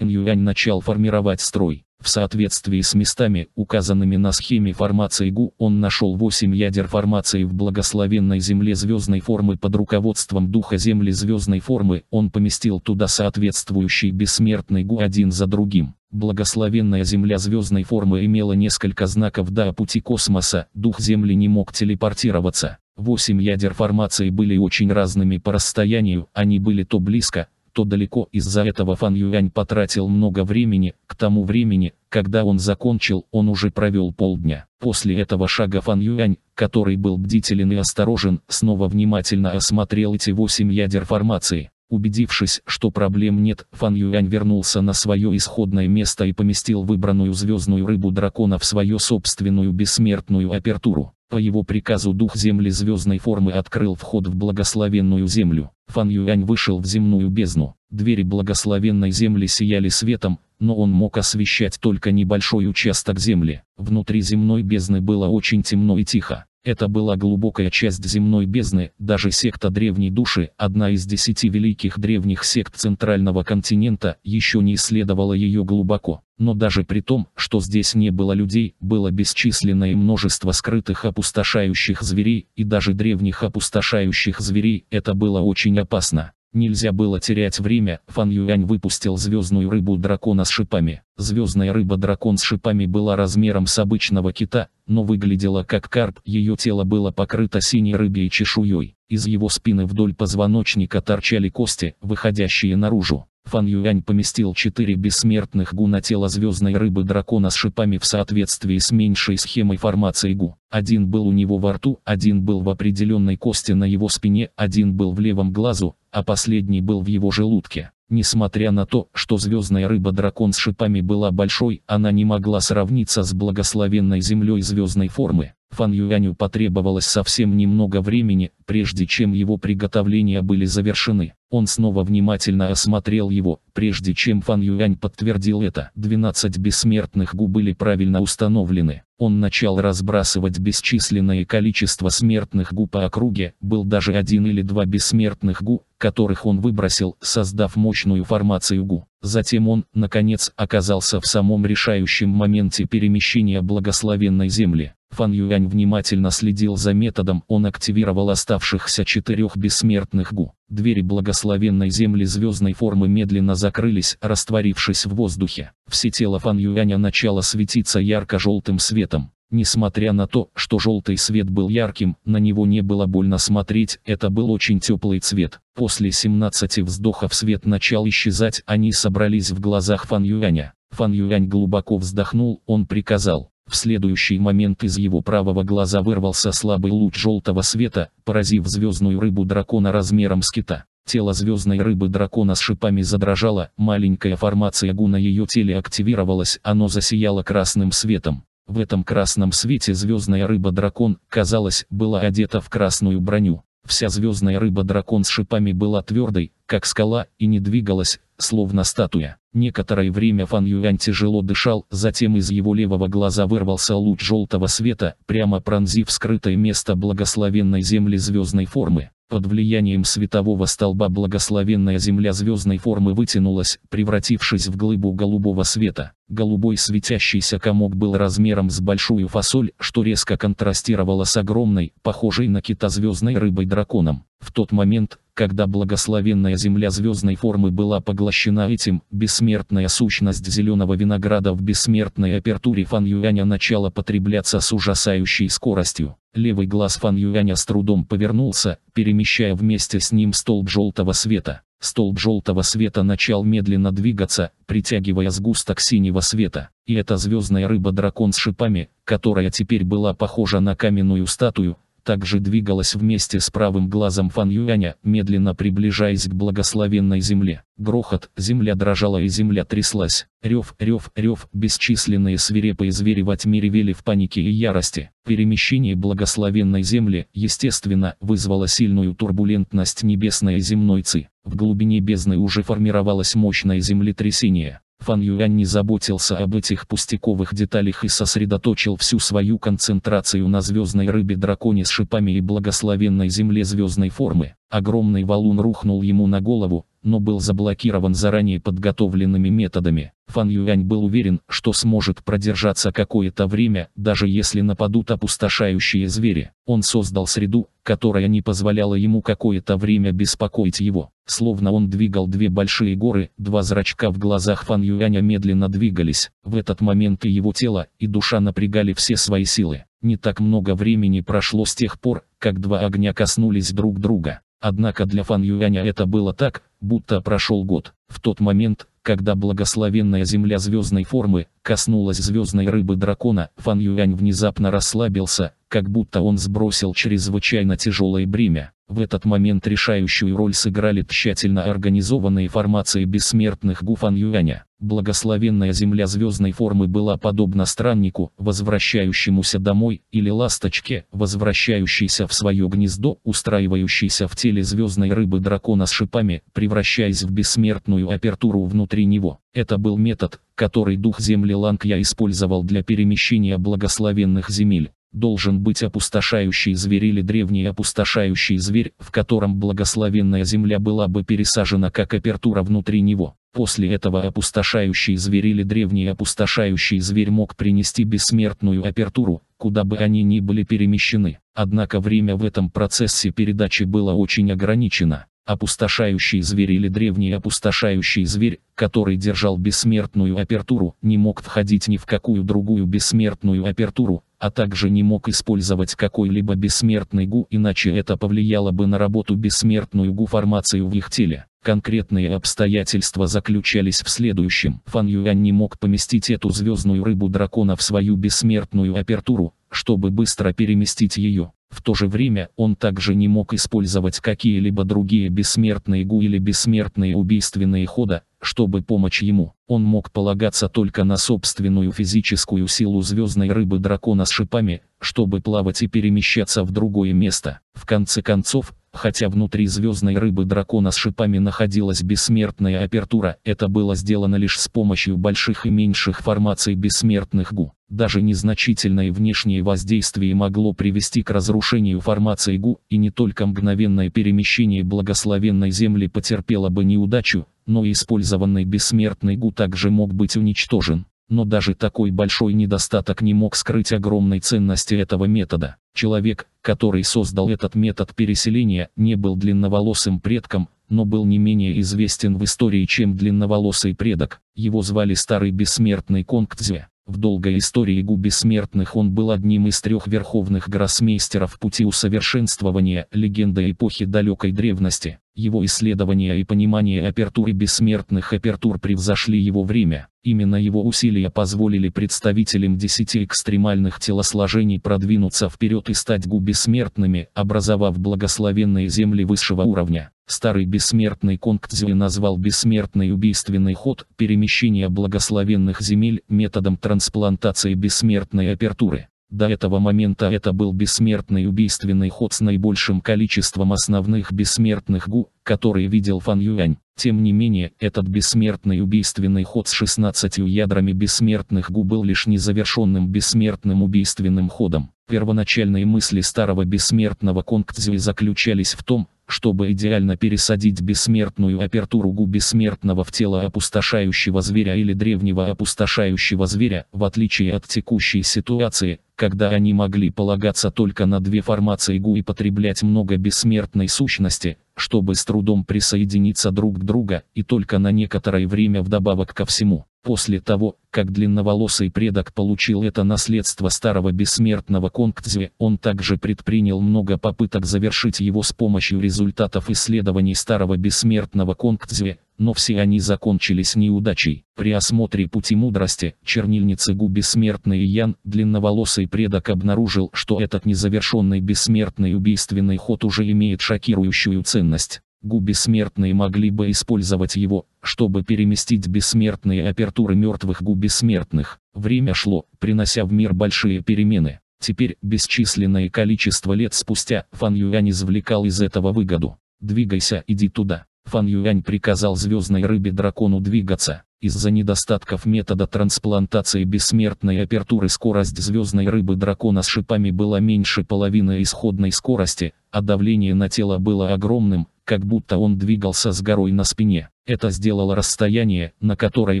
Ньюань начал формировать строй. В соответствии с местами, указанными на схеме формации ГУ, он нашел 8 ядер формации в благословенной земле звездной формы под руководством духа земли звездной формы, он поместил туда соответствующий бессмертный ГУ один за другим. Благословенная земля звездной формы имела несколько знаков до пути космоса, дух Земли не мог телепортироваться. Восемь ядер формации были очень разными по расстоянию, они были то близко, то далеко из-за этого Фан Юань потратил много времени, к тому времени, когда он закончил, он уже провел полдня. После этого шага Фан Юань, который был бдителен и осторожен, снова внимательно осмотрел эти восемь ядер формации. Убедившись, что проблем нет, Фан Юань вернулся на свое исходное место и поместил выбранную звездную рыбу дракона в свою собственную бессмертную апертуру. По его приказу дух земли звездной формы открыл вход в благословенную землю. Фан Юань вышел в земную бездну. Двери благословенной земли сияли светом, но он мог освещать только небольшой участок земли. Внутри земной бездны было очень темно и тихо. Это была глубокая часть земной бездны, даже секта древней души, одна из десяти великих древних сект центрального континента, еще не исследовала ее глубоко. Но даже при том, что здесь не было людей, было бесчисленное множество скрытых опустошающих зверей, и даже древних опустошающих зверей, это было очень опасно. Нельзя было терять время, Фан Юань выпустил звездную рыбу-дракона с шипами. Звездная рыба-дракон с шипами была размером с обычного кита, но выглядела как карп, ее тело было покрыто синей рыбьей чешуей. Из его спины вдоль позвоночника торчали кости, выходящие наружу. Фан Юань поместил четыре бессмертных гу на тело звездной рыбы-дракона с шипами в соответствии с меньшей схемой формации гу. Один был у него во рту, один был в определенной кости на его спине, один был в левом глазу, а последний был в его желудке. Несмотря на то, что звездная рыба-дракон с шипами была большой, она не могла сравниться с благословенной землей звездной формы. Фан Юаню потребовалось совсем немного времени, прежде чем его приготовления были завершены. Он снова внимательно осмотрел его, прежде чем Фан Юань подтвердил это. 12 бессмертных гу были правильно установлены. Он начал разбрасывать бесчисленное количество смертных гу по округе, был даже один или два бессмертных гу, которых он выбросил, создав мощную формацию гу. Затем он, наконец, оказался в самом решающем моменте перемещения благословенной земли. Фан Юань внимательно следил за методом, он активировал оставшихся четырех бессмертных гу. Двери благословенной земли звездной формы медленно закрылись, растворившись в воздухе. Все тело Фан Юаня начало светиться ярко-желтым светом. Несмотря на то, что желтый свет был ярким, на него не было больно смотреть, это был очень теплый цвет. После 17 вздохов свет начал исчезать, они собрались в глазах Фан Юаня. Фан Юань глубоко вздохнул, он приказал. В следующий момент из его правого глаза вырвался слабый луч желтого света, поразив звездную рыбу дракона размером с кита. Тело звездной рыбы дракона с шипами задрожало, маленькая формация гуна ее теле активировалась, оно засияло красным светом. В этом красном свете звездная рыба-дракон, казалось, была одета в красную броню. Вся звездная рыба-дракон с шипами была твердой, как скала, и не двигалась, словно статуя. Некоторое время Фан Юань тяжело дышал, затем из его левого глаза вырвался луч желтого света, прямо пронзив скрытое место благословенной земли звездной формы. Под влиянием светового столба благословенная Земля звездной формы вытянулась, превратившись в глыбу голубого света. Голубой светящийся комок был размером с большую фасоль, что резко контрастировало с огромной, похожей на кита звездной рыбой-драконом. В тот момент, когда благословенная земля звездной формы была поглощена этим, бессмертная сущность зеленого винограда в бессмертной апертуре Фан Юаня начала потребляться с ужасающей скоростью. Левый глаз Фан Юаня с трудом повернулся, перемещая вместе с ним столб желтого света. Столб желтого света начал медленно двигаться, притягивая сгусток синего света. И эта звездная рыба-дракон с шипами, которая теперь была похожа на каменную статую, также двигалась вместе с правым глазом Фан Юаня, медленно приближаясь к благословенной земле. Грохот, земля дрожала и земля тряслась. Рев, рев, рев, бесчисленные свирепые звери во тьме ревели в панике и ярости. Перемещение благословенной земли, естественно, вызвало сильную турбулентность небесной и земной ци. В глубине бездны уже формировалось мощное землетрясение. Фан Юань не заботился об этих пустяковых деталях и сосредоточил всю свою концентрацию на звездной рыбе-драконе с шипами и благословенной земле звездной формы. Огромный валун рухнул ему на голову, но был заблокирован заранее подготовленными методами. Фан Юань был уверен, что сможет продержаться какое-то время, даже если нападут опустошающие звери. Он создал среду, которая не позволяла ему какое-то время беспокоить его. Словно он двигал две большие горы, два зрачка в глазах Фан Юаня медленно двигались. В этот момент и его тело, и душа напрягали все свои силы. Не так много времени прошло с тех пор, как два огня коснулись друг друга. Однако для Фан Юаня это было так, будто прошел год. В тот момент, когда благословенная земля звездной формы коснулась звездной рыбы дракона, Фан Юань внезапно расслабился, как будто он сбросил чрезвычайно тяжелое бремя. В этот момент решающую роль сыграли тщательно организованные формации бессмертных Гуфан Юаня. Благословенная земля звездной формы была подобна страннику, возвращающемуся домой, или ласточке, возвращающейся в свое гнездо, устраивающейся в теле звездной рыбы дракона с шипами, превращаясь в бессмертную апертуру внутри него. Это был метод, который дух земли Лангья использовал для перемещения благословенных земель должен быть опустошающий зверь или древний опустошающий зверь, в котором благословенная земля была бы пересажена как апертура внутри него. После этого опустошающий зверь или древний опустошающий зверь мог принести бессмертную апертуру, куда бы они ни были перемещены. Однако время в этом процессе передачи было очень ограничено. Опустошающий зверь или древний опустошающий зверь, который держал бессмертную апертуру, не мог входить ни в какую другую бессмертную апертуру, а также не мог использовать какой-либо бессмертный ГУ, иначе это повлияло бы на работу бессмертную ГУ-формацию в их теле. Конкретные обстоятельства заключались в следующем. Фан Юань не мог поместить эту звездную рыбу дракона в свою бессмертную апертуру, чтобы быстро переместить ее. В то же время он также не мог использовать какие-либо другие бессмертные гу или бессмертные убийственные хода, чтобы помочь ему. Он мог полагаться только на собственную физическую силу звездной рыбы-дракона с шипами, чтобы плавать и перемещаться в другое место. В конце концов, Хотя внутри звездной рыбы дракона с шипами находилась бессмертная апертура, это было сделано лишь с помощью больших и меньших формаций бессмертных гу. Даже незначительное внешнее воздействие могло привести к разрушению формации гу, и не только мгновенное перемещение благословенной земли потерпело бы неудачу, но и использованный бессмертный гу также мог быть уничтожен. Но даже такой большой недостаток не мог скрыть огромной ценности этого метода. Человек, который создал этот метод переселения, не был длинноволосым предком, но был не менее известен в истории, чем длинноволосый предок. Его звали Старый Бессмертный Конгтзе. В долгой истории Губи Смертных он был одним из трех верховных гроссмейстеров пути усовершенствования, легенда эпохи далекой древности. Его исследования и понимание апертуры бессмертных апертур превзошли его время. Именно его усилия позволили представителям десяти экстремальных телосложений продвинуться вперед и стать губи смертными, образовав благословенные земли высшего уровня. Старый бессмертный Конгцзюи назвал бессмертный убийственный ход перемещения благословенных земель методом трансплантации бессмертной апертуры. До этого момента это был бессмертный убийственный ход с наибольшим количеством основных бессмертных гу, которые видел Фан Юань. Тем не менее, этот бессмертный убийственный ход с 16 ядрами бессмертных гу был лишь незавершенным бессмертным убийственным ходом. Первоначальные мысли старого бессмертного Конгцзюи заключались в том, чтобы идеально пересадить бессмертную апертуру гу бессмертного в тело опустошающего зверя или древнего опустошающего зверя, в отличие от текущей ситуации, когда они могли полагаться только на две формации гу и потреблять много бессмертной сущности, чтобы с трудом присоединиться друг к другу, и только на некоторое время вдобавок ко всему. После того, как длинноволосый предок получил это наследство старого бессмертного Конгцзве, он также предпринял много попыток завершить его с помощью результатов исследований старого бессмертного Конгцзве, но все они закончились неудачей. При осмотре пути мудрости, чернильницы Гу бессмертный Ян, длинноволосый предок обнаружил, что этот незавершенный бессмертный убийственный ход уже имеет шокирующую ценность. Гу бессмертные могли бы использовать его, чтобы переместить бессмертные апертуры мертвых гу бессмертных. Время шло, принося в мир большие перемены. Теперь, бесчисленное количество лет спустя, Фан Юань извлекал из этого выгоду. «Двигайся, иди туда». Фан Юань приказал звездной рыбе дракону двигаться. Из-за недостатков метода трансплантации бессмертной апертуры скорость звездной рыбы дракона с шипами была меньше половины исходной скорости, а давление на тело было огромным, как будто он двигался с горой на спине. Это сделало расстояние, на которое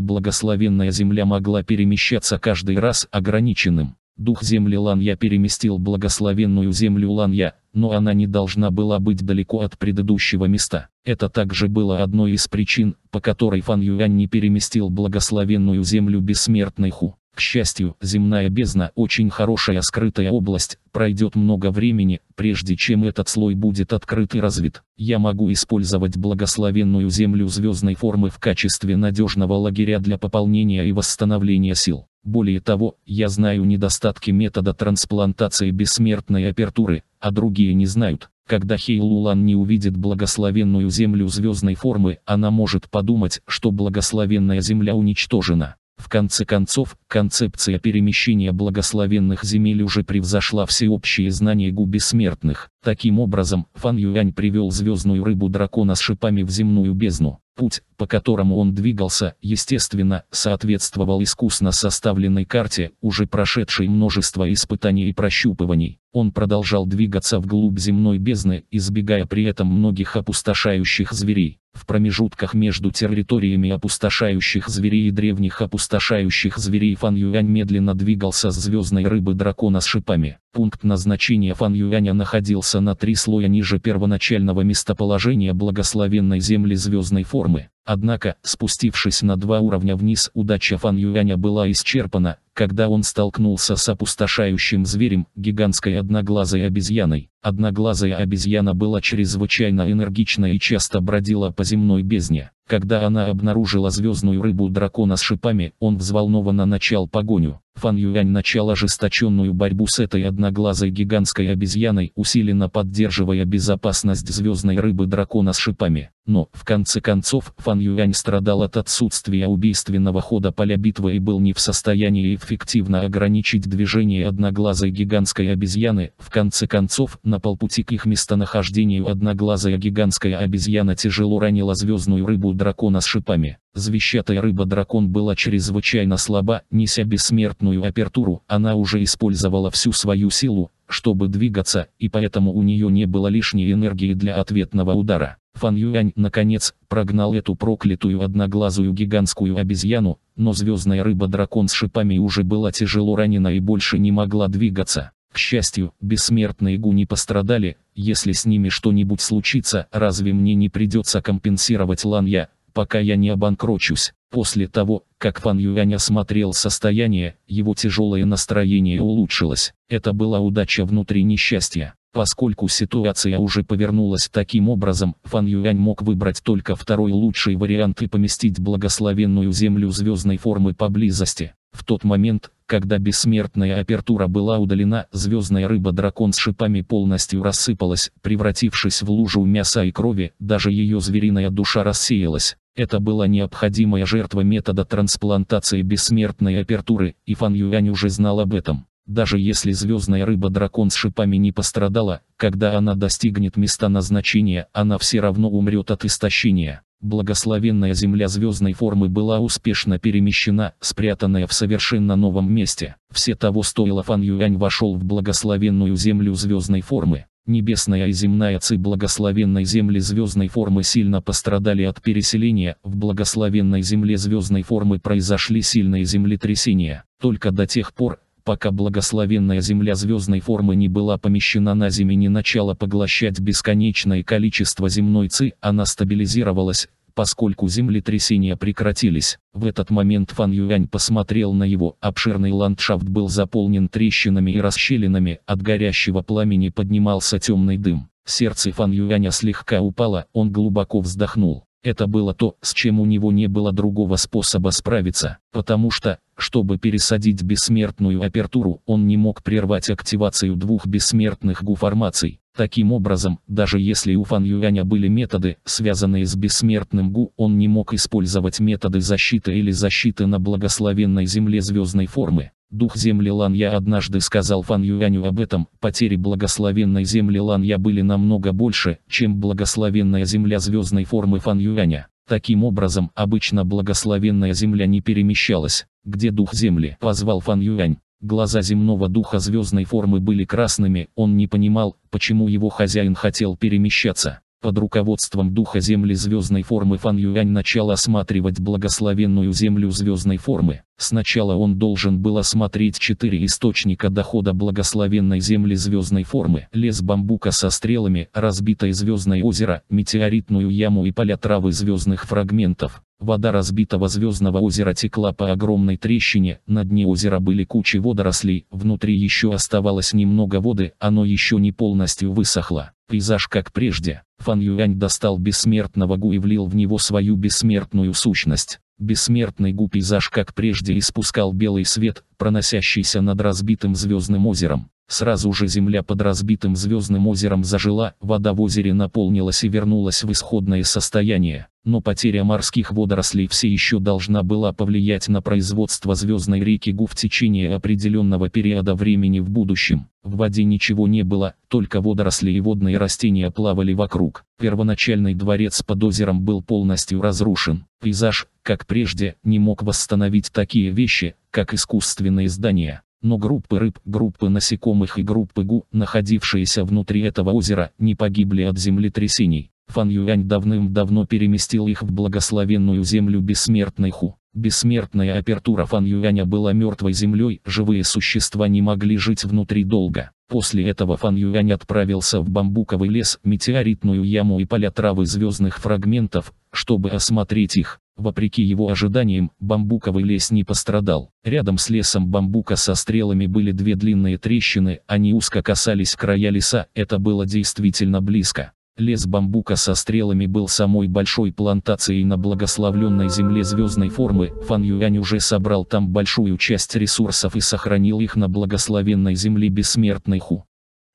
благословенная земля могла перемещаться каждый раз ограниченным. Дух земли Ланья переместил благословенную землю Ланья, но она не должна была быть далеко от предыдущего места. Это также было одной из причин, по которой Фан Юань не переместил благословенную землю бессмертной Ху. К счастью, земная бездна очень хорошая скрытая область, пройдет много времени, прежде чем этот слой будет открыт и развит. Я могу использовать благословенную землю звездной формы в качестве надежного лагеря для пополнения и восстановления сил. Более того, я знаю недостатки метода трансплантации бессмертной апертуры, а другие не знают. Когда Хейлулан не увидит благословенную землю звездной формы, она может подумать, что благословенная земля уничтожена. В конце концов, концепция перемещения благословенных земель уже превзошла всеобщие знания губи смертных. Таким образом, Фан Юань привел звездную рыбу дракона с шипами в земную бездну. Путь, по которому он двигался, естественно, соответствовал искусно составленной карте, уже прошедшей множество испытаний и прощупываний. Он продолжал двигаться вглубь земной бездны, избегая при этом многих опустошающих зверей в промежутках между территориями опустошающих зверей и древних опустошающих зверей Фан Юань медленно двигался с звездной рыбы дракона с шипами. Пункт назначения Фан Юаня находился на три слоя ниже первоначального местоположения благословенной земли звездной формы. Однако, спустившись на два уровня вниз, удача Фан Юаня была исчерпана, когда он столкнулся с опустошающим зверем, гигантской одноглазой обезьяной. Одноглазая обезьяна была чрезвычайно энергична и часто бродила по земной бездне. Когда она обнаружила звездную рыбу дракона с шипами, он взволнованно начал погоню. Фан Юань начал ожесточенную борьбу с этой одноглазой гигантской обезьяной, усиленно поддерживая безопасность звездной рыбы дракона с шипами. Но, в конце концов, Фан Юань страдал от отсутствия убийственного хода поля битвы и был не в состоянии эффективно ограничить движение одноглазой гигантской обезьяны. В конце концов, на полпути к их местонахождению одноглазая гигантская обезьяна тяжело ранила звездную рыбу у дракона с шипами. Звещатая рыба-дракон была чрезвычайно слаба, неся бессмертную апертуру, она уже использовала всю свою силу, чтобы двигаться, и поэтому у нее не было лишней энергии для ответного удара. Фан Юань, наконец, прогнал эту проклятую одноглазую гигантскую обезьяну, но звездная рыба-дракон с шипами уже была тяжело ранена и больше не могла двигаться. К счастью, бессмертные гу не пострадали, если с ними что-нибудь случится, разве мне не придется компенсировать Ланья, пока я не обанкрочусь. После того, как Фан Юань осмотрел состояние, его тяжелое настроение улучшилось. Это была удача внутри несчастья. Поскольку ситуация уже повернулась таким образом, Фан Юань мог выбрать только второй лучший вариант и поместить благословенную землю звездной формы поблизости. В тот момент, когда бессмертная апертура была удалена, звездная рыба-дракон с шипами полностью рассыпалась, превратившись в лужу мяса и крови, даже ее звериная душа рассеялась. Это была необходимая жертва метода трансплантации бессмертной апертуры, и Фан Юань уже знал об этом. Даже если звездная рыба-дракон с шипами не пострадала, когда она достигнет места назначения, она все равно умрет от истощения благословенная земля звездной формы была успешно перемещена, спрятанная в совершенно новом месте. Все того стоило Фан Юань вошел в благословенную землю звездной формы. Небесная и земная ци благословенной земли звездной формы сильно пострадали от переселения, в благословенной земле звездной формы произошли сильные землетрясения. Только до тех пор, пока благословенная земля звездной формы не была помещена на Земле не начала поглощать бесконечное количество земной ци, она стабилизировалась, Поскольку землетрясения прекратились, в этот момент Фан Юань посмотрел на его обширный ландшафт был заполнен трещинами и расщелинами, от горящего пламени поднимался темный дым. Сердце Фан Юаня слегка упало, он глубоко вздохнул. Это было то, с чем у него не было другого способа справиться, потому что, чтобы пересадить бессмертную апертуру, он не мог прервать активацию двух бессмертных гу-формаций. Таким образом, даже если у Фан Юаня были методы, связанные с бессмертным гу, он не мог использовать методы защиты или защиты на благословенной земле звездной формы. Дух земли Ланья однажды сказал Фан Юаню об этом, потери благословенной земли Ланья были намного больше, чем благословенная земля звездной формы Фан Юаня. Таким образом, обычно благословенная земля не перемещалась, где дух земли позвал Фан Юань. Глаза земного духа звездной формы были красными, он не понимал, почему его хозяин хотел перемещаться. Под руководством духа земли звездной формы Фан Юань начал осматривать благословенную землю звездной формы. Сначала он должен был осмотреть четыре источника дохода благословенной земли звездной формы. Лес бамбука со стрелами, разбитое звездное озеро, метеоритную яму и поля травы звездных фрагментов. Вода разбитого звездного озера текла по огромной трещине, на дне озера были кучи водорослей, внутри еще оставалось немного воды, оно еще не полностью высохло. Пейзаж как прежде. Фан Юань достал бессмертного Гу и влил в него свою бессмертную сущность. Бессмертный Гу пейзаж как прежде испускал белый свет, проносящийся над разбитым звездным озером. Сразу же земля под разбитым звездным озером зажила, вода в озере наполнилась и вернулась в исходное состояние. Но потеря морских водорослей все еще должна была повлиять на производство звездной реки Гу в течение определенного периода времени в будущем. В воде ничего не было, только водоросли и водные растения плавали вокруг. Первоначальный дворец под озером был полностью разрушен. Пейзаж, как прежде, не мог восстановить такие вещи, как искусственные здания. Но группы рыб, группы насекомых и группы гу, находившиеся внутри этого озера, не погибли от землетрясений. Фан Юань давным-давно переместил их в благословенную землю бессмертной Ху. Бессмертная апертура Фан Юаня была мертвой землей, живые существа не могли жить внутри долго. После этого Фан Юань отправился в бамбуковый лес, метеоритную яму и поля травы звездных фрагментов, чтобы осмотреть их. Вопреки его ожиданиям, бамбуковый лес не пострадал. Рядом с лесом бамбука со стрелами были две длинные трещины, они узко касались края леса, это было действительно близко. Лес бамбука со стрелами был самой большой плантацией на благословленной земле звездной формы, Фан Юань уже собрал там большую часть ресурсов и сохранил их на благословенной земле бессмертной Ху.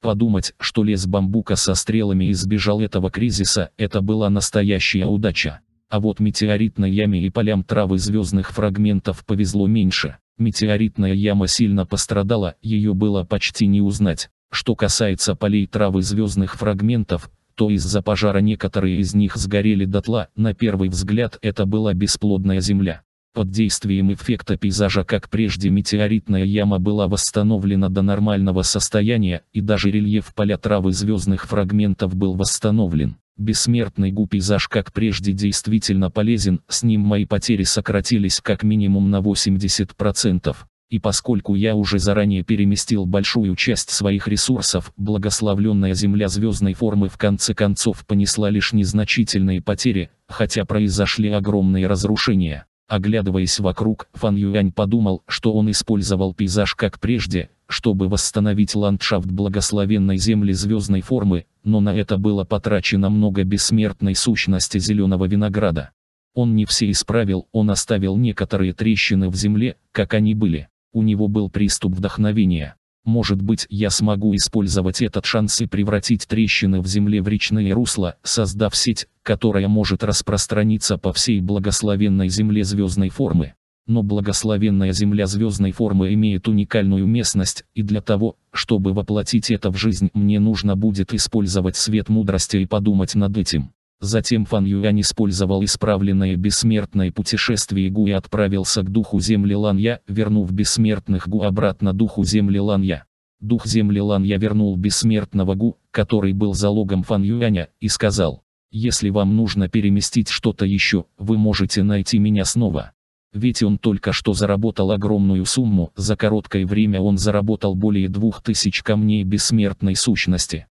Подумать, что лес бамбука со стрелами избежал этого кризиса, это была настоящая удача. А вот метеоритной яме и полям травы звездных фрагментов повезло меньше. Метеоритная яма сильно пострадала, ее было почти не узнать. Что касается полей травы звездных фрагментов, то из-за пожара некоторые из них сгорели дотла, на первый взгляд это была бесплодная земля. Под действием эффекта пейзажа, как прежде, метеоритная яма была восстановлена до нормального состояния, и даже рельеф поля травы звездных фрагментов был восстановлен. Бессмертный гу пейзаж, как прежде, действительно полезен, с ним мои потери сократились как минимум на 80%. И поскольку я уже заранее переместил большую часть своих ресурсов, благословленная Земля звездной формы в конце концов понесла лишь незначительные потери, хотя произошли огромные разрушения. Оглядываясь вокруг, Фан Юань подумал, что он использовал пейзаж как прежде, чтобы восстановить ландшафт благословенной земли звездной формы, но на это было потрачено много бессмертной сущности зеленого винограда. Он не все исправил, он оставил некоторые трещины в земле, как они были. У него был приступ вдохновения. Может быть, я смогу использовать этот шанс и превратить трещины в земле в речные русла, создав сеть, которая может распространиться по всей благословенной земле звездной формы. Но благословенная земля звездной формы имеет уникальную местность, и для того, чтобы воплотить это в жизнь, мне нужно будет использовать свет мудрости и подумать над этим. Затем Фан Юань использовал исправленное бессмертное путешествие Гу и отправился к духу земли Ланья, вернув бессмертных Гу обратно духу земли Ланья. Дух земли Ланья вернул бессмертного Гу, который был залогом Фан Юаня, и сказал, «Если вам нужно переместить что-то еще, вы можете найти меня снова». Ведь он только что заработал огромную сумму, за короткое время он заработал более двух тысяч камней бессмертной сущности.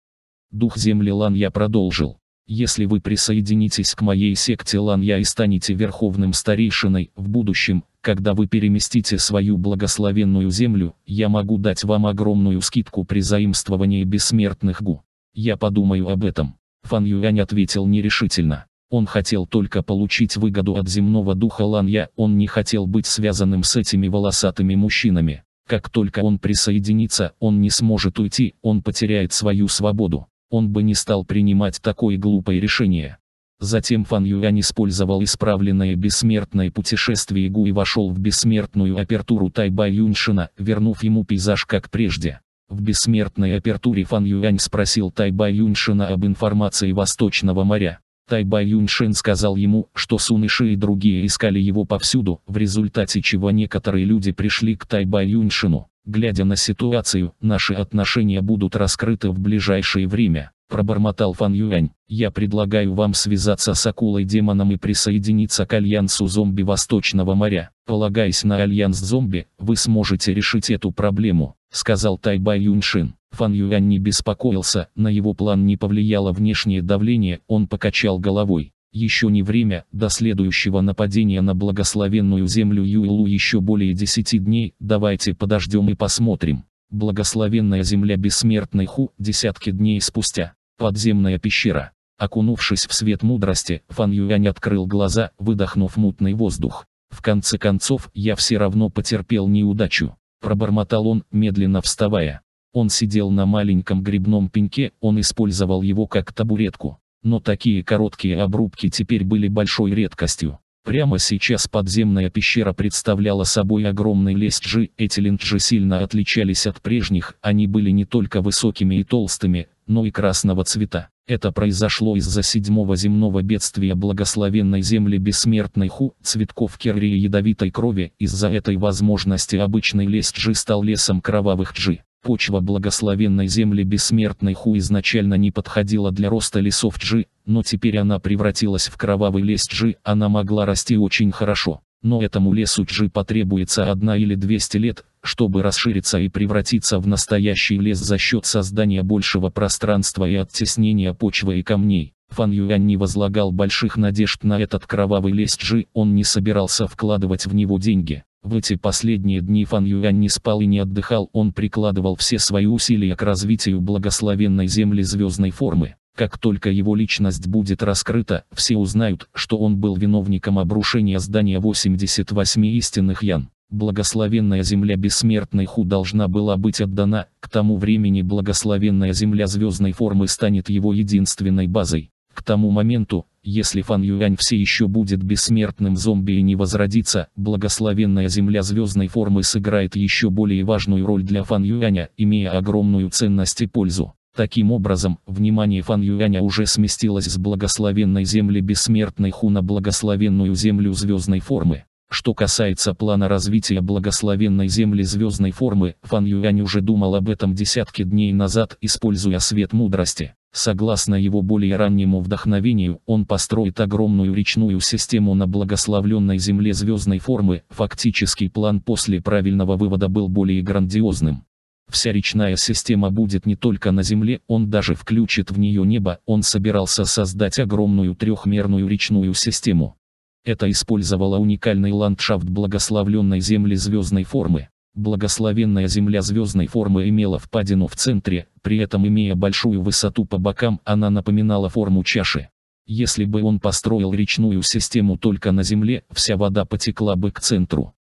Дух земли Ланья продолжил. Если вы присоединитесь к моей секте Ланья и станете верховным старейшиной в будущем, когда вы переместите свою благословенную землю, я могу дать вам огромную скидку при заимствовании бессмертных гу. Я подумаю об этом. Фан Юань ответил нерешительно. Он хотел только получить выгоду от земного духа Ланья, он не хотел быть связанным с этими волосатыми мужчинами. Как только он присоединится, он не сможет уйти, он потеряет свою свободу он бы не стал принимать такое глупое решение. Затем Фан Юань использовал исправленное бессмертное путешествие Гу и вошел в бессмертную апертуру Тайба Юньшина, вернув ему пейзаж как прежде. В бессмертной апертуре Фан Юань спросил Тайба Юньшина об информации Восточного моря. Тайба Юньшин сказал ему, что Суныши и другие искали его повсюду, в результате чего некоторые люди пришли к Тайба Юньшину. Глядя на ситуацию, наши отношения будут раскрыты в ближайшее время. Пробормотал Фан Юань. Я предлагаю вам связаться с акулой-демоном и присоединиться к альянсу зомби Восточного моря. Полагаясь на альянс зомби, вы сможете решить эту проблему, сказал Тайбай Юньшин. Фан Юань не беспокоился, на его план не повлияло внешнее давление, он покачал головой еще не время, до следующего нападения на благословенную землю Юилу еще более 10 дней, давайте подождем и посмотрим. Благословенная земля бессмертной Ху, десятки дней спустя. Подземная пещера. Окунувшись в свет мудрости, Фан Юань открыл глаза, выдохнув мутный воздух. В конце концов, я все равно потерпел неудачу. Пробормотал он, медленно вставая. Он сидел на маленьком грибном пеньке, он использовал его как табуретку но такие короткие обрубки теперь были большой редкостью. Прямо сейчас подземная пещера представляла собой огромный лес джи, эти линджи сильно отличались от прежних, они были не только высокими и толстыми, но и красного цвета. Это произошло из-за седьмого земного бедствия благословенной земли бессмертной Ху, цветков керри и ядовитой крови, из-за этой возможности обычный лес Джи стал лесом кровавых Джи. Почва благословенной земли бессмертной Ху изначально не подходила для роста лесов Джи, но теперь она превратилась в кровавый лес Джи, она могла расти очень хорошо. Но этому лесу Джи потребуется одна или 200 лет, чтобы расшириться и превратиться в настоящий лес за счет создания большего пространства и оттеснения почвы и камней. Фан Юань не возлагал больших надежд на этот кровавый лес Джи, он не собирался вкладывать в него деньги. В эти последние дни Фан Юань не спал и не отдыхал, он прикладывал все свои усилия к развитию благословенной земли звездной формы. Как только его личность будет раскрыта, все узнают, что он был виновником обрушения здания 88 истинных ян. Благословенная земля бессмертной Ху должна была быть отдана, к тому времени благословенная земля звездной формы станет его единственной базой. К тому моменту, если Фан Юань все еще будет бессмертным зомби и не возродится, благословенная земля звездной формы сыграет еще более важную роль для Фан Юаня, имея огромную ценность и пользу. Таким образом, внимание Фан Юаня уже сместилось с благословенной земли бессмертной Ху на благословенную землю звездной формы. Что касается плана развития благословенной земли звездной формы, Фан Юань уже думал об этом десятки дней назад, используя свет мудрости. Согласно его более раннему вдохновению, он построит огромную речную систему на благословленной земле звездной формы, Фактический план после правильного вывода был более грандиозным. Вся речная система будет не только на Земле, он даже включит в нее небо, он собирался создать огромную трехмерную речную систему. Это использовало уникальный ландшафт благословленной земли звездной формы. Благословенная земля звездной формы имела впадину в центре, при этом имея большую высоту по бокам, она напоминала форму чаши. Если бы он построил речную систему только на земле, вся вода потекла бы к центру.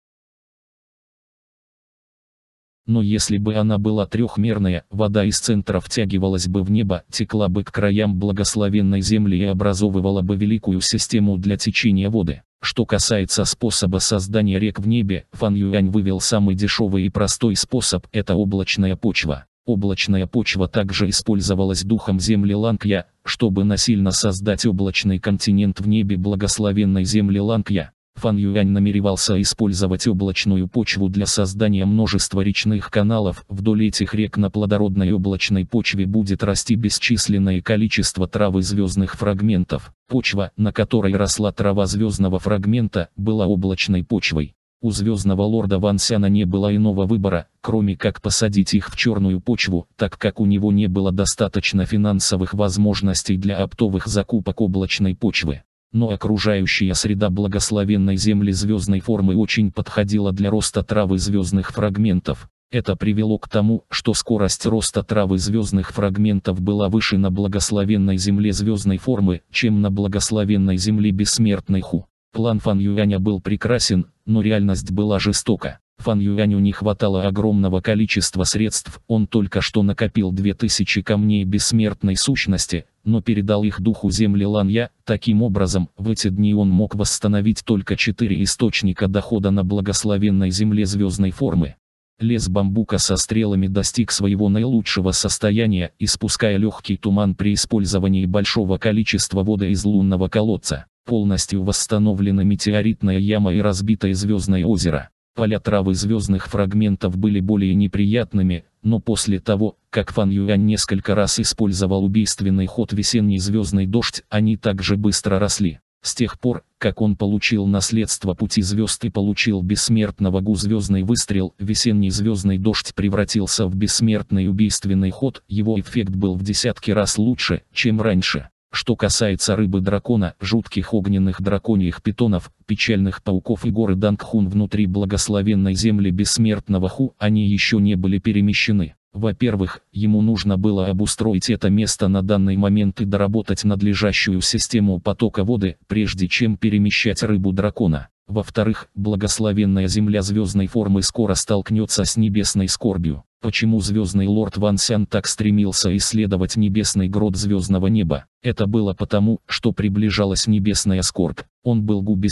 Но если бы она была трехмерная, вода из центра втягивалась бы в небо, текла бы к краям благословенной земли и образовывала бы великую систему для течения воды. Что касается способа создания рек в небе, Фан Юань вывел самый дешевый и простой способ – это облачная почва. Облачная почва также использовалась духом земли Ланкья, чтобы насильно создать облачный континент в небе благословенной земли Ланкья. Фан Юань намеревался использовать облачную почву для создания множества речных каналов. Вдоль этих рек на плодородной облачной почве будет расти бесчисленное количество травы звездных фрагментов. Почва, на которой росла трава звездного фрагмента, была облачной почвой. У звездного лорда Ван Сяна не было иного выбора, кроме как посадить их в черную почву, так как у него не было достаточно финансовых возможностей для оптовых закупок облачной почвы но окружающая среда благословенной земли звездной формы очень подходила для роста травы звездных фрагментов. Это привело к тому, что скорость роста травы звездных фрагментов была выше на благословенной земле звездной формы, чем на благословенной земле бессмертной Ху. План Фан Юаня был прекрасен, но реальность была жестока. Фан Юаню не хватало огромного количества средств, он только что накопил 2000 камней бессмертной сущности, но передал их духу земли Ланья, таким образом, в эти дни он мог восстановить только четыре источника дохода на благословенной земле звездной формы. Лес бамбука со стрелами достиг своего наилучшего состояния, испуская легкий туман при использовании большого количества воды из лунного колодца. Полностью восстановлена метеоритная яма и разбитое звездное озеро. Поля травы звездных фрагментов были более неприятными, но после того, как Фан Юань несколько раз использовал убийственный ход весенний звездный дождь, они также быстро росли. С тех пор, как он получил наследство пути звезд и получил бессмертного Гу звездный выстрел, весенний звездный дождь превратился в бессмертный убийственный ход, его эффект был в десятки раз лучше, чем раньше. Что касается рыбы-дракона, жутких огненных драконьих питонов, печальных пауков и горы Дангхун внутри благословенной земли бессмертного Ху, они еще не были перемещены. Во-первых, ему нужно было обустроить это место на данный момент и доработать надлежащую систему потока воды, прежде чем перемещать рыбу дракона. Во-вторых, благословенная земля звездной формы скоро столкнется с небесной скорбью. Почему Звездный Лорд Ван Сян так стремился исследовать небесный грот звездного неба? Это было потому, что приближалась небесная скорбь. Он был губи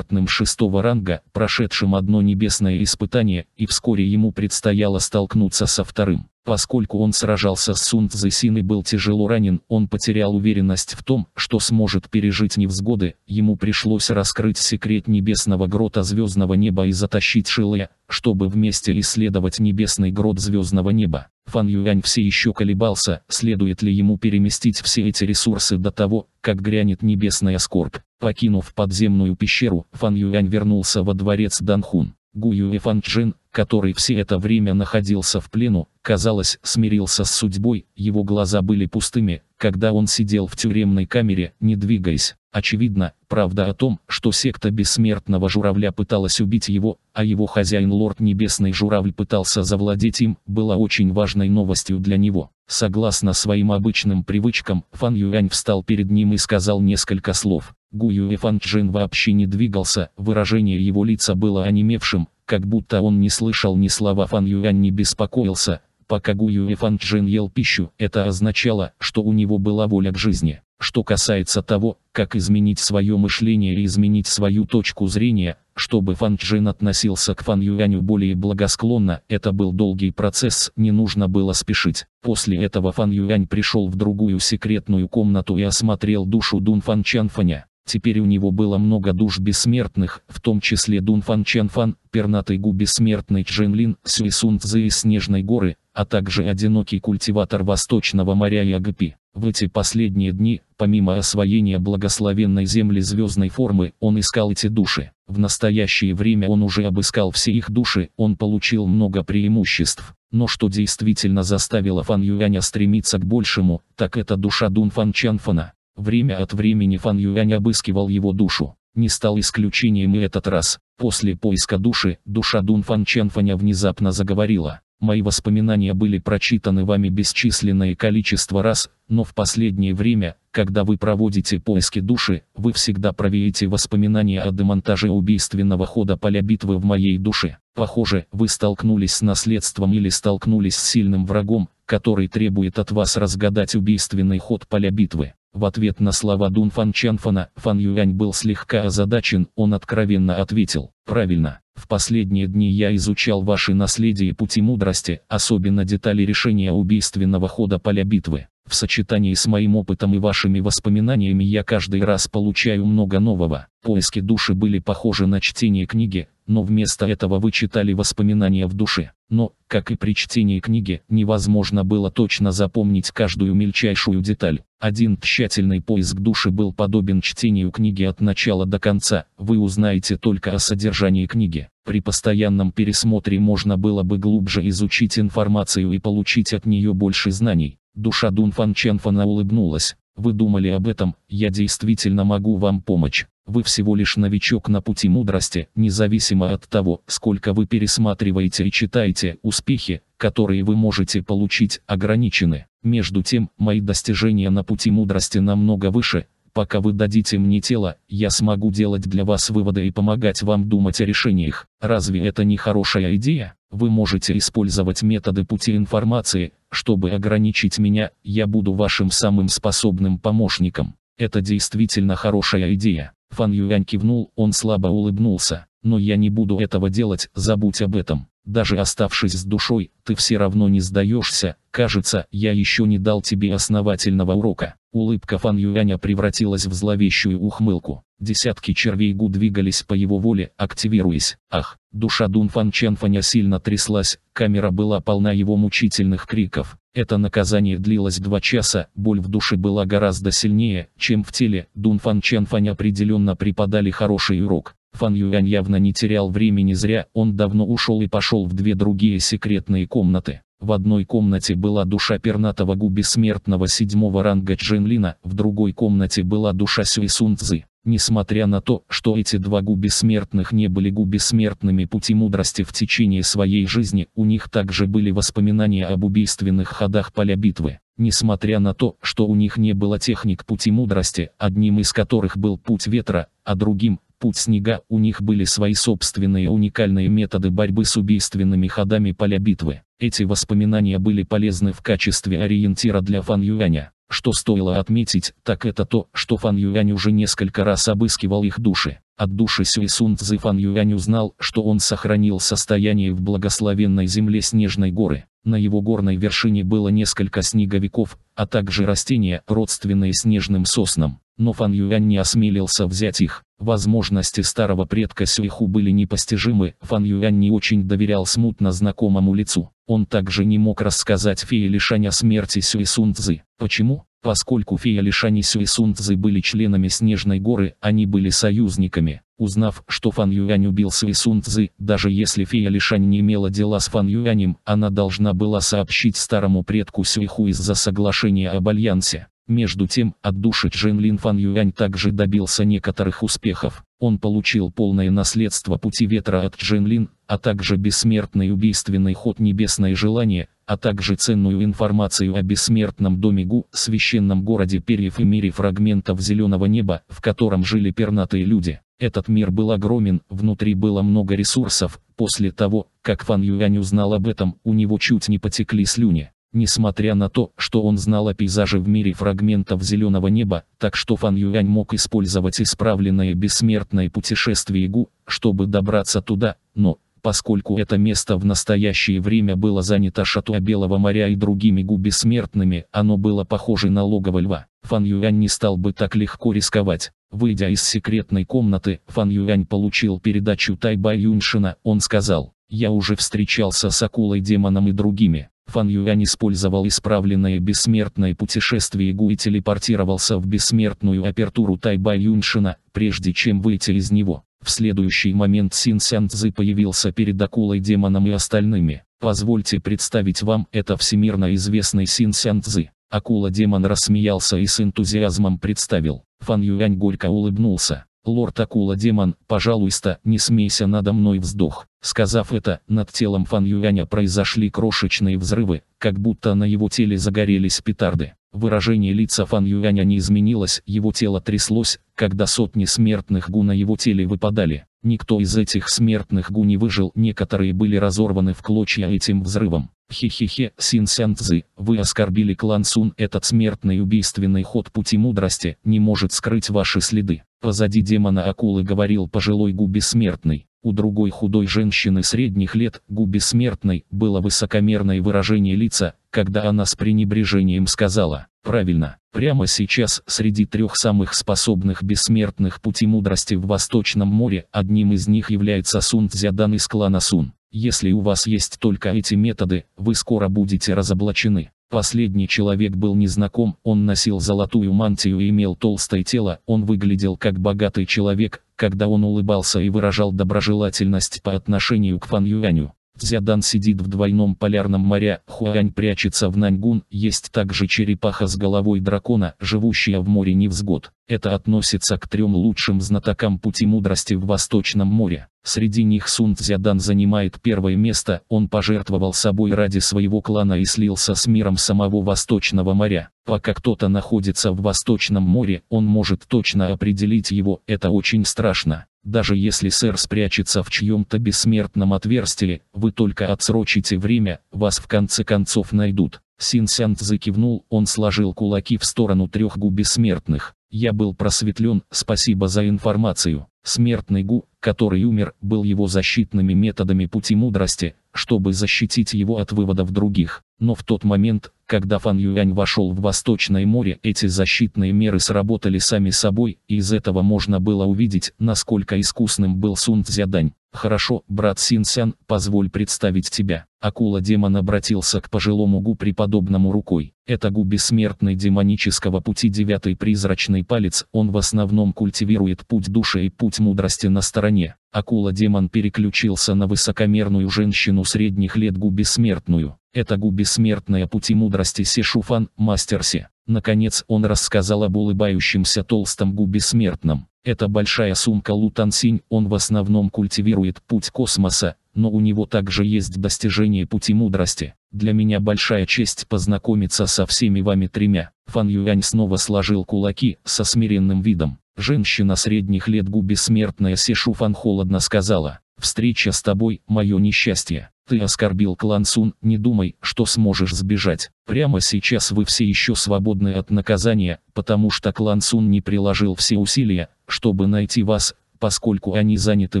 шестого ранга, прошедшим одно небесное испытание, и вскоре ему предстояло столкнуться со вторым. Поскольку он сражался с Сун Цзэсин и был тяжело ранен, он потерял уверенность в том, что сможет пережить невзгоды, ему пришлось раскрыть секрет небесного грота звездного неба и затащить Шилая, чтобы вместе исследовать небесный грот звездного неба. Фан Юань все еще колебался, следует ли ему переместить все эти ресурсы до того, как грянет небесная скорбь. Покинув подземную пещеру, Фан Юань вернулся во дворец Данхун. Гу Юэ Фан Чжин, который все это время находился в плену, казалось, смирился с судьбой, его глаза были пустыми, когда он сидел в тюремной камере, не двигаясь. Очевидно, правда о том, что секта бессмертного журавля пыталась убить его, а его хозяин лорд Небесный Журавль пытался завладеть им, была очень важной новостью для него. Согласно своим обычным привычкам, Фан Юань встал перед ним и сказал несколько слов. Гую и Фан Джин вообще не двигался, выражение его лица было онемевшим, как будто он не слышал ни слова Фан Юань не беспокоился, пока Гу Юэ Фан Джин ел пищу, это означало, что у него была воля к жизни. Что касается того, как изменить свое мышление и изменить свою точку зрения, чтобы Фан Джин относился к Фан Юаню более благосклонно, это был долгий процесс, не нужно было спешить. После этого Фан Юань пришел в другую секретную комнату и осмотрел душу Дун Фан Чанфаня. Теперь у него было много душ бессмертных, в том числе Дунфан Чанфан, пернатый губ бессмертный Чженлин, Сюисун Цзы и Снежной горы, а также одинокий культиватор Восточного моря Ягпи. В эти последние дни, помимо освоения благословенной земли звездной формы, он искал эти души. В настоящее время он уже обыскал все их души, он получил много преимуществ. Но что действительно заставило Фан Юаня стремиться к большему, так это душа Дун Фан Чанфана. Время от времени Фан Юань обыскивал его душу. Не стал исключением и этот раз. После поиска души, душа Дун Фан Ченфаня внезапно заговорила. Мои воспоминания были прочитаны вами бесчисленное количество раз, но в последнее время, когда вы проводите поиски души, вы всегда провеете воспоминания о демонтаже убийственного хода поля битвы в моей душе. Похоже, вы столкнулись с наследством или столкнулись с сильным врагом, который требует от вас разгадать убийственный ход поля битвы. В ответ на слова Дун Фан Чанфана, Фан Юань был слегка озадачен, он откровенно ответил, «Правильно, в последние дни я изучал ваши наследия и пути мудрости, особенно детали решения убийственного хода поля битвы. В сочетании с моим опытом и вашими воспоминаниями я каждый раз получаю много нового». Поиски души были похожи на чтение книги, но вместо этого вы читали воспоминания в душе. Но, как и при чтении книги, невозможно было точно запомнить каждую мельчайшую деталь. Один тщательный поиск души был подобен чтению книги от начала до конца, вы узнаете только о содержании книги. При постоянном пересмотре можно было бы глубже изучить информацию и получить от нее больше знаний. Душа Дунфан Ченфана улыбнулась. Вы думали об этом, я действительно могу вам помочь. Вы всего лишь новичок на пути мудрости, независимо от того, сколько вы пересматриваете и читаете, успехи, которые вы можете получить, ограничены. Между тем, мои достижения на пути мудрости намного выше, пока вы дадите мне тело, я смогу делать для вас выводы и помогать вам думать о решениях. Разве это не хорошая идея? Вы можете использовать методы пути информации, чтобы ограничить меня, я буду вашим самым способным помощником. Это действительно хорошая идея. Фан Юань кивнул, он слабо улыбнулся. Но я не буду этого делать, забудь об этом. Даже оставшись с душой, ты все равно не сдаешься. Кажется, я еще не дал тебе основательного урока. Улыбка Фан Юаня превратилась в зловещую ухмылку. Десятки червей Гу двигались по его воле, активируясь. Ах, душа Дун Фан Ченфаня сильно тряслась, камера была полна его мучительных криков. Это наказание длилось два часа, боль в душе была гораздо сильнее, чем в теле. Дун Фан Ченфань определенно преподали хороший урок. Фан Юань явно не терял времени зря, он давно ушел и пошел в две другие секретные комнаты. В одной комнате была душа пернатого губи смертного седьмого ранга Джинлина, в другой комнате была душа Сюи Сунцзы. Несмотря на то, что эти два губи смертных не были губи смертными пути мудрости в течение своей жизни, у них также были воспоминания об убийственных ходах поля битвы. Несмотря на то, что у них не было техник пути мудрости, одним из которых был путь ветра, а другим – путь снега, у них были свои собственные уникальные методы борьбы с убийственными ходами поля битвы. Эти воспоминания были полезны в качестве ориентира для Фан Юаня. Что стоило отметить, так это то, что Фан Юань уже несколько раз обыскивал их души. От души Сюи Сун Цзы Фан Юань узнал, что он сохранил состояние в благословенной земле Снежной горы. На его горной вершине было несколько снеговиков, а также растения, родственные снежным соснам но Фан Юань не осмелился взять их. Возможности старого предка Сюиху были непостижимы, Фан Юань не очень доверял смутно знакомому лицу. Он также не мог рассказать фее Лишань о смерти Сюи Сун Почему? Поскольку фея Лишань и Сюи Сун были членами Снежной горы, они были союзниками. Узнав, что Фан Юань убил Сюи Сун даже если фея Лишань не имела дела с Фан Юанем, она должна была сообщить старому предку Сюиху из-за соглашения об альянсе. Между тем, от души Чжэн Лин Фан Юань также добился некоторых успехов. Он получил полное наследство Пути Ветра от Чжэн Лин, а также бессмертный убийственный ход Небесное Желание, а также ценную информацию о бессмертном доме Гу, священном городе перьев и мире фрагментов зеленого неба, в котором жили пернатые люди. Этот мир был огромен, внутри было много ресурсов, после того, как Фан Юань узнал об этом, у него чуть не потекли слюни. Несмотря на то, что он знал о пейзаже в мире фрагментов зеленого неба, так что Фан Юань мог использовать исправленное бессмертное путешествие Гу, чтобы добраться туда, но, поскольку это место в настоящее время было занято шатуа Белого моря и другими Гу бессмертными, оно было похоже на логово льва. Фан Юань не стал бы так легко рисковать. Выйдя из секретной комнаты, Фан Юань получил передачу Тайба Юньшина, он сказал, «Я уже встречался с акулой-демоном и другими». Фан Юань использовал исправленное бессмертное путешествие Гу и телепортировался в бессмертную апертуру Тайба Юншина, прежде чем выйти из него. В следующий момент Син Сян Цзы появился перед акулой демоном и остальными. Позвольте представить вам это всемирно известный Син Сян Цзы. Акула-демон рассмеялся и с энтузиазмом представил. Фан Юань горько улыбнулся. Лорд Акула-демон, пожалуйста, не смейся надо мной вздох. Сказав это, над телом Фан Юаня произошли крошечные взрывы, как будто на его теле загорелись петарды. Выражение лица Фан Юаня не изменилось, его тело тряслось, когда сотни смертных гу на его теле выпадали. Никто из этих смертных гу не выжил, некоторые были разорваны в клочья этим взрывом. Хе-хе-хе, Син Сянцзы, вы оскорбили клан Сун. Этот смертный убийственный ход пути мудрости не может скрыть ваши следы. Позади демона акулы говорил пожилой Гу Бессмертный. У другой худой женщины средних лет, Гу Бессмертной, было высокомерное выражение лица, когда она с пренебрежением сказала, правильно, прямо сейчас среди трех самых способных бессмертных пути мудрости в Восточном море, одним из них является Сун Цзядан из клана Сун. Если у вас есть только эти методы, вы скоро будете разоблачены. Последний человек был незнаком, он носил золотую мантию и имел толстое тело, он выглядел как богатый человек, когда он улыбался и выражал доброжелательность по отношению к Фан Юаню. Зядан сидит в двойном полярном море, Хуань прячется в Наньгун, есть также черепаха с головой дракона, живущая в море невзгод. Это относится к трем лучшим знатокам пути мудрости в Восточном море. Среди них Сун Цзядан занимает первое место, он пожертвовал собой ради своего клана и слился с миром самого Восточного моря. Пока кто-то находится в Восточном море, он может точно определить его, это очень страшно. Даже если сэр спрячется в чьем-то бессмертном отверстии, вы только отсрочите время, вас в конце концов найдут. Син Сян кивнул, он сложил кулаки в сторону трех гу бессмертных. Я был просветлен, спасибо за информацию. Смертный Гу, который умер, был его защитными методами пути мудрости, чтобы защитить его от выводов других. Но в тот момент, когда Фан Юань вошел в Восточное море, эти защитные меры сработали сами собой, и из этого можно было увидеть, насколько искусным был Сун Цзядань. «Хорошо, брат Синсян, позволь представить тебя». Акула-демон обратился к пожилому Гу преподобному рукой. Это Гу бессмертный демонического пути девятый призрачный палец, он в основном культивирует путь души и путь мудрости на стороне. Акула-демон переключился на высокомерную женщину средних лет Гу бессмертную. Это Гу бессмертная пути мудрости Се Шуфан, мастер се. Наконец он рассказал об улыбающемся толстом Гу бессмертном. Это большая сумка Лутансинь, он в основном культивирует путь космоса, но у него также есть достижение пути мудрости. Для меня большая честь познакомиться со всеми вами тремя. Фан Юань снова сложил кулаки, со смиренным видом. Женщина средних лет Гу бессмертная Се Шуфан холодно сказала, «Встреча с тобой – мое несчастье». Ты оскорбил клан Сун, не думай, что сможешь сбежать. Прямо сейчас вы все еще свободны от наказания, потому что клан Сун не приложил все усилия, чтобы найти вас, поскольку они заняты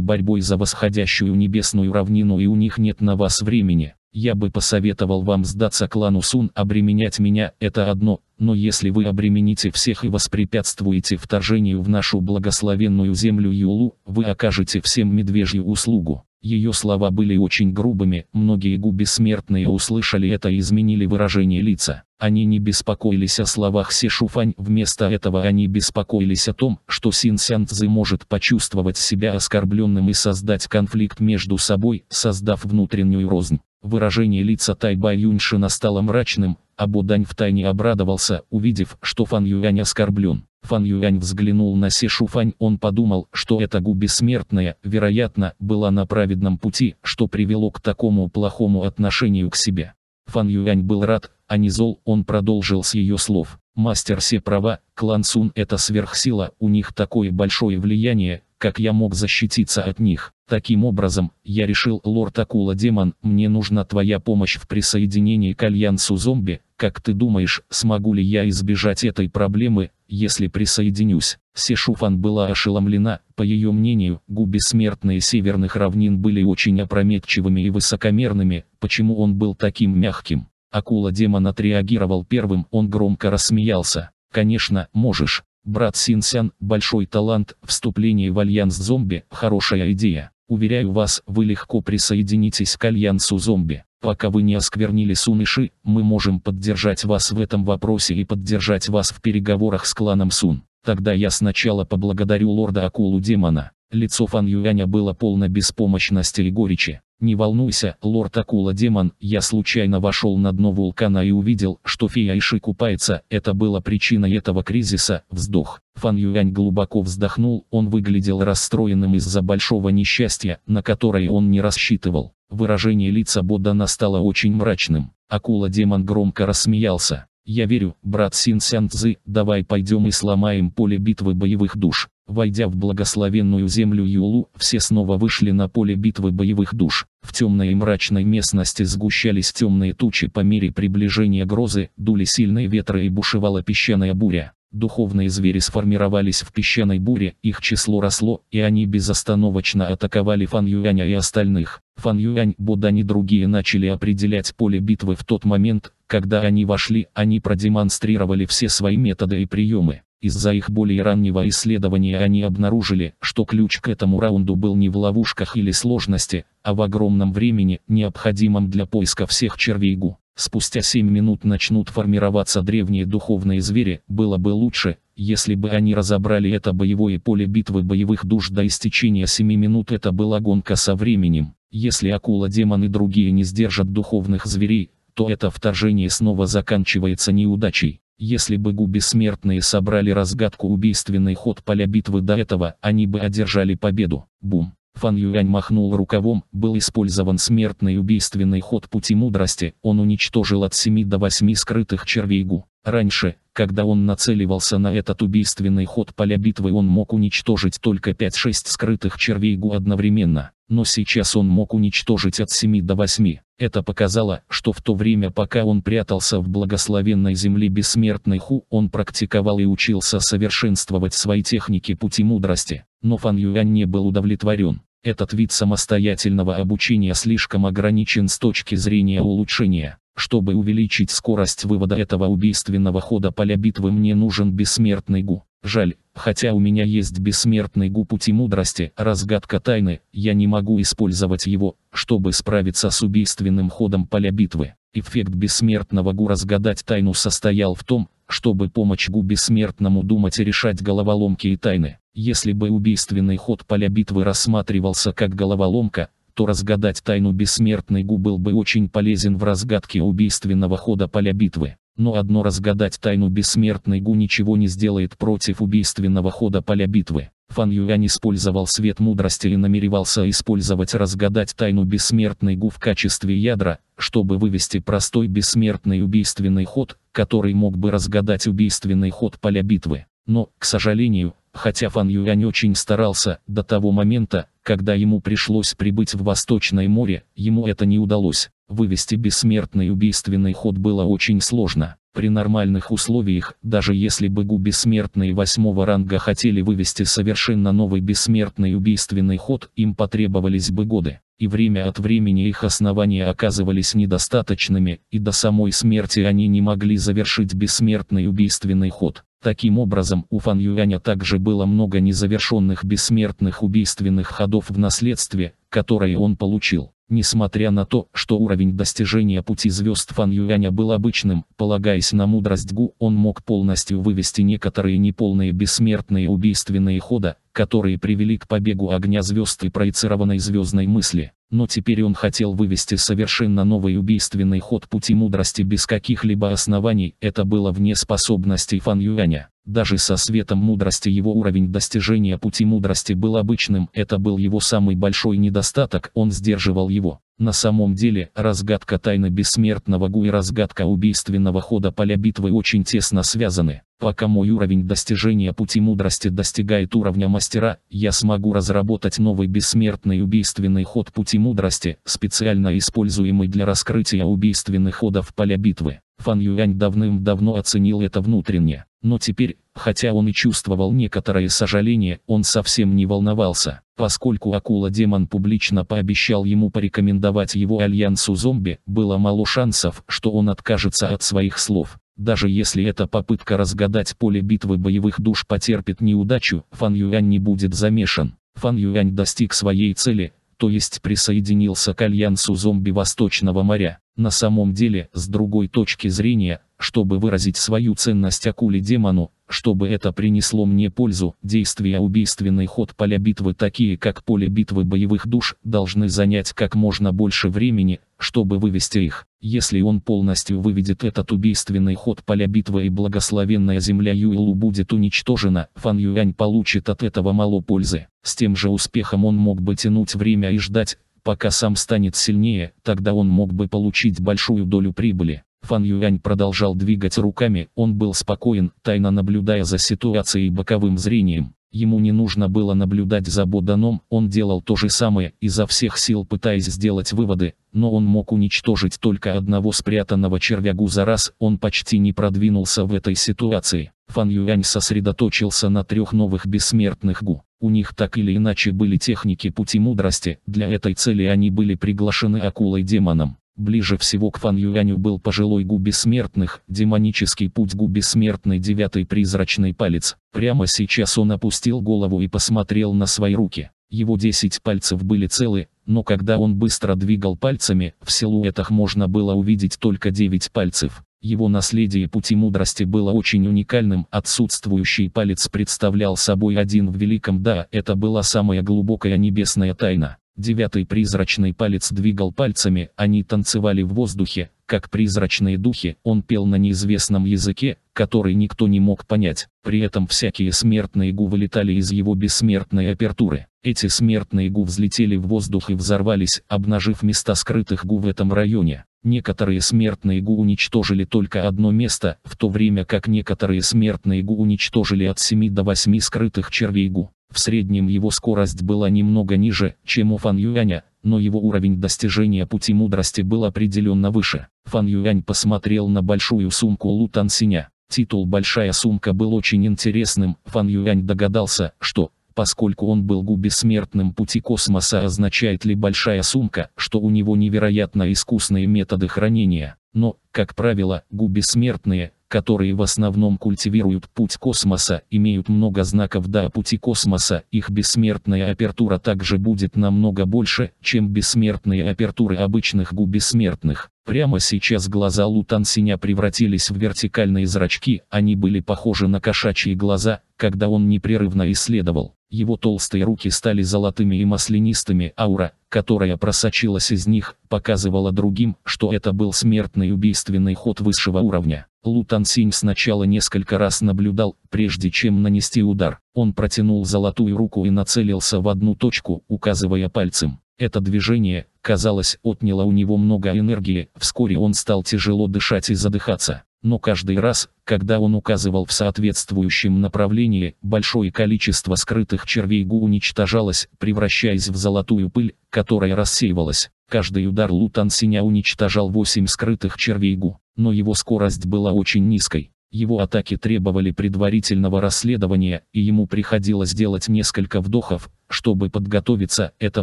борьбой за восходящую небесную равнину и у них нет на вас времени. Я бы посоветовал вам сдаться клану Сун, обременять меня – это одно, но если вы обремените всех и воспрепятствуете вторжению в нашу благословенную землю Юлу, вы окажете всем медвежью услугу. Ее слова были очень грубыми, многие губи смертные услышали это и изменили выражение лица. Они не беспокоились о словах Сишуфань, вместо этого они беспокоились о том, что Син Сян может почувствовать себя оскорбленным и создать конфликт между собой, создав внутреннюю рознь. Выражение лица Тайба Юньшина стало мрачным, Абу Абудань втайне обрадовался, увидев, что Фан Юань оскорблен. Фан Юань взглянул на Си Шуфань, он подумал, что эта гу бессмертная, вероятно, была на праведном пути, что привело к такому плохому отношению к себе. Фан Юань был рад, а не зол, он продолжил с ее слов. Мастер Се права, клан Сун это сверхсила, у них такое большое влияние, как я мог защититься от них. Таким образом, я решил, лорд Акула Демон, мне нужна твоя помощь в присоединении к Альянсу Зомби, как ты думаешь, смогу ли я избежать этой проблемы, если присоединюсь? Сешуфан была ошеломлена, по ее мнению, губи смертные северных равнин были очень опрометчивыми и высокомерными, почему он был таким мягким? Акула-демон отреагировал первым, он громко рассмеялся. «Конечно, можешь. Брат Синсян, большой талант, вступление в альянс зомби, хорошая идея. Уверяю вас, вы легко присоединитесь к альянсу зомби. Пока вы не осквернили Суниши, мы можем поддержать вас в этом вопросе и поддержать вас в переговорах с кланом Сун. Тогда я сначала поблагодарю лорда Акулу Демона. Лицо Фан Юаня было полно беспомощности и горечи. Не волнуйся, лорд Акула-демон, я случайно вошел на дно вулкана и увидел, что фея Иши купается, это была причина этого кризиса, вздох. Фан Юань глубоко вздохнул, он выглядел расстроенным из-за большого несчастья, на которое он не рассчитывал. Выражение лица Бодана стало очень мрачным. Акула-демон громко рассмеялся. «Я верю, брат Син Сян Цзы, давай пойдем и сломаем поле битвы боевых душ». Войдя в благословенную землю Юлу, все снова вышли на поле битвы боевых душ. В темной и мрачной местности сгущались темные тучи по мере приближения грозы, дули сильные ветры и бушевала песчаная буря. Духовные звери сформировались в песчаной буре, их число росло, и они безостановочно атаковали Фан Юаня и остальных. Фан Юань, Бодань и другие начали определять поле битвы в тот момент, когда они вошли, они продемонстрировали все свои методы и приемы. Из-за их более раннего исследования они обнаружили, что ключ к этому раунду был не в ловушках или сложности, а в огромном времени, необходимом для поиска всех червей гу. Спустя 7 минут начнут формироваться древние духовные звери, было бы лучше, если бы они разобрали это боевое поле битвы боевых душ до истечения 7 минут это была гонка со временем. Если акула, демон и другие не сдержат духовных зверей, то это вторжение снова заканчивается неудачей. Если бы гу бессмертные собрали разгадку убийственный ход поля битвы до этого, они бы одержали победу. Бум. Фан Юань махнул рукавом, был использован смертный убийственный ход пути мудрости, он уничтожил от 7 до 8 скрытых червей Гу. Раньше, когда он нацеливался на этот убийственный ход поля битвы он мог уничтожить только 5-6 скрытых червей Гу одновременно, но сейчас он мог уничтожить от 7 до 8. Это показало, что в то время пока он прятался в благословенной земле бессмертной Ху, он практиковал и учился совершенствовать свои техники пути мудрости. Но Фан Юань не был удовлетворен. Этот вид самостоятельного обучения слишком ограничен с точки зрения улучшения. Чтобы увеличить скорость вывода этого убийственного хода поля битвы мне нужен бессмертный Гу. Жаль, хотя у меня есть бессмертный губ пути мудрости, разгадка тайны, я не могу использовать его, чтобы справиться с убийственным ходом поля битвы. Эффект бессмертного гу разгадать тайну состоял в том, чтобы помочь гу бессмертному думать и решать головоломки и тайны. Если бы убийственный ход поля битвы рассматривался как головоломка, то разгадать тайну бессмертный гу был бы очень полезен в разгадке убийственного хода поля битвы. Но одно разгадать тайну бессмертной Гу ничего не сделает против убийственного хода поля битвы. Фан Юань использовал свет мудрости и намеревался использовать разгадать тайну бессмертной Гу в качестве ядра, чтобы вывести простой бессмертный убийственный ход, который мог бы разгадать убийственный ход поля битвы. Но, к сожалению, хотя Фан Юань очень старался, до того момента, когда ему пришлось прибыть в Восточное море, ему это не удалось. Вывести бессмертный убийственный ход было очень сложно. При нормальных условиях, даже если бы губ бессмертные восьмого ранга хотели вывести совершенно новый бессмертный убийственный ход, им потребовались бы годы, и время от времени их основания оказывались недостаточными, и до самой смерти они не могли завершить бессмертный убийственный ход. Таким образом, у Фан Юаня также было много незавершенных бессмертных убийственных ходов в наследстве, которое он получил. Несмотря на то, что уровень достижения пути звезд Фан Юаня был обычным, полагаясь на мудрость Гу, он мог полностью вывести некоторые неполные бессмертные убийственные хода, которые привели к побегу огня звезд и проецированной звездной мысли. Но теперь он хотел вывести совершенно новый убийственный ход пути мудрости без каких-либо оснований, это было вне способностей Фан Юаня. Даже со светом мудрости его уровень достижения пути мудрости был обычным, это был его самый большой недостаток, он сдерживал его. На самом деле, разгадка тайны бессмертного Гу и разгадка убийственного хода поля битвы очень тесно связаны. Пока мой уровень достижения пути мудрости достигает уровня мастера, я смогу разработать новый бессмертный убийственный ход пути мудрости, специально используемый для раскрытия убийственных ходов поля битвы. Фан Юань давным-давно оценил это внутренне, но теперь, хотя он и чувствовал некоторое сожаление, он совсем не волновался, поскольку акула-демон публично пообещал ему порекомендовать его альянсу зомби, было мало шансов, что он откажется от своих слов. Даже если эта попытка разгадать поле битвы боевых душ потерпит неудачу, Фан Юань не будет замешан. Фан Юань достиг своей цели, то есть присоединился к альянсу зомби Восточного моря. На самом деле, с другой точки зрения, чтобы выразить свою ценность акуле-демону, чтобы это принесло мне пользу, действия убийственный ход поля битвы такие как поле битвы боевых душ должны занять как можно больше времени, чтобы вывести их. Если он полностью выведет этот убийственный ход поля битвы и благословенная земля Юилу будет уничтожена, Фан Юань получит от этого мало пользы. С тем же успехом он мог бы тянуть время и ждать, пока сам станет сильнее, тогда он мог бы получить большую долю прибыли. Фан Юань продолжал двигать руками, он был спокоен, тайно наблюдая за ситуацией боковым зрением. Ему не нужно было наблюдать за Боданом, он делал то же самое, изо всех сил пытаясь сделать выводы, но он мог уничтожить только одного спрятанного червягу за раз, он почти не продвинулся в этой ситуации. Фан Юань сосредоточился на трех новых бессмертных гу. У них так или иначе были техники пути мудрости, для этой цели они были приглашены акулой-демоном. Ближе всего к Фан Юаню был пожилой Гу смертных, демонический путь Гу смертный девятый призрачный палец. Прямо сейчас он опустил голову и посмотрел на свои руки. Его десять пальцев были целы, но когда он быстро двигал пальцами, в силуэтах можно было увидеть только девять пальцев. Его наследие пути мудрости было очень уникальным, отсутствующий палец представлял собой один в великом «да», это была самая глубокая небесная тайна. Девятый призрачный палец двигал пальцами, они танцевали в воздухе, как призрачные духи, он пел на неизвестном языке, который никто не мог понять. При этом всякие смертные гу вылетали из его бессмертной апертуры. Эти смертные гу взлетели в воздух и взорвались, обнажив места скрытых гу в этом районе. Некоторые смертные Гу уничтожили только одно место, в то время как некоторые смертные Гу уничтожили от 7 до 8 скрытых червей Гу. В среднем его скорость была немного ниже, чем у Фан Юаня, но его уровень достижения пути мудрости был определенно выше. Фан Юань посмотрел на большую сумку Лу Синя. Титул «Большая сумка» был очень интересным, Фан Юань догадался, что поскольку он был губесмертным, бессмертным пути космоса означает ли большая сумка, что у него невероятно искусные методы хранения. Но, как правило, губесмертные, которые в основном культивируют путь космоса, имеют много знаков до пути космоса, их бессмертная апертура также будет намного больше, чем бессмертные апертуры обычных губесмертных. Прямо сейчас глаза Лу Тансиня превратились в вертикальные зрачки, они были похожи на кошачьи глаза, когда он непрерывно исследовал. Его толстые руки стали золотыми и маслянистыми, аура, которая просочилась из них, показывала другим, что это был смертный убийственный ход высшего уровня. Лу Тансинь сначала несколько раз наблюдал, прежде чем нанести удар. Он протянул золотую руку и нацелился в одну точку, указывая пальцем. Это движение, казалось, отняло у него много энергии, вскоре он стал тяжело дышать и задыхаться но каждый раз, когда он указывал в соответствующем направлении, большое количество скрытых червей Гу уничтожалось, превращаясь в золотую пыль, которая рассеивалась. Каждый удар Лу Тансиня уничтожал 8 скрытых червей Гу, но его скорость была очень низкой. Его атаки требовали предварительного расследования, и ему приходилось делать несколько вдохов, чтобы подготовиться, это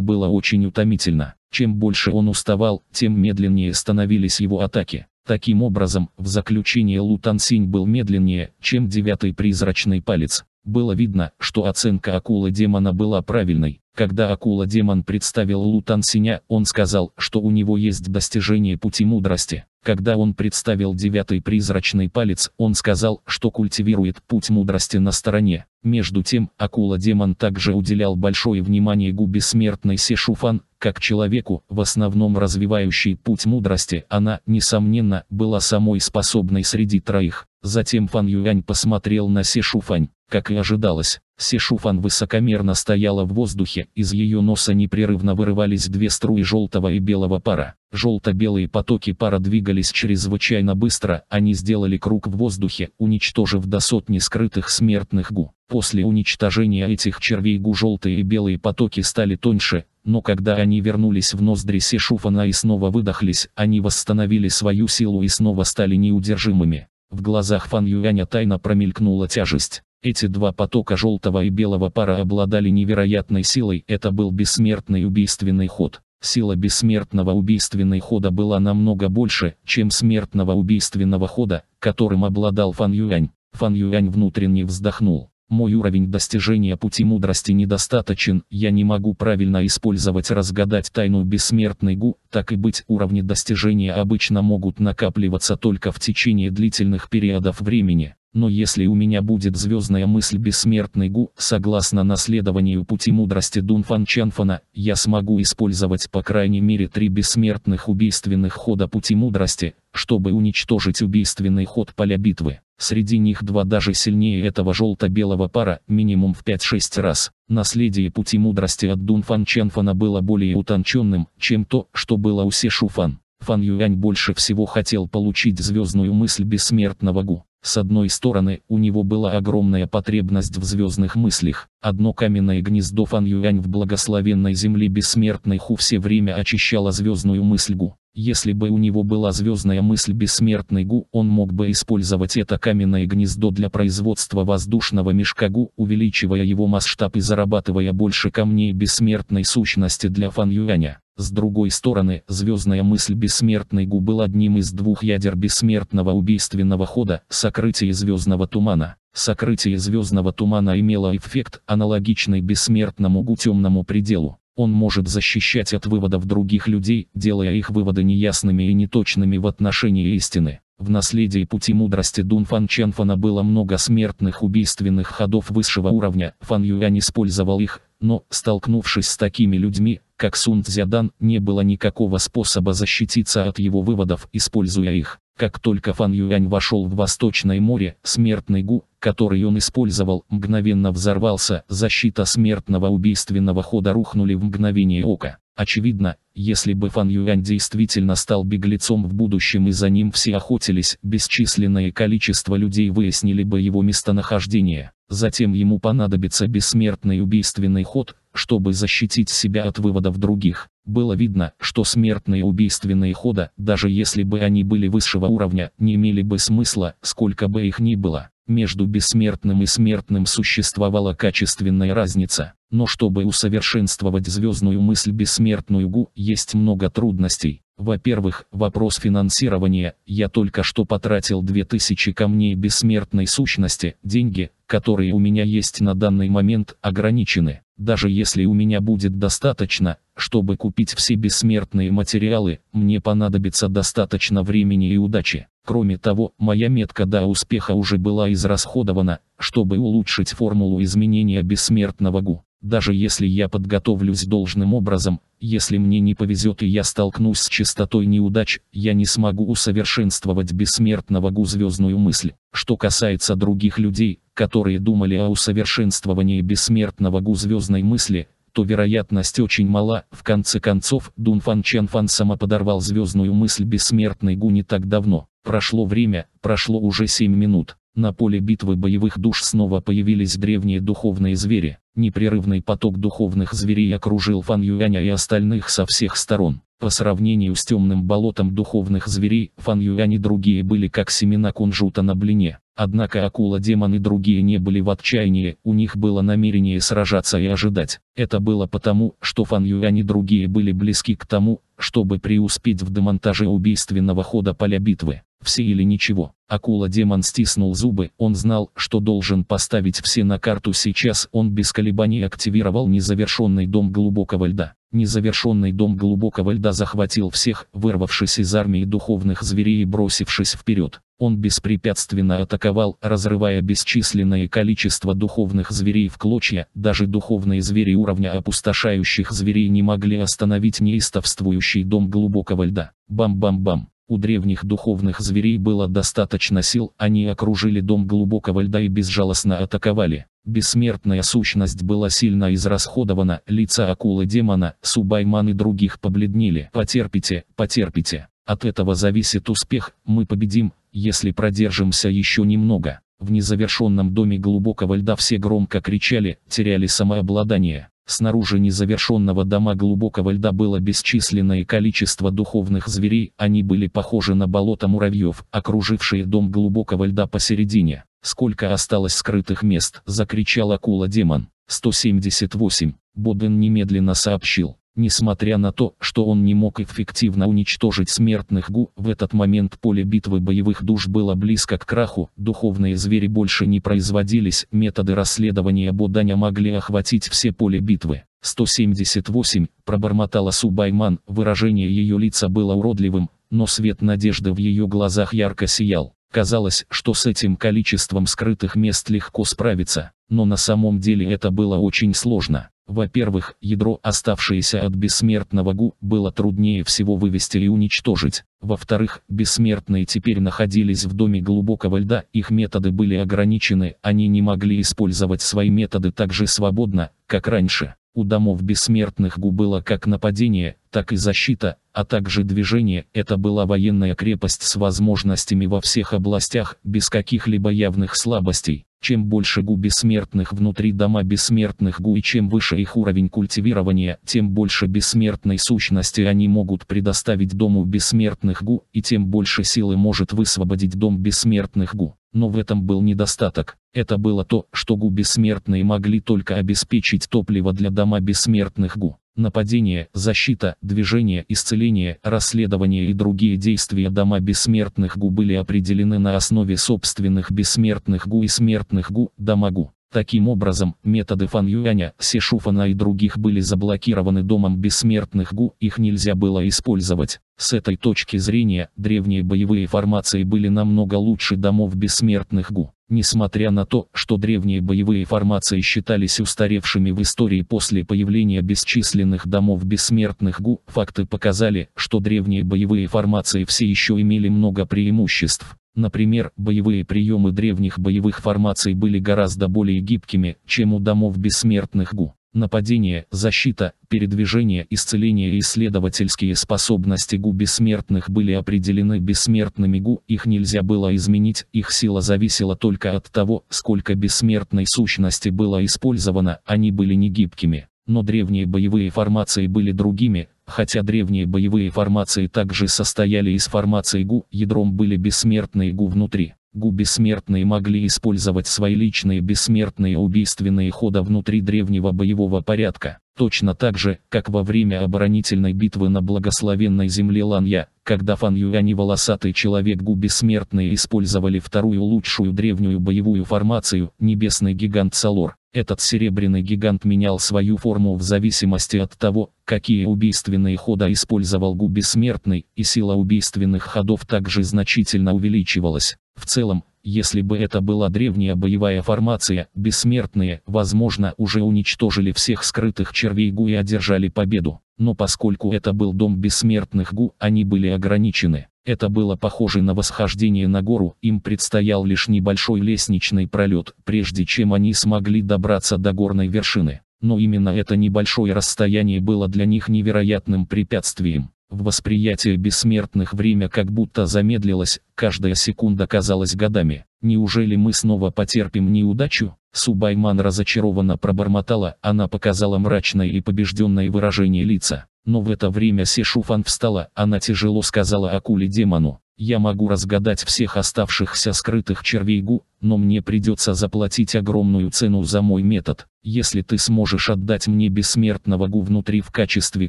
было очень утомительно. Чем больше он уставал, тем медленнее становились его атаки. Таким образом, в заключении Лу Тансинь был медленнее, чем девятый призрачный палец. Было видно, что оценка акулы-демона была правильной. Когда акула-демон представил Лу Тансиня, он сказал, что у него есть достижение пути мудрости. Когда он представил девятый призрачный палец, он сказал, что культивирует путь мудрости на стороне. Между тем, акула-демон также уделял большое внимание губе смертной Сешуфан, как человеку, в основном развивающий путь мудрости, она, несомненно, была самой способной среди троих. Затем Фан Юань посмотрел на Сешуфань. Как и ожидалось, Сишуфан высокомерно стояла в воздухе, из ее носа непрерывно вырывались две струи желтого и белого пара. Желто-белые потоки пара двигались чрезвычайно быстро, они сделали круг в воздухе, уничтожив до сотни скрытых смертных гу. После уничтожения этих червей гу желтые и белые потоки стали тоньше, но когда они вернулись в ноздри Сишуфана и снова выдохлись, они восстановили свою силу и снова стали неудержимыми. В глазах Фан Юаня тайно промелькнула тяжесть. Эти два потока желтого и белого пара обладали невероятной силой, это был бессмертный убийственный ход. Сила бессмертного убийственного хода была намного больше, чем смертного убийственного хода, которым обладал Фан Юань. Фан Юань внутренне вздохнул. Мой уровень достижения пути мудрости недостаточен, я не могу правильно использовать разгадать тайну бессмертной гу, так и быть уровни достижения обычно могут накапливаться только в течение длительных периодов времени. Но если у меня будет звездная мысль бессмертный Гу, согласно наследованию пути мудрости Дунфан Чанфана, я смогу использовать по крайней мере три бессмертных убийственных хода пути мудрости, чтобы уничтожить убийственный ход поля битвы. Среди них два даже сильнее этого желто-белого пара, минимум в 5-6 раз. Наследие пути мудрости от Дунфан Чанфана было более утонченным, чем то, что было у Сешуфан. Фан Юань больше всего хотел получить звездную мысль бессмертного Гу. С одной стороны, у него была огромная потребность в звездных мыслях. Одно каменное гнездо Фан Юань в благословенной земле бессмертной Ху все время очищало звездную мысль Гу. Если бы у него была звездная мысль бессмертной Гу, он мог бы использовать это каменное гнездо для производства воздушного мешка Гу, увеличивая его масштаб и зарабатывая больше камней бессмертной сущности для Фан Юаня. С другой стороны, звездная мысль бессмертной Гу был одним из двух ядер бессмертного убийственного хода, сокрытие звездного тумана. Сокрытие звездного тумана имело эффект, аналогичный бессмертному Гу темному пределу. Он может защищать от выводов других людей, делая их выводы неясными и неточными в отношении истины. В наследии пути мудрости Дунфан Чанфана было много смертных убийственных ходов высшего уровня, Фан Юань использовал их, но, столкнувшись с такими людьми, как Сун Цзядан, не было никакого способа защититься от его выводов, используя их. Как только Фан Юань вошел в Восточное море, смертный Гу, который он использовал, мгновенно взорвался, защита смертного убийственного хода рухнули в мгновение ока. Очевидно, если бы Фан Юань действительно стал беглецом в будущем и за ним все охотились, бесчисленное количество людей выяснили бы его местонахождение. Затем ему понадобится бессмертный убийственный ход, чтобы защитить себя от выводов других. Было видно, что смертные убийственные хода, даже если бы они были высшего уровня, не имели бы смысла, сколько бы их ни было. Между бессмертным и смертным существовала качественная разница. Но чтобы усовершенствовать звездную мысль бессмертную Гу, есть много трудностей. Во-первых, вопрос финансирования, я только что потратил 2000 камней бессмертной сущности, деньги, которые у меня есть на данный момент, ограничены. Даже если у меня будет достаточно, чтобы купить все бессмертные материалы, мне понадобится достаточно времени и удачи. Кроме того, моя метка до успеха уже была израсходована, чтобы улучшить формулу изменения бессмертного ГУ. Даже если я подготовлюсь должным образом, если мне не повезет и я столкнусь с чистотой неудач, я не смогу усовершенствовать бессмертного гу звездную мысль. Что касается других людей, которые думали о усовершенствовании бессмертного гу звездной мысли, то вероятность очень мала. В конце концов, Дун Фан Чен Фан сама подорвал звездную мысль бессмертной гу не так давно. Прошло время, прошло уже 7 минут. На поле битвы боевых душ снова появились древние духовные звери. Непрерывный поток духовных зверей окружил Фан Юаня и остальных со всех сторон. По сравнению с темным болотом духовных зверей, Фан Юань и другие были как семена кунжута на блине. Однако акула-демон и другие не были в отчаянии, у них было намерение сражаться и ожидать. Это было потому, что Фан Юань и другие были близки к тому, чтобы преуспеть в демонтаже убийственного хода поля битвы. Все или ничего. Акула-демон стиснул зубы, он знал, что должен поставить все на карту сейчас, он без колебаний активировал незавершенный дом глубокого льда. Незавершенный дом глубокого льда захватил всех, вырвавшись из армии духовных зверей и бросившись вперед. Он беспрепятственно атаковал, разрывая бесчисленное количество духовных зверей в клочья, даже духовные звери уровня опустошающих зверей не могли остановить неистовствующий дом глубокого льда. Бам-бам-бам. У древних духовных зверей было достаточно сил, они окружили дом глубокого льда и безжалостно атаковали. Бессмертная сущность была сильно израсходована, лица акулы-демона, субайман и других побледнели. Потерпите, потерпите. От этого зависит успех, мы победим, если продержимся еще немного. В незавершенном доме глубокого льда все громко кричали, теряли самообладание. Снаружи незавершенного дома глубокого льда было бесчисленное количество духовных зверей, они были похожи на болото муравьев, окружившие дом глубокого льда посередине. «Сколько осталось скрытых мест?» – закричал акула-демон. «178», – Боден немедленно сообщил. Несмотря на то, что он не мог эффективно уничтожить смертных гу, в этот момент поле битвы боевых душ было близко к краху, духовные звери больше не производились, методы расследования Буданя могли охватить все поле битвы. 178, пробормотала Субайман, выражение ее лица было уродливым, но свет надежды в ее глазах ярко сиял. Казалось, что с этим количеством скрытых мест легко справиться, но на самом деле это было очень сложно. Во-первых, ядро, оставшееся от бессмертного Гу, было труднее всего вывести и уничтожить. Во-вторых, бессмертные теперь находились в доме глубокого льда, их методы были ограничены, они не могли использовать свои методы так же свободно, как раньше. У домов бессмертных Гу было как нападение, так и защита, а также движение. Это была военная крепость с возможностями во всех областях, без каких-либо явных слабостей. Чем больше гу бессмертных внутри дома бессмертных гу и чем выше их уровень культивирования, тем больше бессмертной сущности они могут предоставить дому бессмертных гу, и тем больше силы может высвободить дом бессмертных гу. Но в этом был недостаток. Это было то, что гу бессмертные могли только обеспечить топливо для дома бессмертных гу. Нападение, защита, движение, исцеление, расследование и другие действия дома бессмертных ГУ были определены на основе собственных бессмертных ГУ и смертных ГУ, дома ГУ. Таким образом, методы Фан Юаня, Сишуфана и других были заблокированы Домом Бессмертных Гу, их нельзя было использовать. С этой точки зрения, древние боевые формации были намного лучше Домов Бессмертных Гу. Несмотря на то, что древние боевые формации считались устаревшими в истории после появления бесчисленных домов бессмертных ГУ, факты показали, что древние боевые формации все еще имели много преимуществ. Например, боевые приемы древних боевых формаций были гораздо более гибкими, чем у домов бессмертных ГУ. Нападение, защита, передвижение, исцеление и исследовательские способности Гу бессмертных были определены бессмертными Гу, их нельзя было изменить, их сила зависела только от того, сколько бессмертной сущности было использовано, они были негибкими. Но древние боевые формации были другими, хотя древние боевые формации также состояли из формации Гу, ядром были бессмертные Гу внутри. Гу бессмертные могли использовать свои личные бессмертные убийственные хода внутри древнего боевого порядка. Точно так же, как во время оборонительной битвы на благословенной земле Ланья, когда Фан Юань и волосатый человек Гу бессмертные использовали вторую лучшую древнюю боевую формацию, небесный гигант Салор. Этот серебряный гигант менял свою форму в зависимости от того, какие убийственные хода использовал Гу Бессмертный, и сила убийственных ходов также значительно увеличивалась. В целом, если бы это была древняя боевая формация, бессмертные, возможно, уже уничтожили всех скрытых червей Гу и одержали победу. Но поскольку это был дом бессмертных Гу, они были ограничены. Это было похоже на восхождение на гору, им предстоял лишь небольшой лестничный пролет, прежде чем они смогли добраться до горной вершины но именно это небольшое расстояние было для них невероятным препятствием. В восприятии бессмертных время как будто замедлилось, каждая секунда казалась годами. Неужели мы снова потерпим неудачу? Субайман разочарованно пробормотала, она показала мрачное и побежденное выражение лица. Но в это время Сешуфан встала, она тяжело сказала акуле-демону, я могу разгадать всех оставшихся скрытых червей Гу, но мне придется заплатить огромную цену за мой метод. Если ты сможешь отдать мне бессмертного Гу внутри в качестве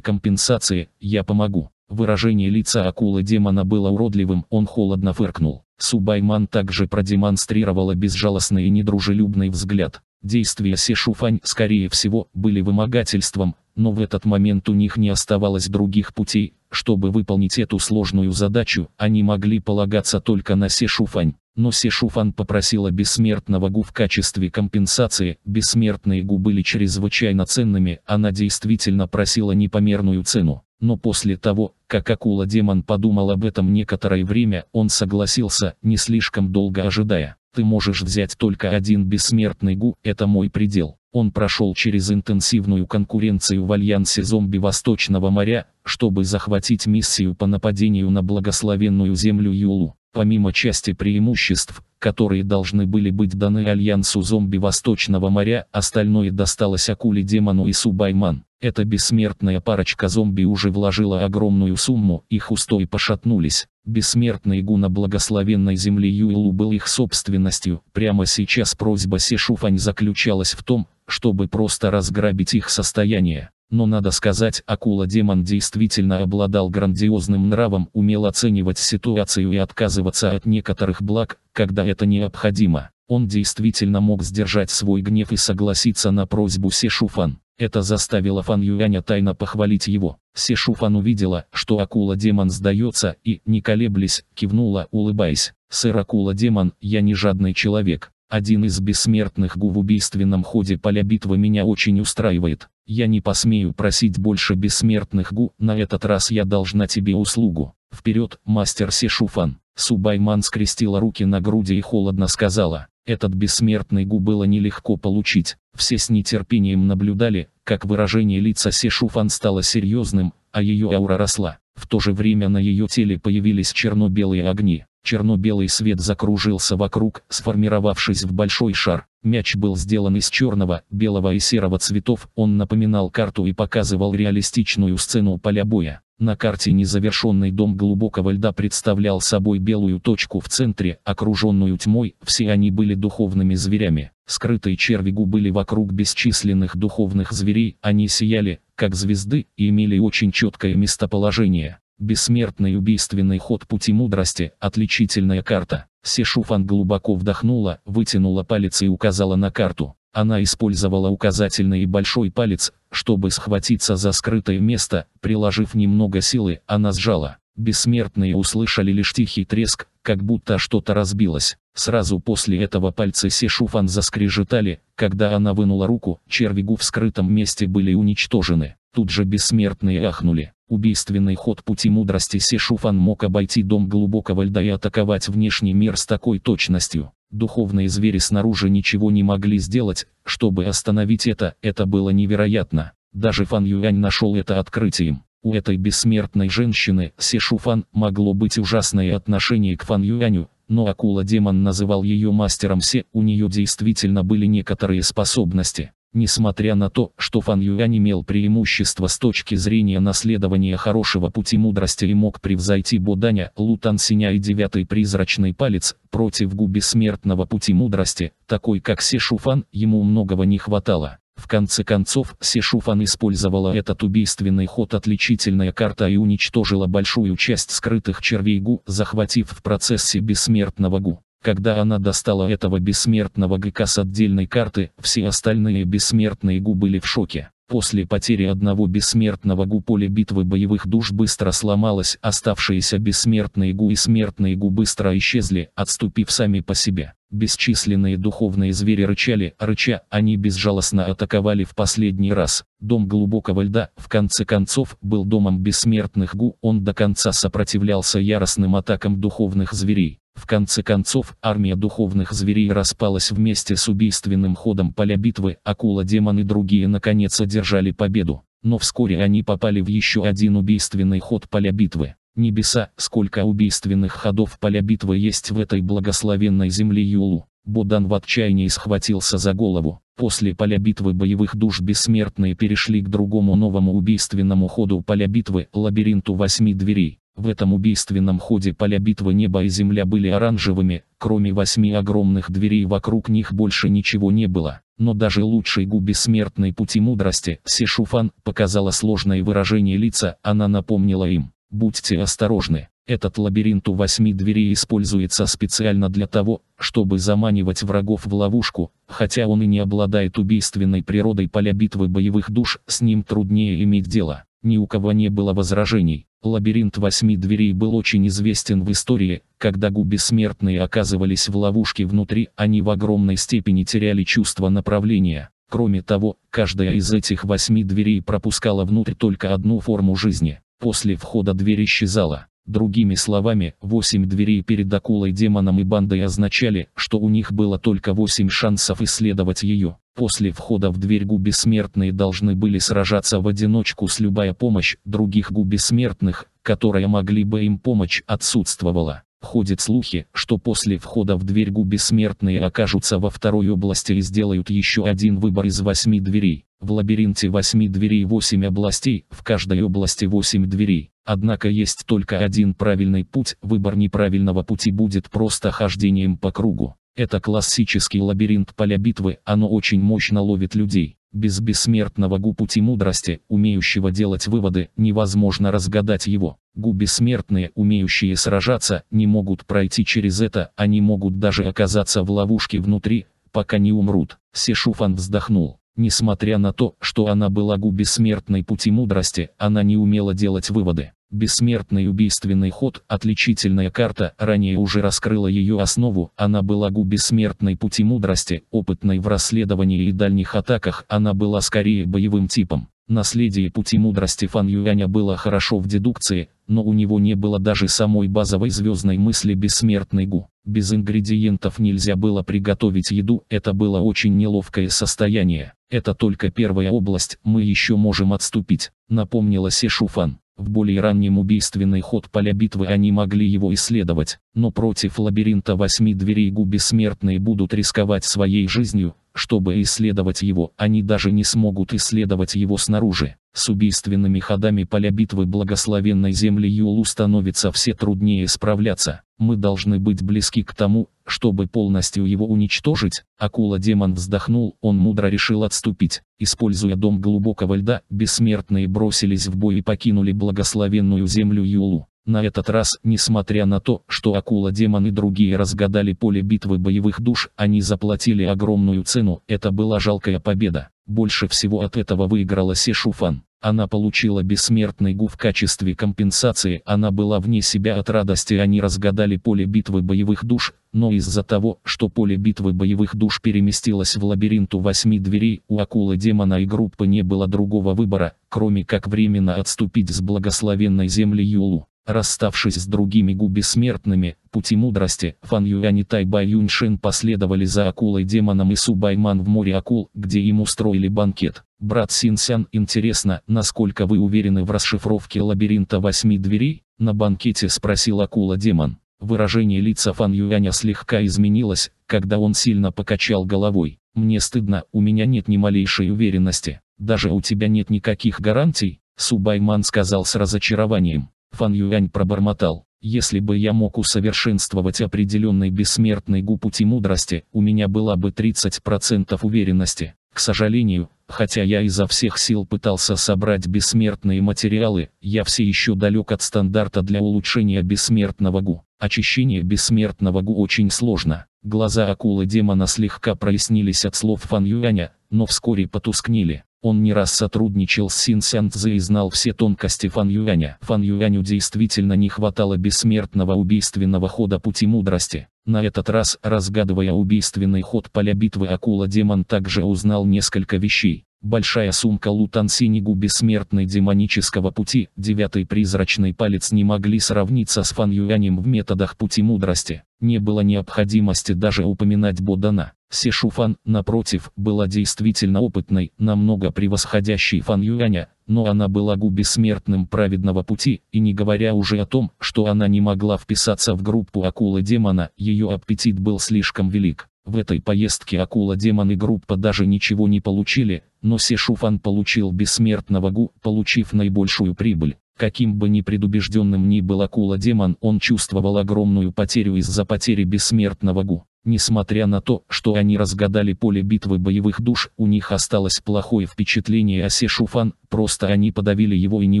компенсации, я помогу. Выражение лица акулы-демона было уродливым, он холодно фыркнул. Субайман также продемонстрировала безжалостный и недружелюбный взгляд. Действия Сешуфань, скорее всего, были вымогательством, но в этот момент у них не оставалось других путей, чтобы выполнить эту сложную задачу, они могли полагаться только на Сешуфань. Но Сешуфан попросила бессмертного гу в качестве компенсации, бессмертные гу были чрезвычайно ценными, она действительно просила непомерную цену. Но после того, как акула-демон подумал об этом некоторое время, он согласился, не слишком долго ожидая. Ты можешь взять только один бессмертный Гу, это мой предел. Он прошел через интенсивную конкуренцию в альянсе зомби Восточного моря, чтобы захватить миссию по нападению на благословенную землю Юлу. Помимо части преимуществ, которые должны были быть даны альянсу зомби Восточного моря, остальное досталось Акуле Демону и Субайман. Эта бессмертная парочка зомби уже вложила огромную сумму, их устои пошатнулись. Бессмертный гуна благословенной земли Юилу был их собственностью. Прямо сейчас просьба Сишуфань заключалась в том, чтобы просто разграбить их состояние. Но надо сказать, акула-демон действительно обладал грандиозным нравом, умел оценивать ситуацию и отказываться от некоторых благ, когда это необходимо. Он действительно мог сдержать свой гнев и согласиться на просьбу Сишуфан. Это заставило Фан Юаня тайно похвалить его. Сишу Фан увидела, что акула-демон сдается и, не колеблясь, кивнула, улыбаясь. «Сэр акула-демон, я не жадный человек. Один из бессмертных гу в убийственном ходе поля битвы меня очень устраивает. Я не посмею просить больше бессмертных гу, на этот раз я должна тебе услугу. Вперед, мастер Сишуфан. Субайман скрестила руки на груди и холодно сказала, этот бессмертный Гу было нелегко получить. Все с нетерпением наблюдали, как выражение лица Сешуфан стало серьезным, а ее аура росла. В то же время на ее теле появились черно-белые огни. Черно-белый свет закружился вокруг, сформировавшись в большой шар. Мяч был сделан из черного, белого и серого цветов, он напоминал карту и показывал реалистичную сцену поля боя. На карте незавершенный дом глубокого льда представлял собой белую точку в центре, окруженную тьмой, все они были духовными зверями. Скрытые червигу были вокруг бесчисленных духовных зверей, они сияли, как звезды, и имели очень четкое местоположение. Бессмертный убийственный ход пути мудрости, отличительная карта. Сешуфан глубоко вдохнула, вытянула палец и указала на карту. Она использовала указательный и большой палец, чтобы схватиться за скрытое место, приложив немного силы, она сжала. Бессмертные услышали лишь тихий треск, как будто что-то разбилось. Сразу после этого пальцы Сешуфан заскрежетали, когда она вынула руку, черви в скрытом месте были уничтожены. Тут же бессмертные ахнули. Убийственный ход пути мудрости Сешуфан мог обойти дом глубокого льда и атаковать внешний мир с такой точностью. Духовные звери снаружи ничего не могли сделать, чтобы остановить это, это было невероятно. Даже Фан Юань нашел это открытием. У этой бессмертной женщины, Се Шуфан могло быть ужасное отношение к Фан Юаню, но акула-демон называл ее мастером Се, у нее действительно были некоторые способности. Несмотря на то, что Фан Юань имел преимущество с точки зрения наследования хорошего пути мудрости и мог превзойти Боданя, Лутан Синя и Девятый Призрачный Палец, против гу бессмертного пути мудрости, такой как Сешуфан, ему многого не хватало. В конце концов, Сишуфан использовала этот убийственный ход отличительная карта и уничтожила большую часть скрытых червей Гу, захватив в процессе бессмертного Гу. Когда она достала этого бессмертного ГК с отдельной карты, все остальные бессмертные ГУ были в шоке. После потери одного бессмертного ГУ поле битвы боевых душ быстро сломалось, оставшиеся бессмертные ГУ и смертные ГУ быстро исчезли, отступив сами по себе. Бесчисленные духовные звери рычали, рыча, они безжалостно атаковали в последний раз. Дом глубокого льда, в конце концов, был домом бессмертных Гу, он до конца сопротивлялся яростным атакам духовных зверей. В конце концов, армия духовных зверей распалась вместе с убийственным ходом поля битвы, акула, демон и другие наконец одержали победу. Но вскоре они попали в еще один убийственный ход поля битвы. Небеса, сколько убийственных ходов поля битвы есть в этой благословенной земле Юлу. Будан в отчаянии схватился за голову. После поля битвы боевых душ бессмертные перешли к другому новому убийственному ходу поля битвы, лабиринту восьми дверей. В этом убийственном ходе поля битвы небо и земля были оранжевыми, кроме восьми огромных дверей вокруг них больше ничего не было. Но даже лучшей гу бессмертной пути мудрости, Сишуфан, показала сложное выражение лица, она напомнила им. Будьте осторожны. Этот лабиринт у восьми дверей используется специально для того, чтобы заманивать врагов в ловушку, хотя он и не обладает убийственной природой поля битвы боевых душ, с ним труднее иметь дело. Ни у кого не было возражений. Лабиринт восьми дверей был очень известен в истории, когда губи смертные оказывались в ловушке внутри, они в огромной степени теряли чувство направления. Кроме того, каждая из этих восьми дверей пропускала внутрь только одну форму жизни. После входа дверь исчезала. Другими словами, восемь дверей перед акулой демоном и бандой означали, что у них было только восемь шансов исследовать ее. После входа в дверь гу бессмертные должны были сражаться в одиночку с любая помощь других гу бессмертных, которая могли бы им помочь, отсутствовала. Ходят слухи, что после входа в дверь гу смертные окажутся во второй области и сделают еще один выбор из восьми дверей. В лабиринте восьми дверей восемь областей, в каждой области восемь дверей. Однако есть только один правильный путь, выбор неправильного пути будет просто хождением по кругу. Это классический лабиринт поля битвы, оно очень мощно ловит людей. Без бессмертного Гу пути мудрости, умеющего делать выводы, невозможно разгадать его. Гу бессмертные, умеющие сражаться, не могут пройти через это, они могут даже оказаться в ловушке внутри, пока не умрут. Сешуфан вздохнул. Несмотря на то, что она была гу бессмертной пути мудрости, она не умела делать выводы. Бессмертный убийственный ход, отличительная карта, ранее уже раскрыла ее основу, она была гу бессмертной пути мудрости, опытной в расследовании и дальних атаках, она была скорее боевым типом. Наследие пути мудрости Фан Юаня было хорошо в дедукции, но у него не было даже самой базовой звездной мысли бессмертный гу. Без ингредиентов нельзя было приготовить еду, это было очень неловкое состояние. Это только первая область, мы еще можем отступить, напомнила Сешуфан. В более раннем убийственный ход поля битвы они могли его исследовать, но против лабиринта восьми дверей губи смертные будут рисковать своей жизнью, чтобы исследовать его, они даже не смогут исследовать его снаружи. С убийственными ходами поля битвы благословенной земли Юлу становится все труднее справляться. Мы должны быть близки к тому, чтобы полностью его уничтожить, акула-демон вздохнул, он мудро решил отступить. Используя дом глубокого льда, бессмертные бросились в бой и покинули благословенную землю Юлу. На этот раз, несмотря на то, что акула-демон и другие разгадали поле битвы боевых душ, они заплатили огромную цену, это была жалкая победа. Больше всего от этого выиграла Сешуфан. Она получила бессмертный гу в качестве компенсации, она была вне себя от радости, они разгадали поле битвы боевых душ, но из-за того, что поле битвы боевых душ переместилось в лабиринту восьми дверей, у акулы демона и группы не было другого выбора, кроме как временно отступить с благословенной земли Юлу. Расставшись с другими гу бессмертными, пути мудрости, Фан Юань и Тай Бай Юньшин последовали за акулой демоном и Субайман в море акул, где им устроили банкет. Брат Синсян, интересно, насколько вы уверены в расшифровке лабиринта восьми дверей? На банкете спросил акула-демон. Выражение лица Фан Юаня слегка изменилось, когда он сильно покачал головой. «Мне стыдно, у меня нет ни малейшей уверенности. Даже у тебя нет никаких гарантий?» Субайман сказал с разочарованием. Фан Юань пробормотал. «Если бы я мог усовершенствовать определенный бессмертный гу пути мудрости, у меня была бы 30% уверенности. К сожалению, хотя я изо всех сил пытался собрать бессмертные материалы, я все еще далек от стандарта для улучшения бессмертного ГУ. Очищение бессмертного ГУ очень сложно. Глаза акулы-демона слегка прояснились от слов Фан Юаня, но вскоре потускнели. Он не раз сотрудничал с Син Сян Цзэ и знал все тонкости Фан Юаня. Фан Юаню действительно не хватало бессмертного убийственного хода пути мудрости. На этот раз, разгадывая убийственный ход поля битвы акула-демон также узнал несколько вещей. Большая сумка Лутан Синигу бессмертной демонического пути, девятый призрачный палец не могли сравниться с Фан Юанем в методах пути мудрости. Не было необходимости даже упоминать Бодана. Сишуфан, напротив, была действительно опытной, намного превосходящей Фан Юаня, но она была губи смертным праведного пути, и не говоря уже о том, что она не могла вписаться в группу акулы-демона, ее аппетит был слишком велик. В этой поездке акула-демон и группа даже ничего не получили, но Сешуфан получил бессмертного Гу, получив наибольшую прибыль. Каким бы ни предубежденным ни был акула-демон, он чувствовал огромную потерю из-за потери бессмертного Гу. Несмотря на то, что они разгадали поле битвы боевых душ, у них осталось плохое впечатление о Сешуфан, просто они подавили его и не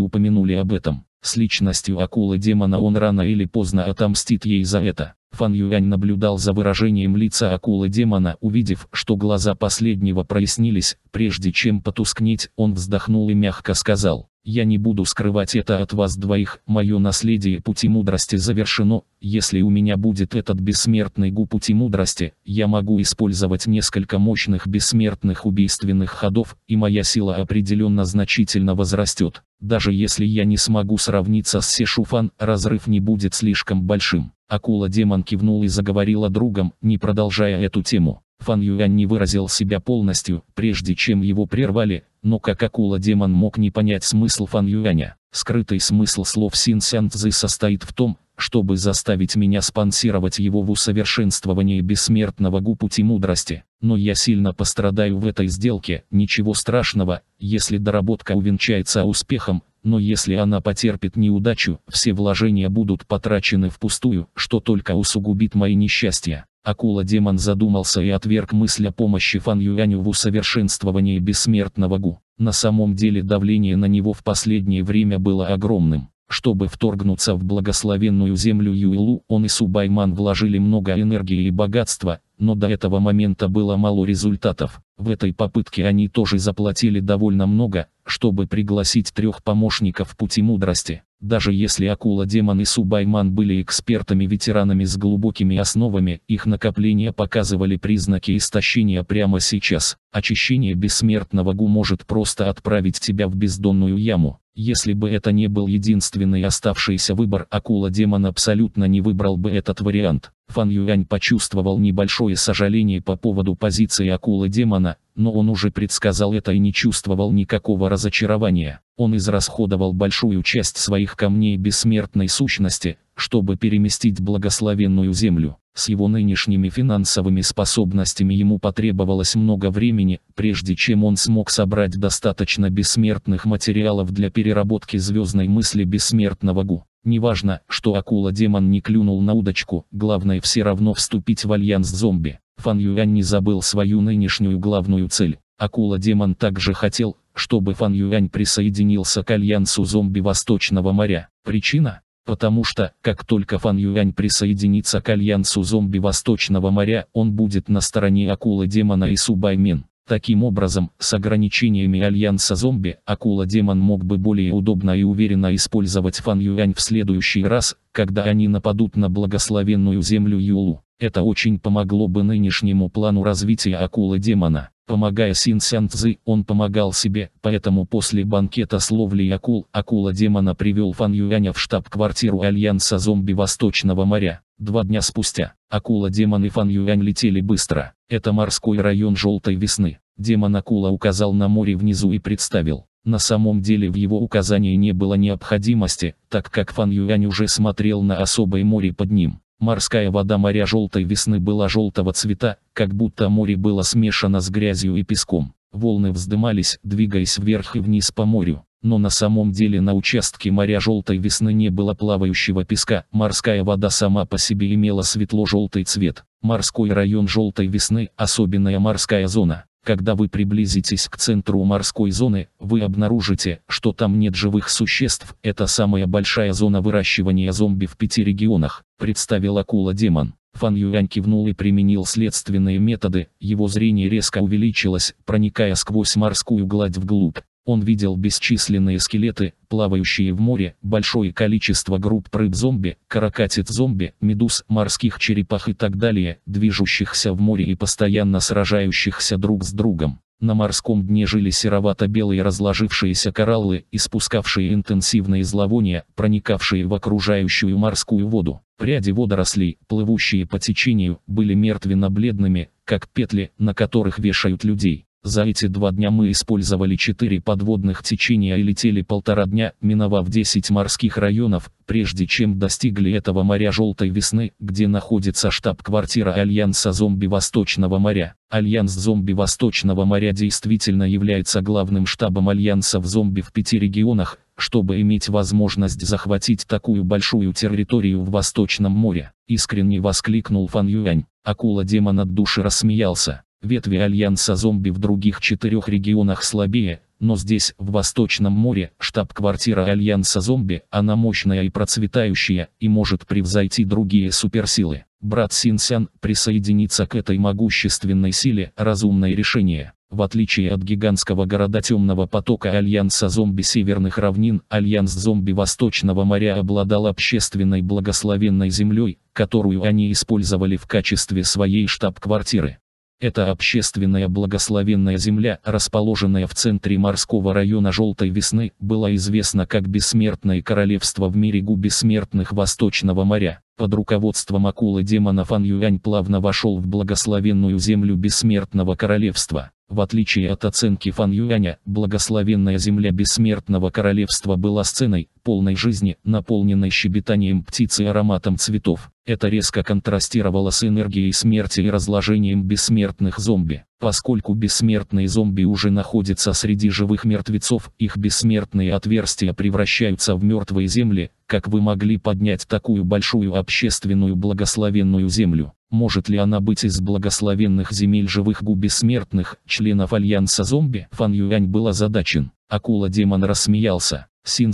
упомянули об этом. С личностью акулы-демона он рано или поздно отомстит ей за это. Фан Юань наблюдал за выражением лица акулы-демона, увидев, что глаза последнего прояснились, прежде чем потускнеть, он вздохнул и мягко сказал. Я не буду скрывать это от вас двоих, мое наследие пути мудрости завершено, если у меня будет этот бессмертный гу пути мудрости, я могу использовать несколько мощных бессмертных убийственных ходов, и моя сила определенно значительно возрастет. Даже если я не смогу сравниться с Сешуфан, разрыв не будет слишком большим. Акула-демон кивнул и заговорила другом, не продолжая эту тему. Фан Юань не выразил себя полностью, прежде чем его прервали, но как акула-демон мог не понять смысл Фан Юаня. Скрытый смысл слов Син Сян Цзы состоит в том, чтобы заставить меня спонсировать его в усовершенствовании бессмертного гу пути мудрости. Но я сильно пострадаю в этой сделке, ничего страшного, если доработка увенчается успехом, но если она потерпит неудачу, все вложения будут потрачены впустую, что только усугубит мои несчастья. Акула-демон задумался и отверг мысль о помощи Фан Юаню в усовершенствовании бессмертного Гу. На самом деле давление на него в последнее время было огромным. Чтобы вторгнуться в благословенную землю Юилу, он и Субайман вложили много энергии и богатства, но до этого момента было мало результатов. В этой попытке они тоже заплатили довольно много, чтобы пригласить трех помощников пути мудрости. Даже если Акула Демон и Субайман были экспертами-ветеранами с глубокими основами, их накопления показывали признаки истощения прямо сейчас. Очищение бессмертного Гу может просто отправить тебя в бездонную яму. Если бы это не был единственный оставшийся выбор, акула-демон абсолютно не выбрал бы этот вариант. Фан Юань почувствовал небольшое сожаление по поводу позиции акулы-демона, но он уже предсказал это и не чувствовал никакого разочарования. Он израсходовал большую часть своих камней бессмертной сущности, чтобы переместить благословенную землю. С его нынешними финансовыми способностями ему потребовалось много времени, прежде чем он смог собрать достаточно бессмертных материалов для переработки звездной мысли бессмертного Гу. Неважно, что акула-демон не клюнул на удочку, главное все равно вступить в альянс зомби. Фан Юань не забыл свою нынешнюю главную цель. Акула-демон также хотел, чтобы Фан Юань присоединился к альянсу зомби Восточного моря. Причина? Потому что, как только Фан Юань присоединится к альянсу зомби Восточного моря, он будет на стороне акулы-демона и Субаймин. Таким образом, с ограничениями альянса зомби, акула-демон мог бы более удобно и уверенно использовать Фан Юань в следующий раз, когда они нападут на благословенную землю Юлу. Это очень помогло бы нынешнему плану развития акулы-демона. Помогая Син Сян Цзы, он помогал себе, поэтому после банкета с ловлей акул, акула-демона привел Фан Юаня в штаб-квартиру Альянса Зомби Восточного моря. Два дня спустя, акула-демон и Фан Юань летели быстро. Это морской район Желтой Весны. Демон-акула указал на море внизу и представил. На самом деле в его указании не было необходимости, так как Фан Юань уже смотрел на особое море под ним. Морская вода моря желтой весны была желтого цвета, как будто море было смешано с грязью и песком. Волны вздымались, двигаясь вверх и вниз по морю. Но на самом деле на участке моря желтой весны не было плавающего песка. Морская вода сама по себе имела светло-желтый цвет. Морской район желтой весны – особенная морская зона. Когда вы приблизитесь к центру морской зоны, вы обнаружите, что там нет живых существ. Это самая большая зона выращивания зомби в пяти регионах, представил акула-демон. Фан Юань кивнул и применил следственные методы, его зрение резко увеличилось, проникая сквозь морскую гладь вглубь. Он видел бесчисленные скелеты, плавающие в море, большое количество групп рыб-зомби, каракатиц-зомби, медуз, морских черепах и так далее, движущихся в море и постоянно сражающихся друг с другом. На морском дне жили серовато-белые разложившиеся кораллы, испускавшие интенсивные зловония, проникавшие в окружающую морскую воду. Пряди водорослей, плывущие по течению, были мертвенно-бледными, как петли, на которых вешают людей. За эти два дня мы использовали четыре подводных течения и летели полтора дня, миновав 10 морских районов, прежде чем достигли этого моря Желтой Весны, где находится штаб-квартира Альянса Зомби Восточного моря. Альянс Зомби Восточного моря действительно является главным штабом альянсов зомби в пяти регионах, чтобы иметь возможность захватить такую большую территорию в Восточном море. Искренне воскликнул Фан Юань. Акула-демон от души рассмеялся. Ветви альянса зомби в других четырех регионах слабее, но здесь, в Восточном море, штаб-квартира Альянса Зомби, она мощная и процветающая, и может превзойти другие суперсилы. Брат Синсян присоединиться к этой могущественной силе, разумное решение. В отличие от гигантского города темного потока Альянса зомби северных равнин, Альянс зомби Восточного моря обладал общественной благословенной землей, которую они использовали в качестве своей штаб-квартиры. Это общественная благословенная земля, расположенная в центре морского района Желтой Весны, была известна как Бессмертное Королевство в мире губ Бессмертных Восточного моря. Под руководством акулы демона Фан Юань плавно вошел в благословенную землю Бессмертного Королевства. В отличие от оценки Фан Юаня, благословенная земля Бессмертного Королевства была сценой, полной жизни, наполненной щебетанием птиц и ароматом цветов. Это резко контрастировало с энергией смерти и разложением бессмертных зомби. Поскольку бессмертные зомби уже находятся среди живых мертвецов, их бессмертные отверстия превращаются в мертвые земли, как вы могли поднять такую большую общественную благословенную землю? Может ли она быть из благословенных земель живых гу бессмертных, членов Альянса зомби? Фан Юань был озадачен. Акула-демон рассмеялся. Син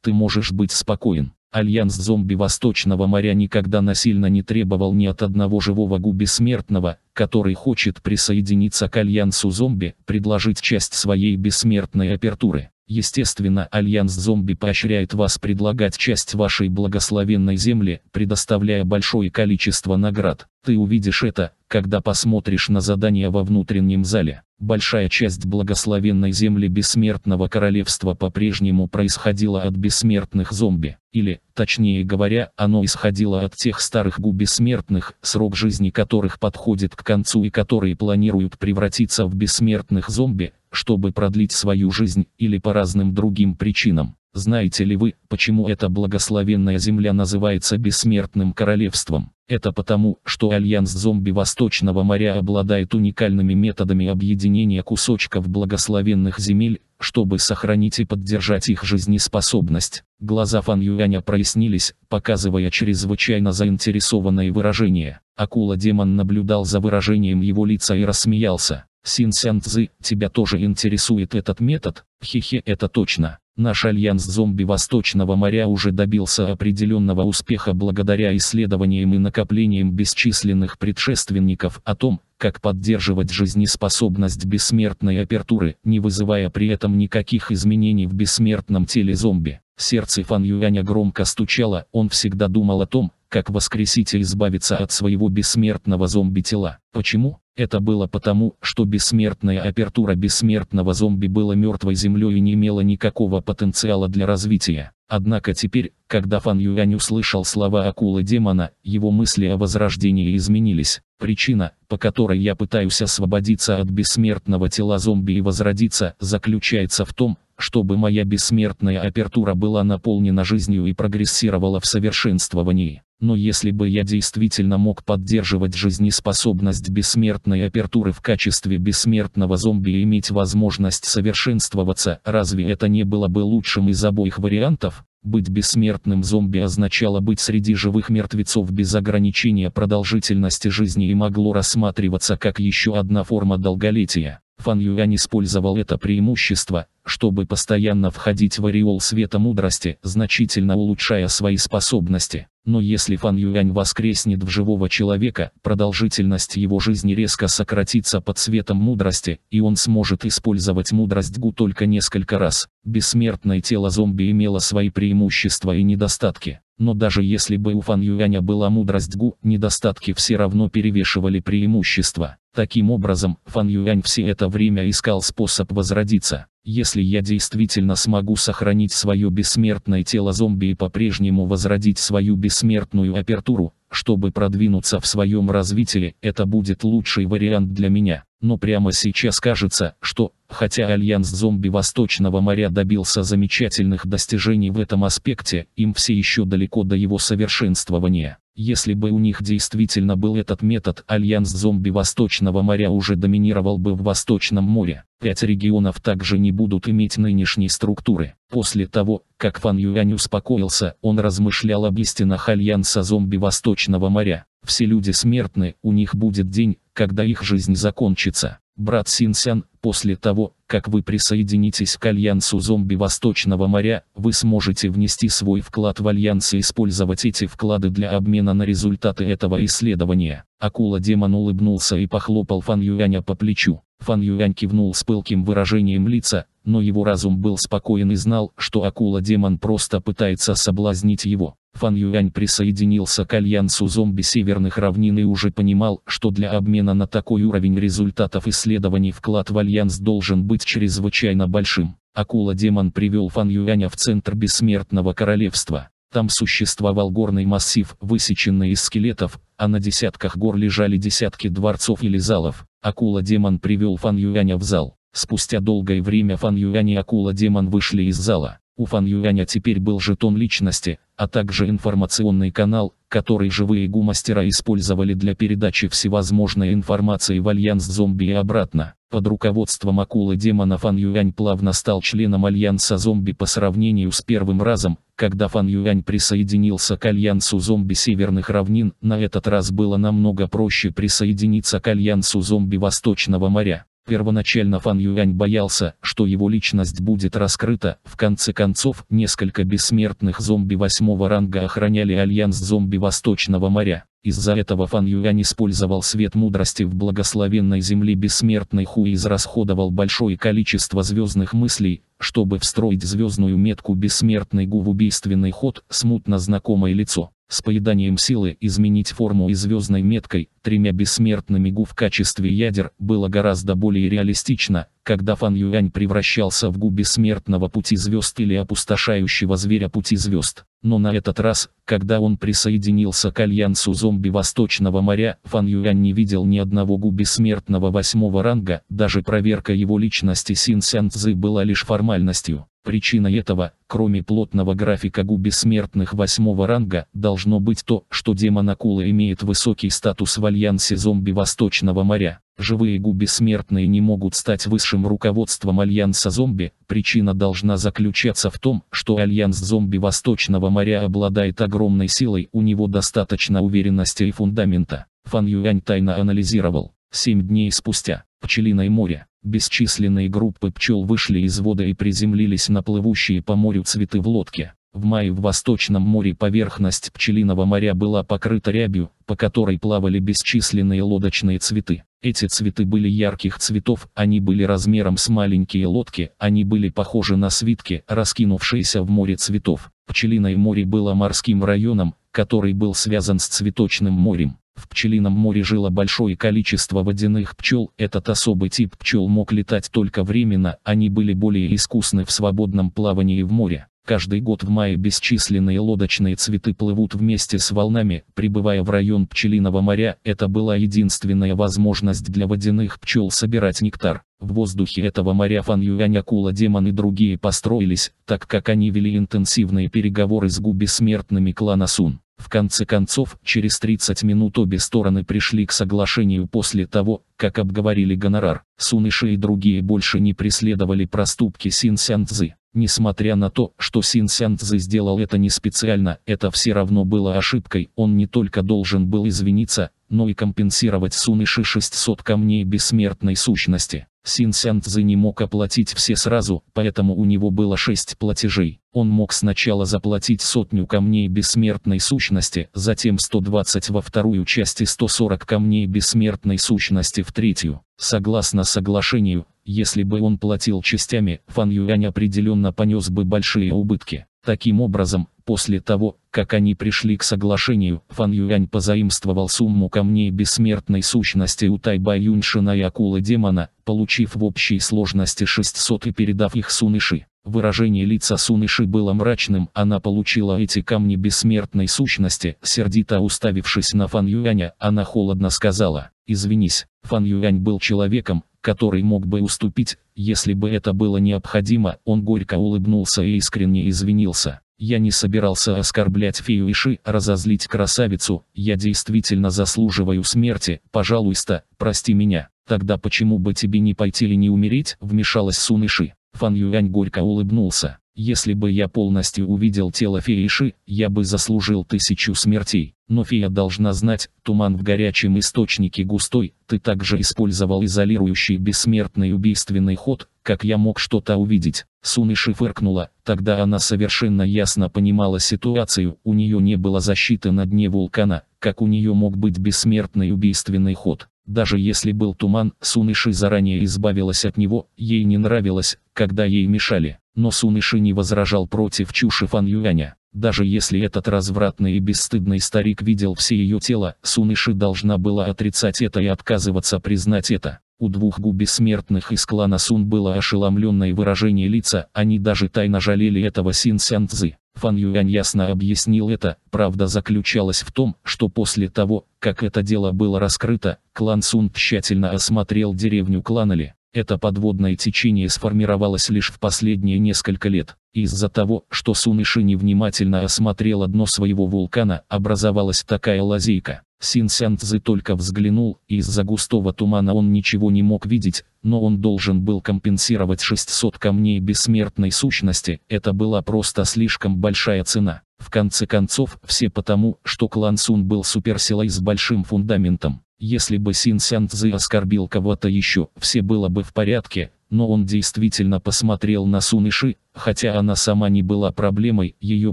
ты можешь быть спокоен. Альянс зомби Восточного моря никогда насильно не требовал ни от одного живого гу бессмертного, который хочет присоединиться к альянсу зомби, предложить часть своей бессмертной апертуры. Естественно, Альянс Зомби поощряет вас предлагать часть вашей благословенной земли, предоставляя большое количество наград. Ты увидишь это, когда посмотришь на задание во внутреннем зале. Большая часть благословенной земли бессмертного королевства по-прежнему происходила от бессмертных зомби, или, точнее говоря, оно исходило от тех старых гу бессмертных, срок жизни которых подходит к концу и которые планируют превратиться в бессмертных зомби, чтобы продлить свою жизнь или по разным другим причинам. Знаете ли вы, почему эта благословенная земля называется бессмертным королевством? Это потому, что Альянс Зомби Восточного моря обладает уникальными методами объединения кусочков благословенных земель, чтобы сохранить и поддержать их жизнеспособность. Глаза Фан Юаня прояснились, показывая чрезвычайно заинтересованное выражение. Акула-демон наблюдал за выражением его лица и рассмеялся. Син тебя тоже интересует этот метод? Хе-хе, это точно. Наш альянс зомби Восточного моря уже добился определенного успеха благодаря исследованиям и накоплениям бесчисленных предшественников о том, как поддерживать жизнеспособность бессмертной апертуры, не вызывая при этом никаких изменений в бессмертном теле зомби. Сердце Фан Юаня громко стучало, он всегда думал о том, как воскресить и избавиться от своего бессмертного зомби-тела. Почему? Это было потому, что бессмертная апертура бессмертного зомби была мертвой землей и не имела никакого потенциала для развития. Однако теперь, когда Фан Юань услышал слова акулы-демона, его мысли о возрождении изменились. Причина, по которой я пытаюсь освободиться от бессмертного тела зомби и возродиться, заключается в том, чтобы моя бессмертная апертура была наполнена жизнью и прогрессировала в совершенствовании. Но если бы я действительно мог поддерживать жизнеспособность бессмертной апертуры в качестве бессмертного зомби и иметь возможность совершенствоваться, разве это не было бы лучшим из обоих вариантов? Быть бессмертным зомби означало быть среди живых мертвецов без ограничения продолжительности жизни и могло рассматриваться как еще одна форма долголетия. Фан Юань использовал это преимущество, чтобы постоянно входить в ореол света мудрости, значительно улучшая свои способности. Но если Фан Юань воскреснет в живого человека, продолжительность его жизни резко сократится под светом мудрости, и он сможет использовать мудрость Гу только несколько раз. Бессмертное тело зомби имело свои преимущества и недостатки. Но даже если бы у Фан Юаня была мудрость Гу, недостатки все равно перевешивали преимущества. Таким образом, Фан Юань все это время искал способ возродиться. Если я действительно смогу сохранить свое бессмертное тело зомби и по-прежнему возродить свою бессмертную апертуру, чтобы продвинуться в своем развитии, это будет лучший вариант для меня. Но прямо сейчас кажется, что, хотя Альянс Зомби Восточного моря добился замечательных достижений в этом аспекте, им все еще далеко до его совершенствования. Если бы у них действительно был этот метод, альянс зомби Восточного моря уже доминировал бы в Восточном море. Пять регионов также не будут иметь нынешней структуры. После того, как Фан Юань успокоился, он размышлял об истинах альянса зомби Восточного моря. Все люди смертны, у них будет день, когда их жизнь закончится брат Синсян, после того, как вы присоединитесь к альянсу зомби Восточного моря, вы сможете внести свой вклад в альянс и использовать эти вклады для обмена на результаты этого исследования. Акула-демон улыбнулся и похлопал Фан Юаня по плечу. Фан Юань кивнул с пылким выражением лица, но его разум был спокоен и знал, что акула-демон просто пытается соблазнить его. Фан Юань присоединился к альянсу зомби северных равнин и уже понимал, что для обмена на такой уровень результатов исследования исследований вклад в Альянс должен быть чрезвычайно большим. Акула-демон привел Фан Юаня в центр Бессмертного Королевства. Там существовал горный массив, высеченный из скелетов, а на десятках гор лежали десятки дворцов или залов. Акула-демон привел Фан Юаня в зал. Спустя долгое время Фан Юань и Акула-демон вышли из зала. У Фан Юаня теперь был жетон личности, а также информационный канал, который живые гумастера использовали для передачи всевозможной информации в альянс зомби и обратно. Под руководством акулы демона Фан Юань плавно стал членом альянса зомби по сравнению с первым разом, когда Фан Юань присоединился к альянсу зомби северных равнин, на этот раз было намного проще присоединиться к альянсу зомби Восточного моря. Первоначально Фан Юань боялся, что его личность будет раскрыта, в конце концов, несколько бессмертных зомби восьмого ранга охраняли альянс зомби Восточного моря. Из-за этого Фан Юань использовал свет мудрости в благословенной земле бессмертной Хуи и израсходовал большое количество звездных мыслей, чтобы встроить звездную метку бессмертной Гу в убийственный ход, смутно знакомое лицо с поеданием силы изменить форму и звездной меткой, тремя бессмертными Гу в качестве ядер, было гораздо более реалистично, когда Фан Юань превращался в Гу бессмертного пути звезд или опустошающего зверя пути звезд. Но на этот раз, когда он присоединился к альянсу зомби Восточного моря, Фан Юань не видел ни одного Гу бессмертного восьмого ранга, даже проверка его личности Син Сян была лишь формальностью. Причиной этого, кроме плотного графика гу бессмертных восьмого ранга, должно быть то, что демон акулы имеет высокий статус в альянсе зомби Восточного моря. Живые гу бессмертные не могут стать высшим руководством альянса зомби, причина должна заключаться в том, что альянс зомби Восточного моря обладает огромной силой, у него достаточно уверенности и фундамента. Фан Юань тайно анализировал. Семь дней спустя. Пчелиное море. Бесчисленные группы пчел вышли из вода и приземлились на плывущие по морю цветы в лодке. В мае в Восточном море поверхность пчелиного моря была покрыта рябью, по которой плавали бесчисленные лодочные цветы. Эти цветы были ярких цветов, они были размером с маленькие лодки, они были похожи на свитки, раскинувшиеся в море цветов. Пчелиное море было морским районом, который был связан с цветочным морем. В пчелином море жило большое количество водяных пчел. Этот особый тип пчел мог летать только временно, они были более искусны в свободном плавании в море. Каждый год в мае бесчисленные лодочные цветы плывут вместе с волнами, прибывая в район Пчелиного моря, это была единственная возможность для водяных пчел собирать нектар. В воздухе этого моря Фан Юань, Акула, Демон и другие построились, так как они вели интенсивные переговоры с Губи смертными клана Сун. В конце концов, через 30 минут обе стороны пришли к соглашению после того, как обговорили гонорар. Суныши и другие больше не преследовали проступки Син Сян Цзы. Несмотря на то, что Син Сянцзы сделал это не специально, это все равно было ошибкой, он не только должен был извиниться, но и компенсировать Суныши 600 камней бессмертной сущности. Синсянцзы не мог оплатить все сразу, поэтому у него было шесть платежей. Он мог сначала заплатить сотню камней бессмертной сущности, затем 120 во вторую часть и 140 камней бессмертной сущности в третью. Согласно соглашению, если бы он платил частями, Фан Юань определенно понес бы большие убытки. Таким образом, После того, как они пришли к соглашению, Фан Юань позаимствовал сумму камней бессмертной сущности у Тайба Юньшина и акулы-демона, получив в общей сложности 600 и передав их Суныши. Выражение лица Суныши было мрачным, она получила эти камни бессмертной сущности, сердито уставившись на Фан Юаня, она холодно сказала, «Извинись, Фан Юань был человеком, который мог бы уступить, если бы это было необходимо, он горько улыбнулся и искренне извинился. Я не собирался оскорблять фею Иши, разозлить красавицу, я действительно заслуживаю смерти, пожалуйста, прости меня. Тогда почему бы тебе не пойти или не умереть, вмешалась Сун Иши. Фан Юань горько улыбнулся. Если бы я полностью увидел тело Феиши, я бы заслужил тысячу смертей. Но Фея должна знать, туман в горячем источнике густой, ты также использовал изолирующий бессмертный убийственный ход, как я мог что-то увидеть. Суныши фыркнула, тогда она совершенно ясно понимала ситуацию, у нее не было защиты на дне вулкана, как у нее мог быть бессмертный убийственный ход. Даже если был туман, Суныши заранее избавилась от него, ей не нравилось, когда ей мешали. Но Суныши не возражал против чуши Фан Юаня. Даже если этот развратный и бесстыдный старик видел все ее тело, Суныши должна была отрицать это и отказываться признать это. У двух гу бессмертных из клана Сун было ошеломленное выражение лица, они даже тайно жалели этого Син Сян Цзы. Фан Юань ясно объяснил это, правда заключалась в том, что после того, как это дело было раскрыто, клан Сун тщательно осмотрел деревню клана Это подводное течение сформировалось лишь в последние несколько лет. Из-за того, что Суныши невнимательно осмотрел дно своего вулкана, образовалась такая лазейка. Синсянцзы только взглянул, и из-за густого тумана он ничего не мог видеть, но он должен был компенсировать 600 камней бессмертной сущности, это была просто слишком большая цена. В конце концов, все потому, что клан Сун был суперсилой с большим фундаментом. Если бы Син Сян оскорбил кого-то еще, все было бы в порядке, но он действительно посмотрел на Сун Иши, хотя она сама не была проблемой, ее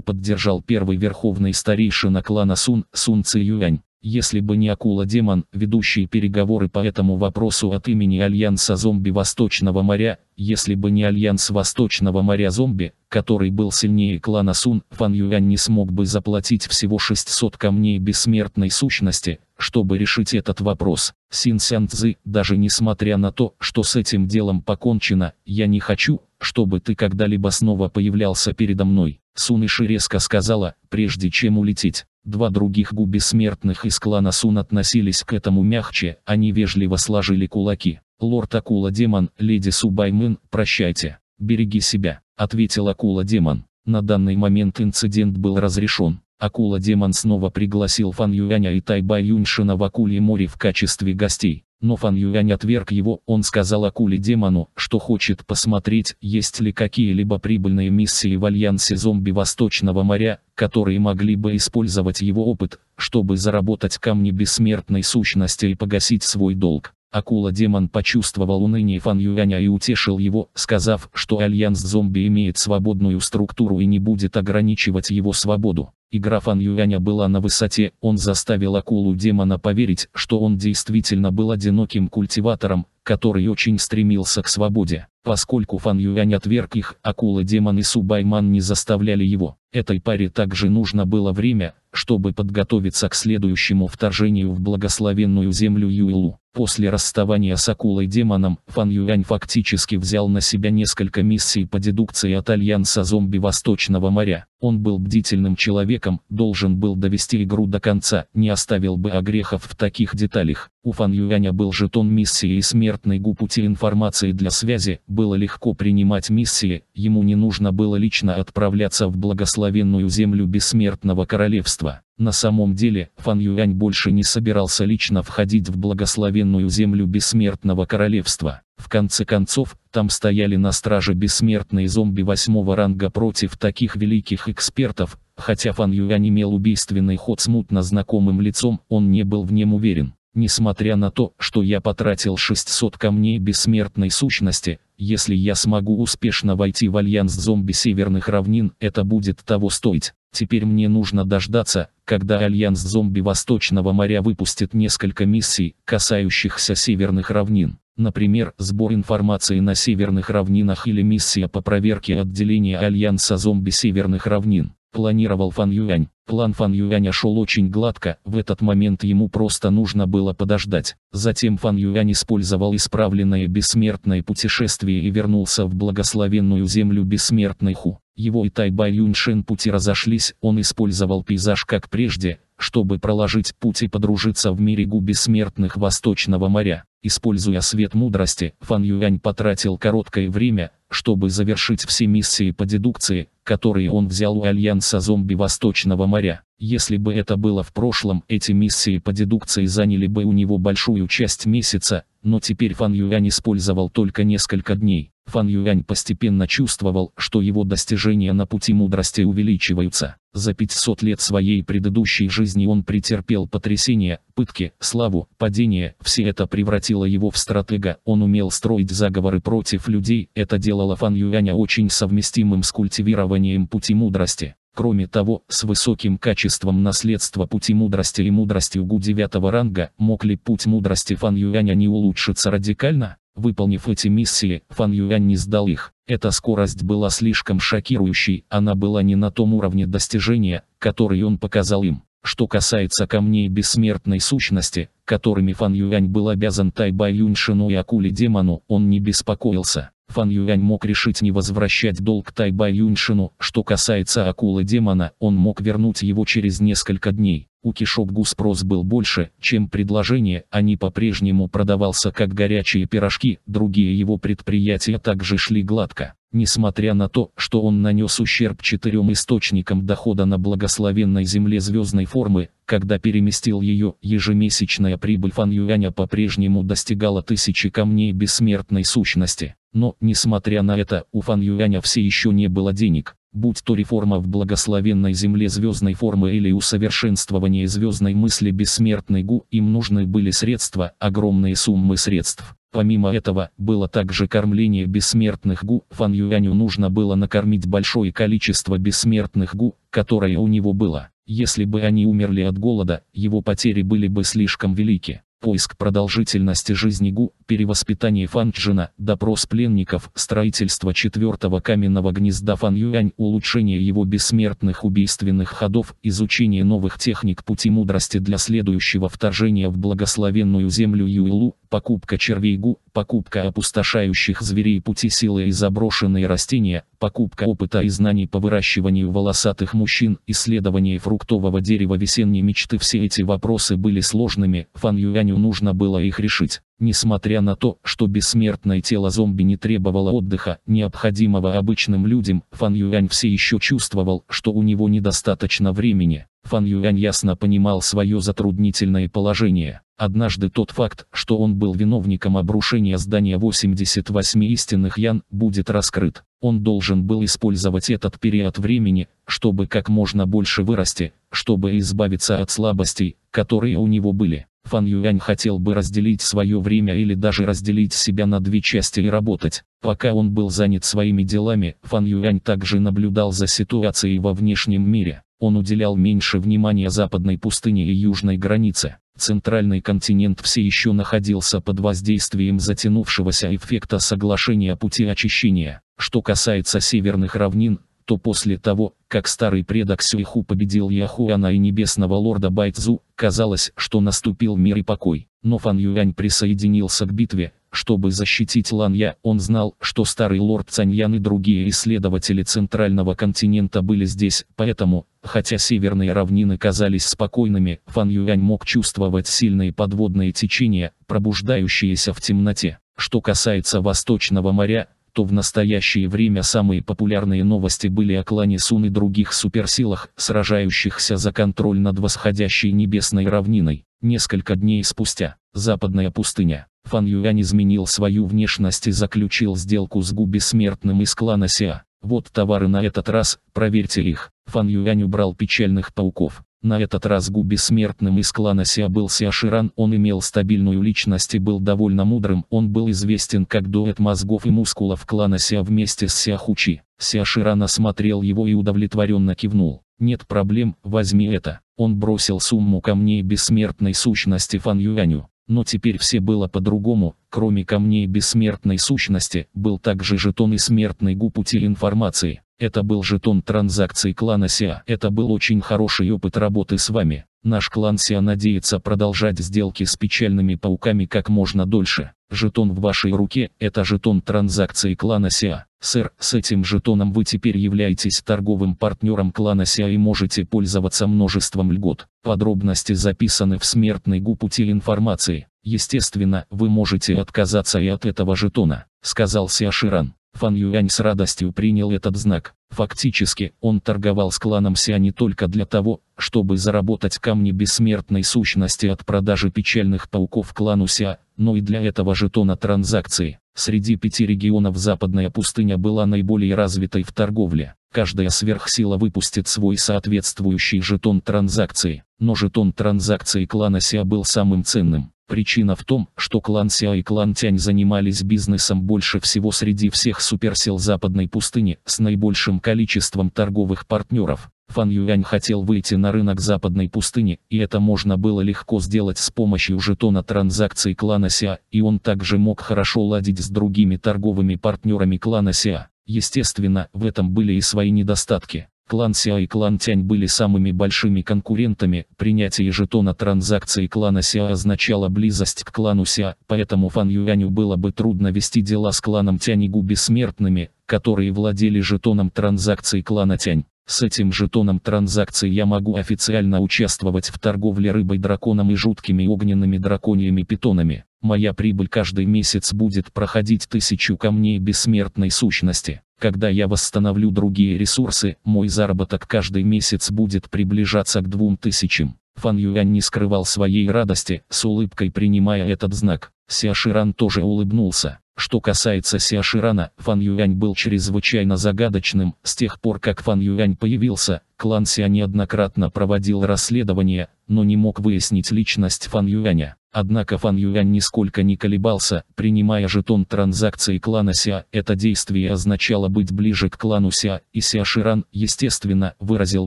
поддержал первый верховный старейшина клана Сун, Сун Ци Юань. Если бы не акула-демон, ведущий переговоры по этому вопросу от имени Альянса Зомби Восточного моря, если бы не Альянс Восточного моря Зомби, который был сильнее клана Сун, Фан Юань не смог бы заплатить всего 600 камней бессмертной сущности, чтобы решить этот вопрос. Син Сян Цзы, даже несмотря на то, что с этим делом покончено, я не хочу, чтобы ты когда-либо снова появлялся передо мной. Сун Иши резко сказала, прежде чем улететь. Два других губи смертных из клана Сун относились к этому мягче, они вежливо сложили кулаки. «Лорд Акула-демон, леди Субаймын, прощайте. Береги себя», — ответил Акула-демон. На данный момент инцидент был разрешен. Акула-демон снова пригласил Фан Юаня и Тайба Юньшина в Акуле море в качестве гостей. Но Фан Юань отверг его, он сказал Акуле-демону, что хочет посмотреть, есть ли какие-либо прибыльные миссии в альянсе зомби Восточного моря, которые могли бы использовать его опыт, чтобы заработать камни бессмертной сущности и погасить свой долг. Акула-демон почувствовал уныние Фан Юаня и утешил его, сказав, что Альянс Зомби имеет свободную структуру и не будет ограничивать его свободу. Игра Фан Юаня была на высоте, он заставил акулу-демона поверить, что он действительно был одиноким культиватором, который очень стремился к свободе. Поскольку Фан Юань отверг их, акула-демон и Субайман не заставляли его. Этой паре также нужно было время, чтобы подготовиться к следующему вторжению в благословенную землю Юилу. После расставания с акулой-демоном, Фан Юань фактически взял на себя несколько миссий по дедукции от Альянса зомби Восточного моря. Он был бдительным человеком, должен был довести игру до конца, не оставил бы огрехов в таких деталях. У Фан Юаня был жетон миссии и смертный гу пути информации для связи, было легко принимать миссии, ему не нужно было лично отправляться в благословенную землю бессмертного королевства. На самом деле, Фан Юань больше не собирался лично входить в благословенную землю бессмертного королевства. В конце концов, там стояли на страже бессмертные зомби восьмого ранга против таких великих экспертов, хотя Фан Юань имел убийственный ход с мутно знакомым лицом, он не был в нем уверен. Несмотря на то, что я потратил 600 камней бессмертной сущности, если я смогу успешно войти в альянс зомби северных равнин, это будет того стоить. Теперь мне нужно дождаться, когда альянс зомби Восточного моря выпустит несколько миссий, касающихся северных равнин. Например, сбор информации на северных равнинах или миссия по проверке отделения альянса зомби северных равнин. Планировал Фан Юань. План Фан Юаня шел очень гладко, в этот момент ему просто нужно было подождать. Затем Фан Юань использовал исправленное бессмертное путешествие и вернулся в благословенную землю бессмертной Ху. Его и Тайба Юньшин пути разошлись, он использовал пейзаж как прежде, чтобы проложить путь и подружиться в миригу бессмертных Восточного моря. Используя свет мудрости, Фан Юань потратил короткое время, чтобы завершить все миссии по дедукции, которые он взял у Альянса зомби Восточного моря. Если бы это было в прошлом, эти миссии по дедукции заняли бы у него большую часть месяца, но теперь Фан Юань использовал только несколько дней. Фан Юань постепенно чувствовал, что его достижения на пути мудрости увеличиваются. За 500 лет своей предыдущей жизни он претерпел потрясения, пытки, славу, падение. Все это превратило его в стратега. Он умел строить заговоры против людей. Это делало Фан Юаня очень совместимым с культивированием пути мудрости. Кроме того, с высоким качеством наследства пути мудрости и мудростью Гу девятого ранга, мог ли путь мудрости Фан Юаня не улучшиться радикально? Выполнив эти миссии, Фан Юань не сдал их. Эта скорость была слишком шокирующей, она была не на том уровне достижения, который он показал им. Что касается камней бессмертной сущности, которыми Фан Юань был обязан Тай Бай Юньшину и Акуле Демону, он не беспокоился. Фан Юань мог решить не возвращать долг Тай Бай Юньшину, что касается акулы-демона, он мог вернуть его через несколько дней. У Кишопгу спрос был больше, чем предложение, они по-прежнему продавался как горячие пирожки, другие его предприятия также шли гладко. Несмотря на то, что он нанес ущерб четырем источникам дохода на благословенной земле звездной формы, когда переместил ее, ежемесячная прибыль Фан Юаня по-прежнему достигала тысячи камней бессмертной сущности. Но, несмотря на это, у Фан Юаня все еще не было денег. Будь то реформа в благословенной земле звездной формы или усовершенствование звездной мысли бессмертной Гу, им нужны были средства, огромные суммы средств. Помимо этого, было также кормление бессмертных гу. Фан Юаню нужно было накормить большое количество бессмертных гу, которое у него было. Если бы они умерли от голода, его потери были бы слишком велики. Поиск продолжительности жизни Гу, перевоспитание Фан Фанчжина, допрос пленников, строительство четвертого каменного гнезда Фан Юань, улучшение его бессмертных убийственных ходов, изучение новых техник пути мудрости для следующего вторжения в благословенную землю Юйлу, покупка червей-гу, покупка опустошающих зверей пути силы и заброшенные растения, покупка опыта и знаний по выращиванию волосатых мужчин, исследование фруктового дерева весенней мечты. Все эти вопросы были сложными, Фан Юаню нужно было их решить. Несмотря на то, что бессмертное тело зомби не требовало отдыха, необходимого обычным людям, Фан Юань все еще чувствовал, что у него недостаточно времени. Фан Юань ясно понимал свое затруднительное положение. Однажды тот факт, что он был виновником обрушения здания 88 истинных ян, будет раскрыт. Он должен был использовать этот период времени, чтобы как можно больше вырасти, чтобы избавиться от слабостей, которые у него были. Фан Юань хотел бы разделить свое время или даже разделить себя на две части и работать. Пока он был занят своими делами, Фан Юань также наблюдал за ситуацией во внешнем мире. Он уделял меньше внимания западной пустыне и южной границе. Центральный континент все еще находился под воздействием затянувшегося эффекта соглашения пути очищения. Что касается северных равнин, то после того, как старый предок Сюиху победил Яхуана и небесного лорда Байдзу, казалось, что наступил мир и покой. Но Фан Юань присоединился к битве, чтобы защитить Ланья, он знал, что старый лорд Цаньян и другие исследователи центрального континента были здесь, поэтому, хотя северные равнины казались спокойными, Фан Юань мог чувствовать сильные подводные течения, пробуждающиеся в темноте. Что касается Восточного моря, то в настоящее время самые популярные новости были о клане Сун и других суперсилах, сражающихся за контроль над восходящей небесной равниной. Несколько дней спустя, западная пустыня, Фан Юань изменил свою внешность и заключил сделку с Губи Смертным из клана Сиа. Вот товары на этот раз, проверьте их. Фан Юань убрал печальных пауков. На этот раз Гу бессмертным из клана Сиа был Ширан. он имел стабильную личность и был довольно мудрым, он был известен как дуэт мозгов и мускулов клана Сиа вместе с Хучи. Сиахучи. Ширан осмотрел его и удовлетворенно кивнул. «Нет проблем, возьми это». Он бросил сумму камней бессмертной сущности Фан Юаню. Но теперь все было по-другому, кроме камней бессмертной сущности, был также жетон и смертный гупути информации. Это был жетон транзакции клана Сиа. Это был очень хороший опыт работы с вами. Наш клан Сиа надеется продолжать сделки с печальными пауками как можно дольше. Жетон в вашей руке – это жетон транзакции клана Сиа. Сэр, с этим жетоном вы теперь являетесь торговым партнером клана Ся и можете пользоваться множеством льгот. Подробности записаны в смертной гупути информации. Естественно, вы можете отказаться и от этого жетона, сказал Ся Ширан. Фан Юань с радостью принял этот знак. Фактически, он торговал с кланом Ся не только для того, чтобы заработать камни бессмертной сущности от продажи печальных пауков клану Ся, но и для этого жетона транзакции. Среди пяти регионов западная пустыня была наиболее развитой в торговле. Каждая сверхсила выпустит свой соответствующий жетон транзакции, но жетон транзакции клана Сиа был самым ценным. Причина в том, что клан Сиа и клан Тянь занимались бизнесом больше всего среди всех суперсил западной пустыни, с наибольшим количеством торговых партнеров. Фан Юань хотел выйти на рынок западной пустыни, и это можно было легко сделать с помощью жетона транзакций клана Ся, и он также мог хорошо ладить с другими торговыми партнерами клана Ся. Естественно, в этом были и свои недостатки. Клан Сиа и клан Тянь были самыми большими конкурентами, принятие жетона транзакции клана Сиа означало близость к клану Сиа, поэтому Фан Юаню было бы трудно вести дела с кланом Тянь и Гу бессмертными, которые владели жетоном транзакции клана Тянь. С этим жетоном транзакций я могу официально участвовать в торговле рыбой-драконом и жуткими огненными драконьями-питонами. Моя прибыль каждый месяц будет проходить тысячу камней бессмертной сущности. Когда я восстановлю другие ресурсы, мой заработок каждый месяц будет приближаться к двум тысячам. Фан Юань не скрывал своей радости, с улыбкой принимая этот знак. Сиаширан тоже улыбнулся. Что касается Сиаширана, Фан Юань был чрезвычайно загадочным. С тех пор, как Фан Юань появился, клан Ся неоднократно проводил расследование, но не мог выяснить личность Фан Юаня. Однако Фан Юань нисколько не колебался, принимая жетон транзакции клана Ся. Это действие означало быть ближе к клану Ся, и Сиаширан, естественно, выразил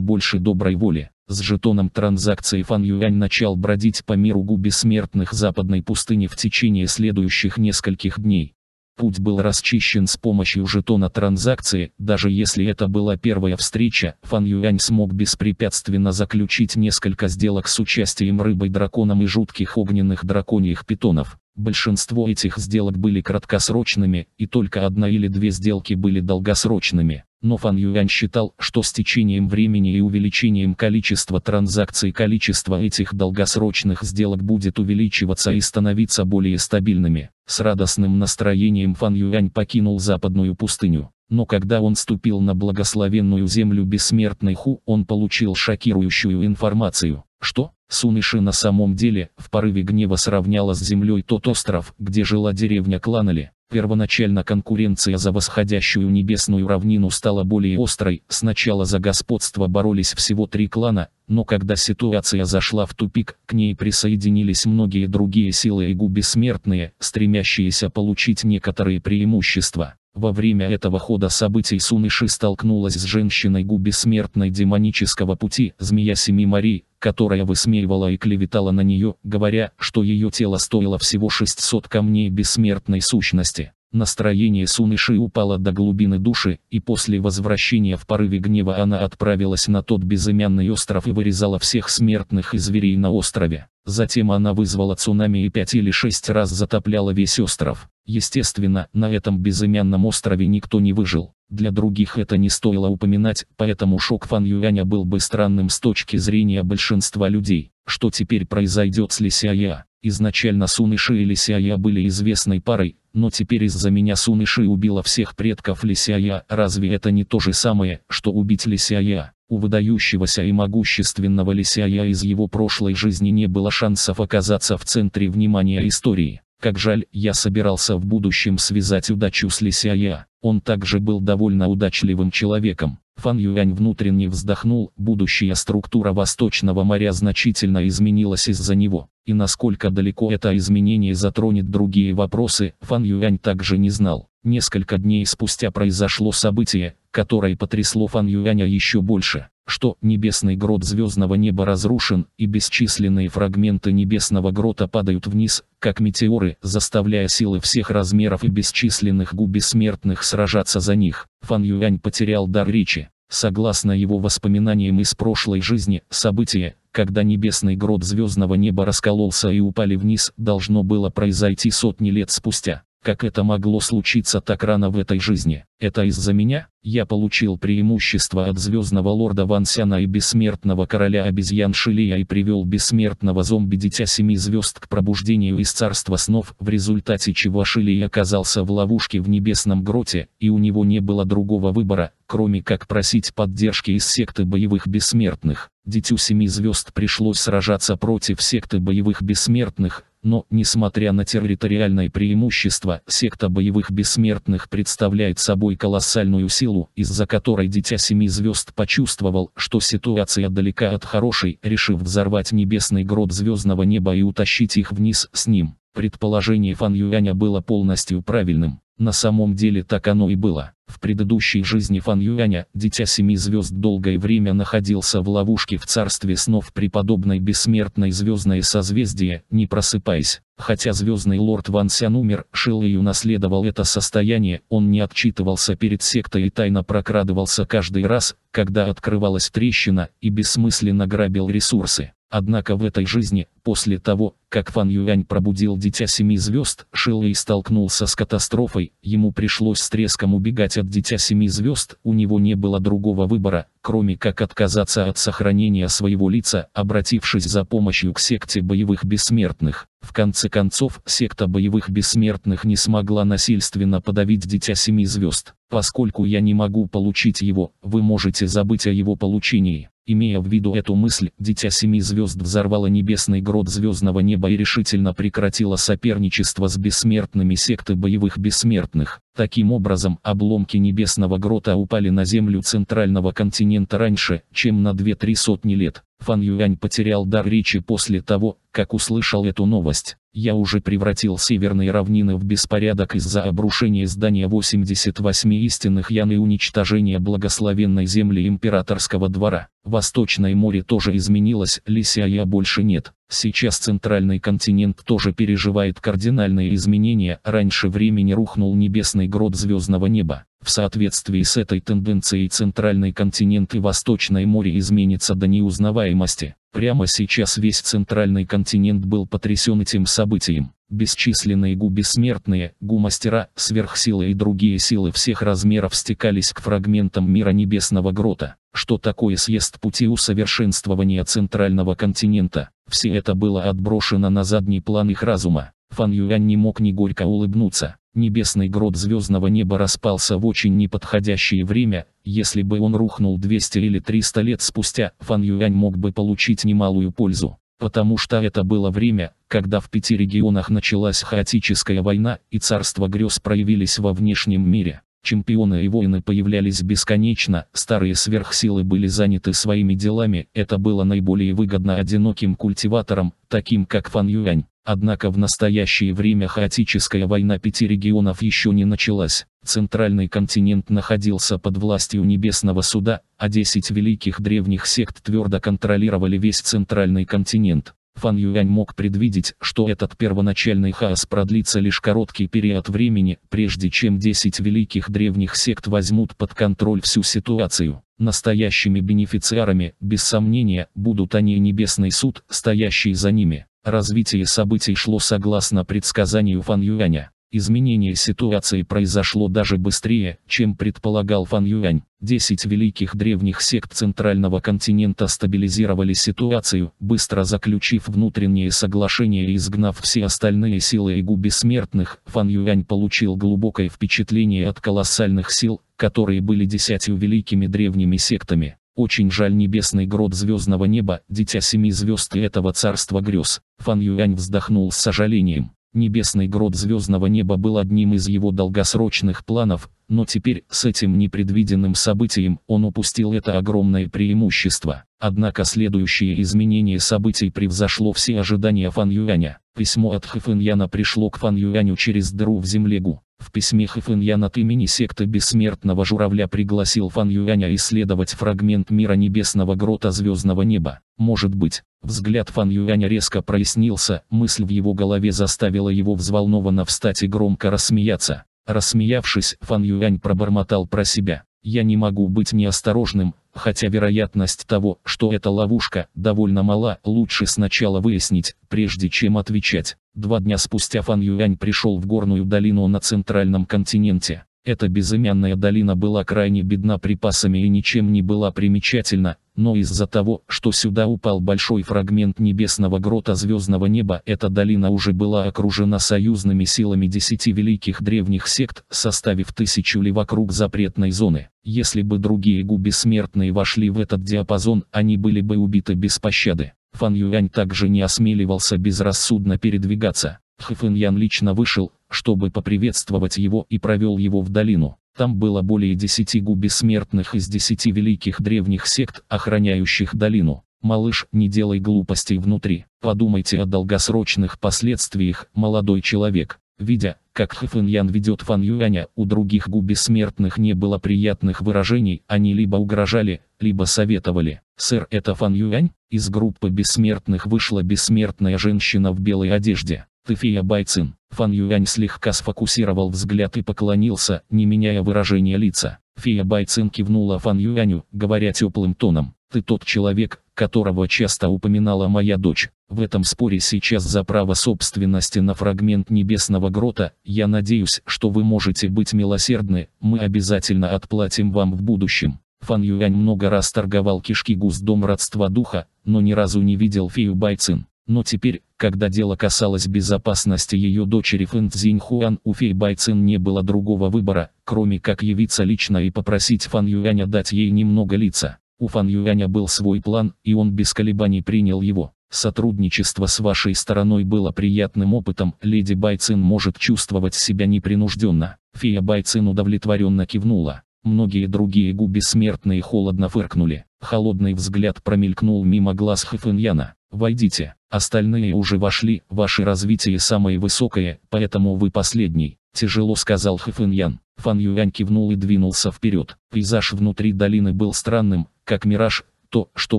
больше доброй воли. С жетоном транзакции Фан Юань начал бродить по миру гу бессмертных западной пустыни в течение следующих нескольких дней. Путь был расчищен с помощью жетона транзакции, даже если это была первая встреча, Фан Юань смог беспрепятственно заключить несколько сделок с участием рыбой-драконом и жутких огненных драконьих питонов. Большинство этих сделок были краткосрочными, и только одна или две сделки были долгосрочными но Фан Юань считал, что с течением времени и увеличением количества транзакций количество этих долгосрочных сделок будет увеличиваться и становиться более стабильными. С радостным настроением Фан Юань покинул западную пустыню. Но когда он ступил на благословенную землю бессмертной Ху, он получил шокирующую информацию, что Суныши на самом деле в порыве гнева сравняла с землей тот остров, где жила деревня Кланали. Первоначально конкуренция за восходящую небесную равнину стала более острой, сначала за господство боролись всего три клана, но когда ситуация зашла в тупик, к ней присоединились многие другие силы и губи-смертные, стремящиеся получить некоторые преимущества. Во время этого хода событий Суныши столкнулась с женщиной Губи смертной демонического пути, змея Семи Мари, которая высмеивала и клеветала на нее, говоря, что ее тело стоило всего 600 камней бессмертной сущности. Настроение Суныши упало до глубины души, и после возвращения в порыве гнева она отправилась на тот безымянный остров и вырезала всех смертных и зверей на острове. Затем она вызвала цунами и пять или шесть раз затопляла весь остров. Естественно, на этом безымянном острове никто не выжил. Для других это не стоило упоминать, поэтому шок Фан Юаня был бы странным с точки зрения большинства людей. Что теперь произойдет с Лисяя? Изначально Сун Иши и Лисяя были известной парой, но теперь из-за меня Сун Иши убила всех предков Лисяя. Разве это не то же самое, что убить Лисяя? У выдающегося и могущественного Лисяя из его прошлой жизни не было шансов оказаться в центре внимания истории. Как жаль, я собирался в будущем связать удачу с Лисяя. Он также был довольно удачливым человеком. Фан Юань внутренне вздохнул, будущая структура Восточного моря значительно изменилась из-за него. И насколько далеко это изменение затронет другие вопросы, Фан Юань также не знал. Несколько дней спустя произошло событие, которое потрясло Фан Юаня еще больше что небесный грот звездного неба разрушен, и бесчисленные фрагменты небесного грота падают вниз, как метеоры, заставляя силы всех размеров и бесчисленных гу бессмертных сражаться за них. Фан Юань потерял дар речи. Согласно его воспоминаниям из прошлой жизни, событие, когда небесный грот звездного неба раскололся и упали вниз, должно было произойти сотни лет спустя. Как это могло случиться так рано в этой жизни? Это из-за меня? Я получил преимущество от Звездного Лорда Вансяна и Бессмертного Короля Обезьян Шилия и привел Бессмертного Зомби-Дитя Семи Звезд к пробуждению из Царства Снов, в результате чего Шилий оказался в ловушке в Небесном Гроте, и у него не было другого выбора, кроме как просить поддержки из секты боевых бессмертных. Дитю Семи Звезд пришлось сражаться против секты боевых бессмертных, но, несмотря на территориальное преимущество, секта боевых бессмертных представляет собой колоссальную силу, из-за которой Дитя Семи Звезд почувствовал, что ситуация далека от хорошей, решив взорвать небесный гроб звездного неба и утащить их вниз с ним. Предположение Фан Юаня было полностью правильным. На самом деле так оно и было. В предыдущей жизни Фан Юаня, дитя семи звезд долгое время находился в ловушке в царстве снов преподобной бессмертной звездной созвездие, не просыпаясь. Хотя звездный лорд Ван Сян умер, Шил и унаследовал это состояние, он не отчитывался перед сектой и тайно прокрадывался каждый раз, когда открывалась трещина, и бессмысленно грабил ресурсы. Однако в этой жизни, После того, как Фан Юань пробудил Дитя Семи Звезд, Шилей столкнулся с катастрофой, ему пришлось с треском убегать от Дитя Семи Звезд, у него не было другого выбора, кроме как отказаться от сохранения своего лица, обратившись за помощью к секте боевых бессмертных. В конце концов, секта боевых бессмертных не смогла насильственно подавить Дитя Семи Звезд. Поскольку я не могу получить его, вы можете забыть о его получении. Имея в виду эту мысль, Дитя Семи Звезд взорвало небесный наград звездного неба и решительно прекратила соперничество с бессмертными секты боевых бессмертных. Таким образом, обломки небесного грота упали на землю центрального континента раньше, чем на 2-3 сотни лет. Фан Юань потерял дар речи после того, как услышал эту новость. Я уже превратил северные равнины в беспорядок из-за обрушения здания 88 истинных ян и уничтожения благословенной земли императорского двора. Восточное море тоже изменилось, Лисия больше нет. Сейчас центральный континент тоже переживает кардинальные изменения, раньше времени рухнул небесный грот звездного неба. В соответствии с этой тенденцией центральный континент и Восточное море изменится до неузнаваемости. Прямо сейчас весь центральный континент был потрясен этим событием. Бесчисленные гу-бессмертные, гу-мастера, сверхсилы и другие силы всех размеров стекались к фрагментам мира небесного грота. Что такое съезд пути усовершенствования центрального континента? Все это было отброшено на задний план их разума. Фан Юань не мог ни горько улыбнуться. Небесный грот звездного неба распался в очень неподходящее время, если бы он рухнул 200 или 300 лет спустя, Фан Юань мог бы получить немалую пользу. Потому что это было время, когда в пяти регионах началась хаотическая война, и царства грез проявились во внешнем мире. Чемпионы и воины появлялись бесконечно, старые сверхсилы были заняты своими делами, это было наиболее выгодно одиноким культиваторам, таким как Фан Юань. Однако в настоящее время хаотическая война пяти регионов еще не началась. Центральный континент находился под властью Небесного Суда, а десять великих древних сект твердо контролировали весь центральный континент. Фан Юань мог предвидеть, что этот первоначальный хаос продлится лишь короткий период времени, прежде чем десять великих древних сект возьмут под контроль всю ситуацию. Настоящими бенефициарами, без сомнения, будут они Небесный Суд, стоящий за ними. Развитие событий шло согласно предсказанию Фан Юаня. Изменение ситуации произошло даже быстрее, чем предполагал Фан Юань. Десять великих древних сект центрального континента стабилизировали ситуацию, быстро заключив внутренние соглашения и изгнав все остальные силы Игу Бессмертных, Фан Юань получил глубокое впечатление от колоссальных сил, которые были десятью великими древними сектами. Очень жаль небесный грот звездного неба, дитя семи звезд и этого царства грез. Фан Юань вздохнул с сожалением. Небесный грот звездного неба был одним из его долгосрочных планов, но теперь, с этим непредвиденным событием, он упустил это огромное преимущество. Однако следующее изменение событий превзошло все ожидания Фан Юаня. Письмо от Хэфэн Яна пришло к Фан Юаню через дыру в земле Гу. В письме Хэфэньян от имени секты Бессмертного Журавля пригласил Фан Юаня исследовать фрагмент мира небесного грота звездного неба. Может быть, взгляд Фан Юаня резко прояснился, мысль в его голове заставила его взволнованно встать и громко рассмеяться. Рассмеявшись, Фан Юань пробормотал про себя. «Я не могу быть неосторожным, Хотя вероятность того, что это ловушка, довольно мала, лучше сначала выяснить, прежде чем отвечать. Два дня спустя Фан Юань пришел в горную долину на центральном континенте. Эта безымянная долина была крайне бедна припасами и ничем не была примечательна, но из-за того, что сюда упал большой фрагмент небесного грота звездного неба, эта долина уже была окружена союзными силами десяти великих древних сект, составив тысячу ли вокруг запретной зоны. Если бы другие гу бессмертные вошли в этот диапазон, они были бы убиты без пощады. Фан Юань также не осмеливался безрассудно передвигаться. Хфен Ян лично вышел, чтобы поприветствовать его и провел его в долину. Там было более десяти гу бессмертных из десяти великих древних сект, охраняющих долину. Малыш, не делай глупостей внутри. Подумайте о долгосрочных последствиях, молодой человек. Видя, как Хфен ведет Фан Юаня, у других гу бессмертных не было приятных выражений, они либо угрожали, либо советовали. «Сэр, это Фан Юань?» Из группы бессмертных вышла бессмертная женщина в белой одежде. Ты Фея Байцин. Фан Юань слегка сфокусировал взгляд и поклонился, не меняя выражения лица. Фея Байцин кивнула Фан Юаню, говоря теплым тоном. «Ты тот человек, которого часто упоминала моя дочь. В этом споре сейчас за право собственности на фрагмент небесного грота, я надеюсь, что вы можете быть милосердны, мы обязательно отплатим вам в будущем». Фан Юань много раз торговал кишки дом родства духа, но ни разу не видел фею Байцин. Но теперь, когда дело касалось безопасности ее дочери Фэн Цзиньхуан, у Фей Байцин не было другого выбора, кроме как явиться лично и попросить Фан Юаня дать ей немного лица. У Фан Юаня был свой план, и он без колебаний принял его. Сотрудничество с вашей стороной было приятным опытом, леди Байцин может чувствовать себя непринужденно. Фия Байцин удовлетворенно кивнула. Многие другие губи смертные холодно фыркнули. Холодный взгляд промелькнул мимо глаз Хефеньяна. «Войдите. Остальные уже вошли, ваше развитие самое высокое, поэтому вы последний», – тяжело сказал Хефеньян. Фан Юань кивнул и двинулся вперед. Пейзаж внутри долины был странным, как мираж, то, что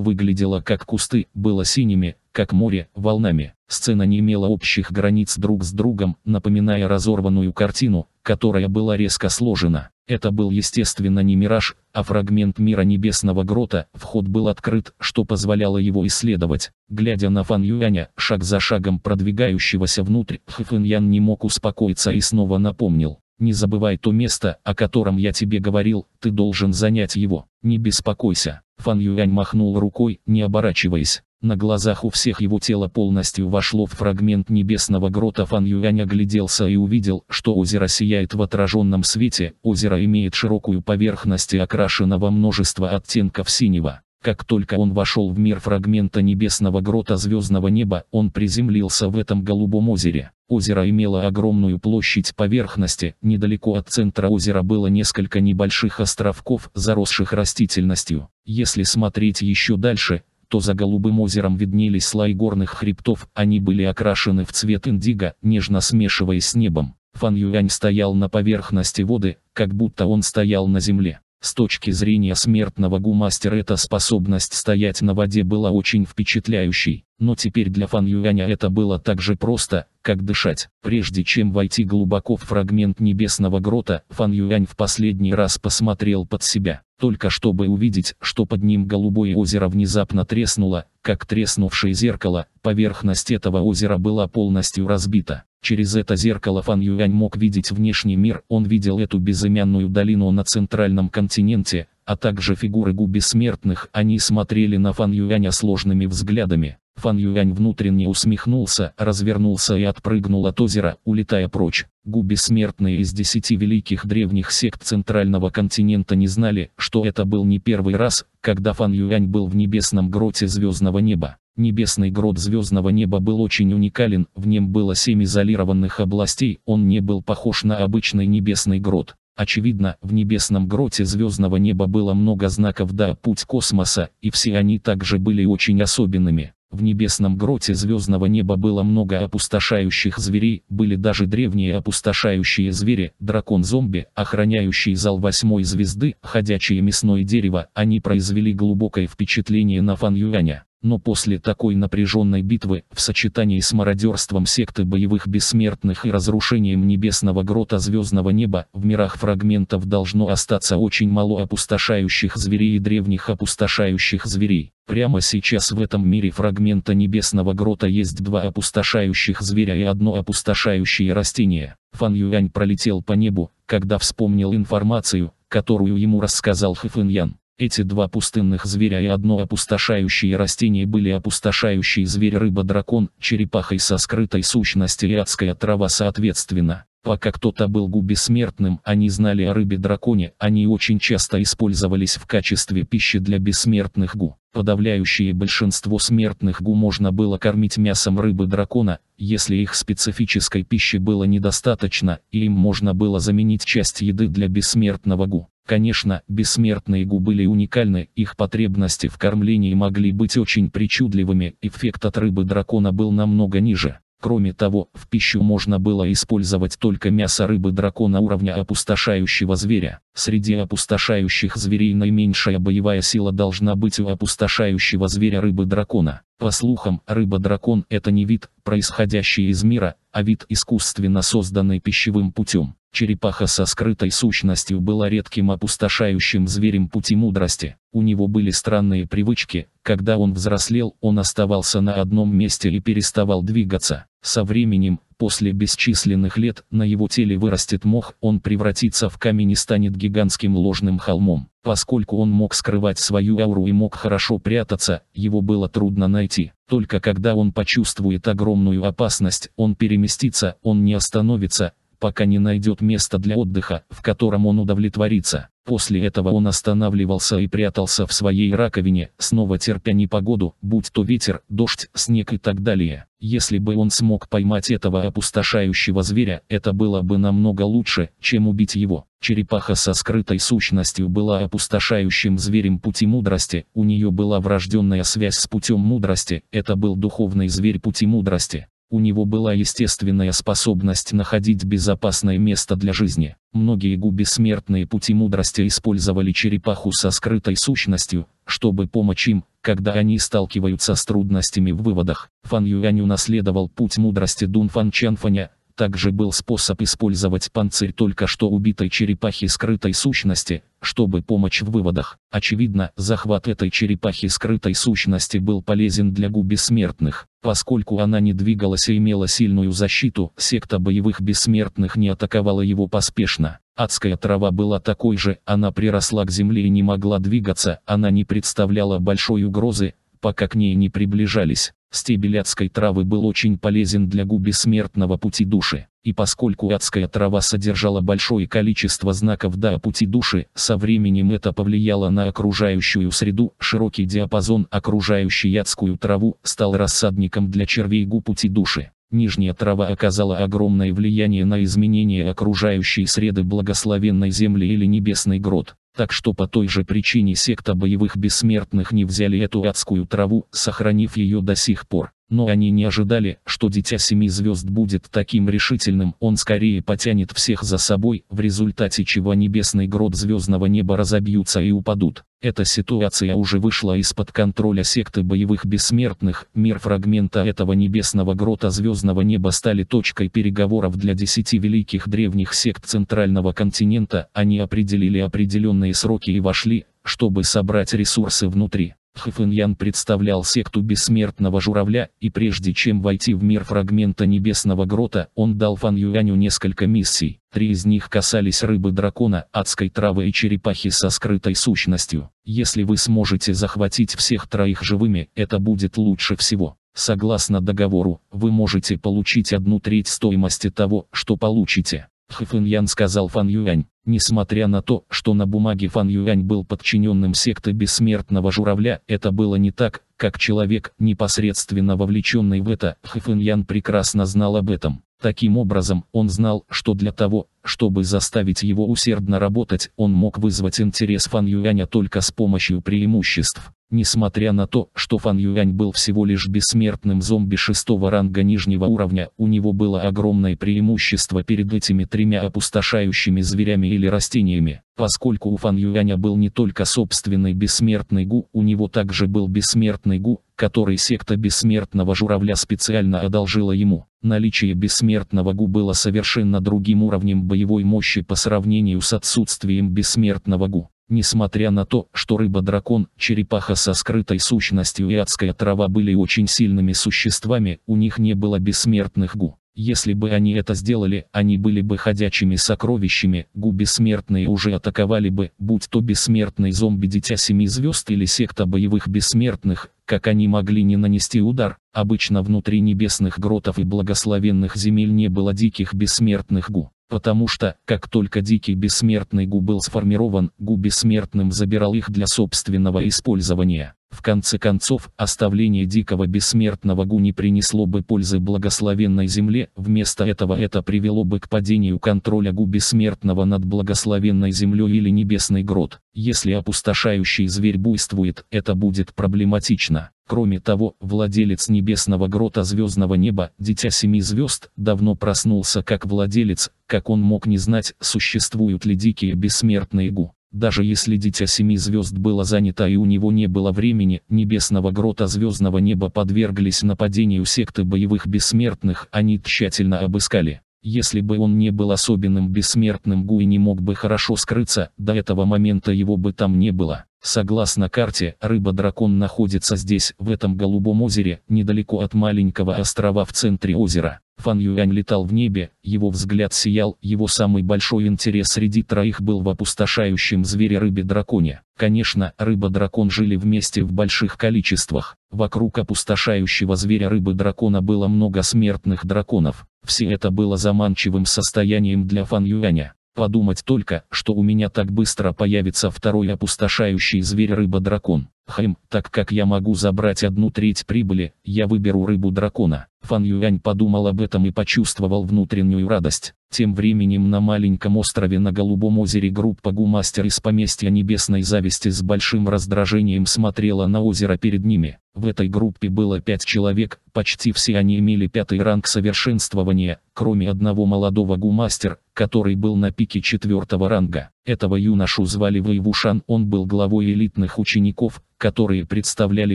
выглядело как кусты, было синими, как море, волнами. Сцена не имела общих границ друг с другом, напоминая разорванную картину, которая была резко сложена. Это был естественно не мираж, а фрагмент мира небесного грота, вход был открыт, что позволяло его исследовать. Глядя на Фан Юаня, шаг за шагом продвигающегося внутрь, Хфен Ян не мог успокоиться и снова напомнил. Не забывай то место, о котором я тебе говорил, ты должен занять его. Не беспокойся. Фан Юань махнул рукой, не оборачиваясь. На глазах у всех его тело полностью вошло в фрагмент небесного грота Фан Юань огляделся и увидел, что озеро сияет в отраженном свете, озеро имеет широкую поверхность и окрашено во множество оттенков синего. Как только он вошел в мир фрагмента небесного грота звездного неба, он приземлился в этом голубом озере. Озеро имело огромную площадь поверхности, недалеко от центра озера было несколько небольших островков, заросших растительностью. Если смотреть еще дальше, то за голубым озером виднелись слои горных хребтов, они были окрашены в цвет индиго, нежно смешиваясь с небом. Фан Юань стоял на поверхности воды, как будто он стоял на земле. С точки зрения смертного гумастера эта способность стоять на воде была очень впечатляющей, но теперь для Фан Юаня это было так же просто, как дышать. Прежде чем войти глубоко в фрагмент небесного грота, Фан Юань в последний раз посмотрел под себя только чтобы увидеть, что под ним голубое озеро внезапно треснуло, как треснувшее зеркало, поверхность этого озера была полностью разбита. Через это зеркало Фан Юань мог видеть внешний мир, он видел эту безымянную долину на центральном континенте, а также фигуры гу бессмертных, они смотрели на Фан Юаня сложными взглядами. Фан Юань внутренне усмехнулся, развернулся и отпрыгнул от озера, улетая прочь. Гу бессмертные из десяти великих древних сект центрального континента не знали, что это был не первый раз, когда Фан Юань был в небесном гроте звездного неба. Небесный грот звездного неба был очень уникален, в нем было семь изолированных областей, он не был похож на обычный небесный грот. Очевидно, в небесном гроте звездного неба было много знаков «Да, путь космоса», и все они также были очень особенными. В небесном гроте звездного неба было много опустошающих зверей, были даже древние опустошающие звери, дракон-зомби, охраняющий зал восьмой звезды, ходячее мясное дерево, они произвели глубокое впечатление на Фан Юаня. Но после такой напряженной битвы, в сочетании с мародерством секты боевых бессмертных и разрушением небесного грота звездного неба, в мирах фрагментов должно остаться очень мало опустошающих зверей и древних опустошающих зверей. Прямо сейчас в этом мире фрагмента небесного грота есть два опустошающих зверя и одно опустошающее растение. Фан Юань пролетел по небу, когда вспомнил информацию, которую ему рассказал Хэфэн Ян. Эти два пустынных зверя и одно опустошающее растение были опустошающий зверь рыба-дракон, черепахой со скрытой сущностью и адская трава соответственно. Пока кто-то был бессмертным, они знали о рыбе-драконе, они очень часто использовались в качестве пищи для бессмертных гу. Подавляющее большинство смертных гу можно было кормить мясом рыбы дракона, если их специфической пищи было недостаточно, и им можно было заменить часть еды для бессмертного гу. Конечно, бессмертные гу были уникальны, их потребности в кормлении могли быть очень причудливыми, эффект от рыбы дракона был намного ниже. Кроме того, в пищу можно было использовать только мясо рыбы дракона уровня опустошающего зверя. Среди опустошающих зверей наименьшая боевая сила должна быть у опустошающего зверя рыбы дракона. По слухам, рыба-дракон – это не вид, происходящий из мира, а вид, искусственно созданный пищевым путем. Черепаха со скрытой сущностью была редким опустошающим зверем пути мудрости. У него были странные привычки, когда он взрослел, он оставался на одном месте и переставал двигаться. Со временем, После бесчисленных лет на его теле вырастет мох, он превратится в камень и станет гигантским ложным холмом. Поскольку он мог скрывать свою ауру и мог хорошо прятаться, его было трудно найти. Только когда он почувствует огромную опасность, он переместится, он не остановится, пока не найдет место для отдыха, в котором он удовлетворится. После этого он останавливался и прятался в своей раковине, снова терпя непогоду, будь то ветер, дождь, снег и так далее. Если бы он смог поймать этого опустошающего зверя, это было бы намного лучше, чем убить его. Черепаха со скрытой сущностью была опустошающим зверем пути мудрости, у нее была врожденная связь с путем мудрости, это был духовный зверь пути мудрости. У него была естественная способность находить безопасное место для жизни. Многие губи смертные пути мудрости использовали черепаху со скрытой сущностью, чтобы помочь им, когда они сталкиваются с трудностями в выводах. Фан Юаню наследовал путь мудрости Дун Фан Чанфаня, также был способ использовать панцирь только что убитой черепахи скрытой сущности, чтобы помочь в выводах. Очевидно, захват этой черепахи скрытой сущности был полезен для гу бессмертных. Поскольку она не двигалась и имела сильную защиту, секта боевых бессмертных не атаковала его поспешно. Адская трава была такой же, она приросла к земле и не могла двигаться, она не представляла большой угрозы, пока к ней не приближались. Стебель адской травы был очень полезен для губи смертного пути души, и поскольку адская трава содержала большое количество знаков да пути души, со временем это повлияло на окружающую среду, широкий диапазон окружающей адскую траву стал рассадником для червей гу пути души. Нижняя трава оказала огромное влияние на изменение окружающей среды благословенной земли или небесный грот. Так что по той же причине секта боевых бессмертных не взяли эту адскую траву, сохранив ее до сих пор но они не ожидали, что дитя семи звезд будет таким решительным, он скорее потянет всех за собой, в результате чего небесный грот звездного неба разобьются и упадут. Эта ситуация уже вышла из-под контроля секты боевых бессмертных, мир фрагмента этого небесного грота звездного неба стали точкой переговоров для десяти великих древних сект центрального континента, они определили определенные сроки и вошли, чтобы собрать ресурсы внутри. Хфеньян представлял секту бессмертного журавля, и прежде чем войти в мир фрагмента небесного грота, он дал Фан Юаню несколько миссий. Три из них касались рыбы-дракона, адской травы и черепахи со скрытой сущностью. Если вы сможете захватить всех троих живыми, это будет лучше всего. Согласно договору, вы можете получить одну треть стоимости того, что получите. Хэфэньян сказал Фан Юань, несмотря на то, что на бумаге Фан Юань был подчиненным секты бессмертного журавля, это было не так, как человек, непосредственно вовлеченный в это, Хэфэньян прекрасно знал об этом. Таким образом, он знал, что для того, чтобы заставить его усердно работать, он мог вызвать интерес Фан Юаня только с помощью преимуществ. Несмотря на то, что Фан Юань был всего лишь бессмертным зомби шестого ранга нижнего уровня, у него было огромное преимущество перед этими тремя опустошающими зверями или растениями. Поскольку у Фан Юаня был не только собственный бессмертный Гу, у него также был бессмертный Гу, который секта бессмертного журавля специально одолжила ему. Наличие бессмертного Гу было совершенно другим уровнем боевой мощи по сравнению с отсутствием бессмертного Гу. Несмотря на то, что рыба-дракон, черепаха со скрытой сущностью и адская трава были очень сильными существами, у них не было бессмертных гу. Если бы они это сделали, они были бы ходячими сокровищами, гу бессмертные уже атаковали бы, будь то бессмертный зомби Дитя Семи Звезд или секта боевых бессмертных, как они могли не нанести удар, обычно внутри небесных гротов и благословенных земель не было диких бессмертных гу. Потому что, как только дикий бессмертный Гу был сформирован, Гу бессмертным забирал их для собственного использования. В конце концов, оставление дикого бессмертного Гу не принесло бы пользы благословенной земле, вместо этого это привело бы к падению контроля Гу бессмертного над благословенной землей или небесный грот. Если опустошающий зверь буйствует, это будет проблематично. Кроме того, владелец небесного грота звездного неба, дитя семи звезд, давно проснулся как владелец, как он мог не знать, существуют ли дикие бессмертные Гу. Даже если дитя семи звезд было занято и у него не было времени, небесного грота звездного неба подверглись нападению секты боевых бессмертных, они тщательно обыскали. Если бы он не был особенным бессмертным Гуи не мог бы хорошо скрыться, до этого момента его бы там не было. Согласно карте, рыба-дракон находится здесь, в этом голубом озере, недалеко от маленького острова в центре озера. Фан Юань летал в небе, его взгляд сиял, его самый большой интерес среди троих был в опустошающем звере рыбе-драконе. Конечно, рыба-дракон жили вместе в больших количествах. Вокруг опустошающего зверя рыбы-дракона было много смертных драконов. Все это было заманчивым состоянием для Фан Юаня. Подумать только, что у меня так быстро появится второй опустошающий зверь рыба-дракон. Хэм, так как я могу забрать одну треть прибыли, я выберу рыбу-дракона. Фан Юань подумал об этом и почувствовал внутреннюю радость. Тем временем на маленьком острове на Голубом озере группа Гумастер из поместья Небесной Зависти с большим раздражением смотрела на озеро перед ними. В этой группе было пять человек, почти все они имели пятый ранг совершенствования, кроме одного молодого Гумастер, который был на пике четвертого ранга. Этого юношу звали Вайвушан. он был главой элитных учеников, которые представляли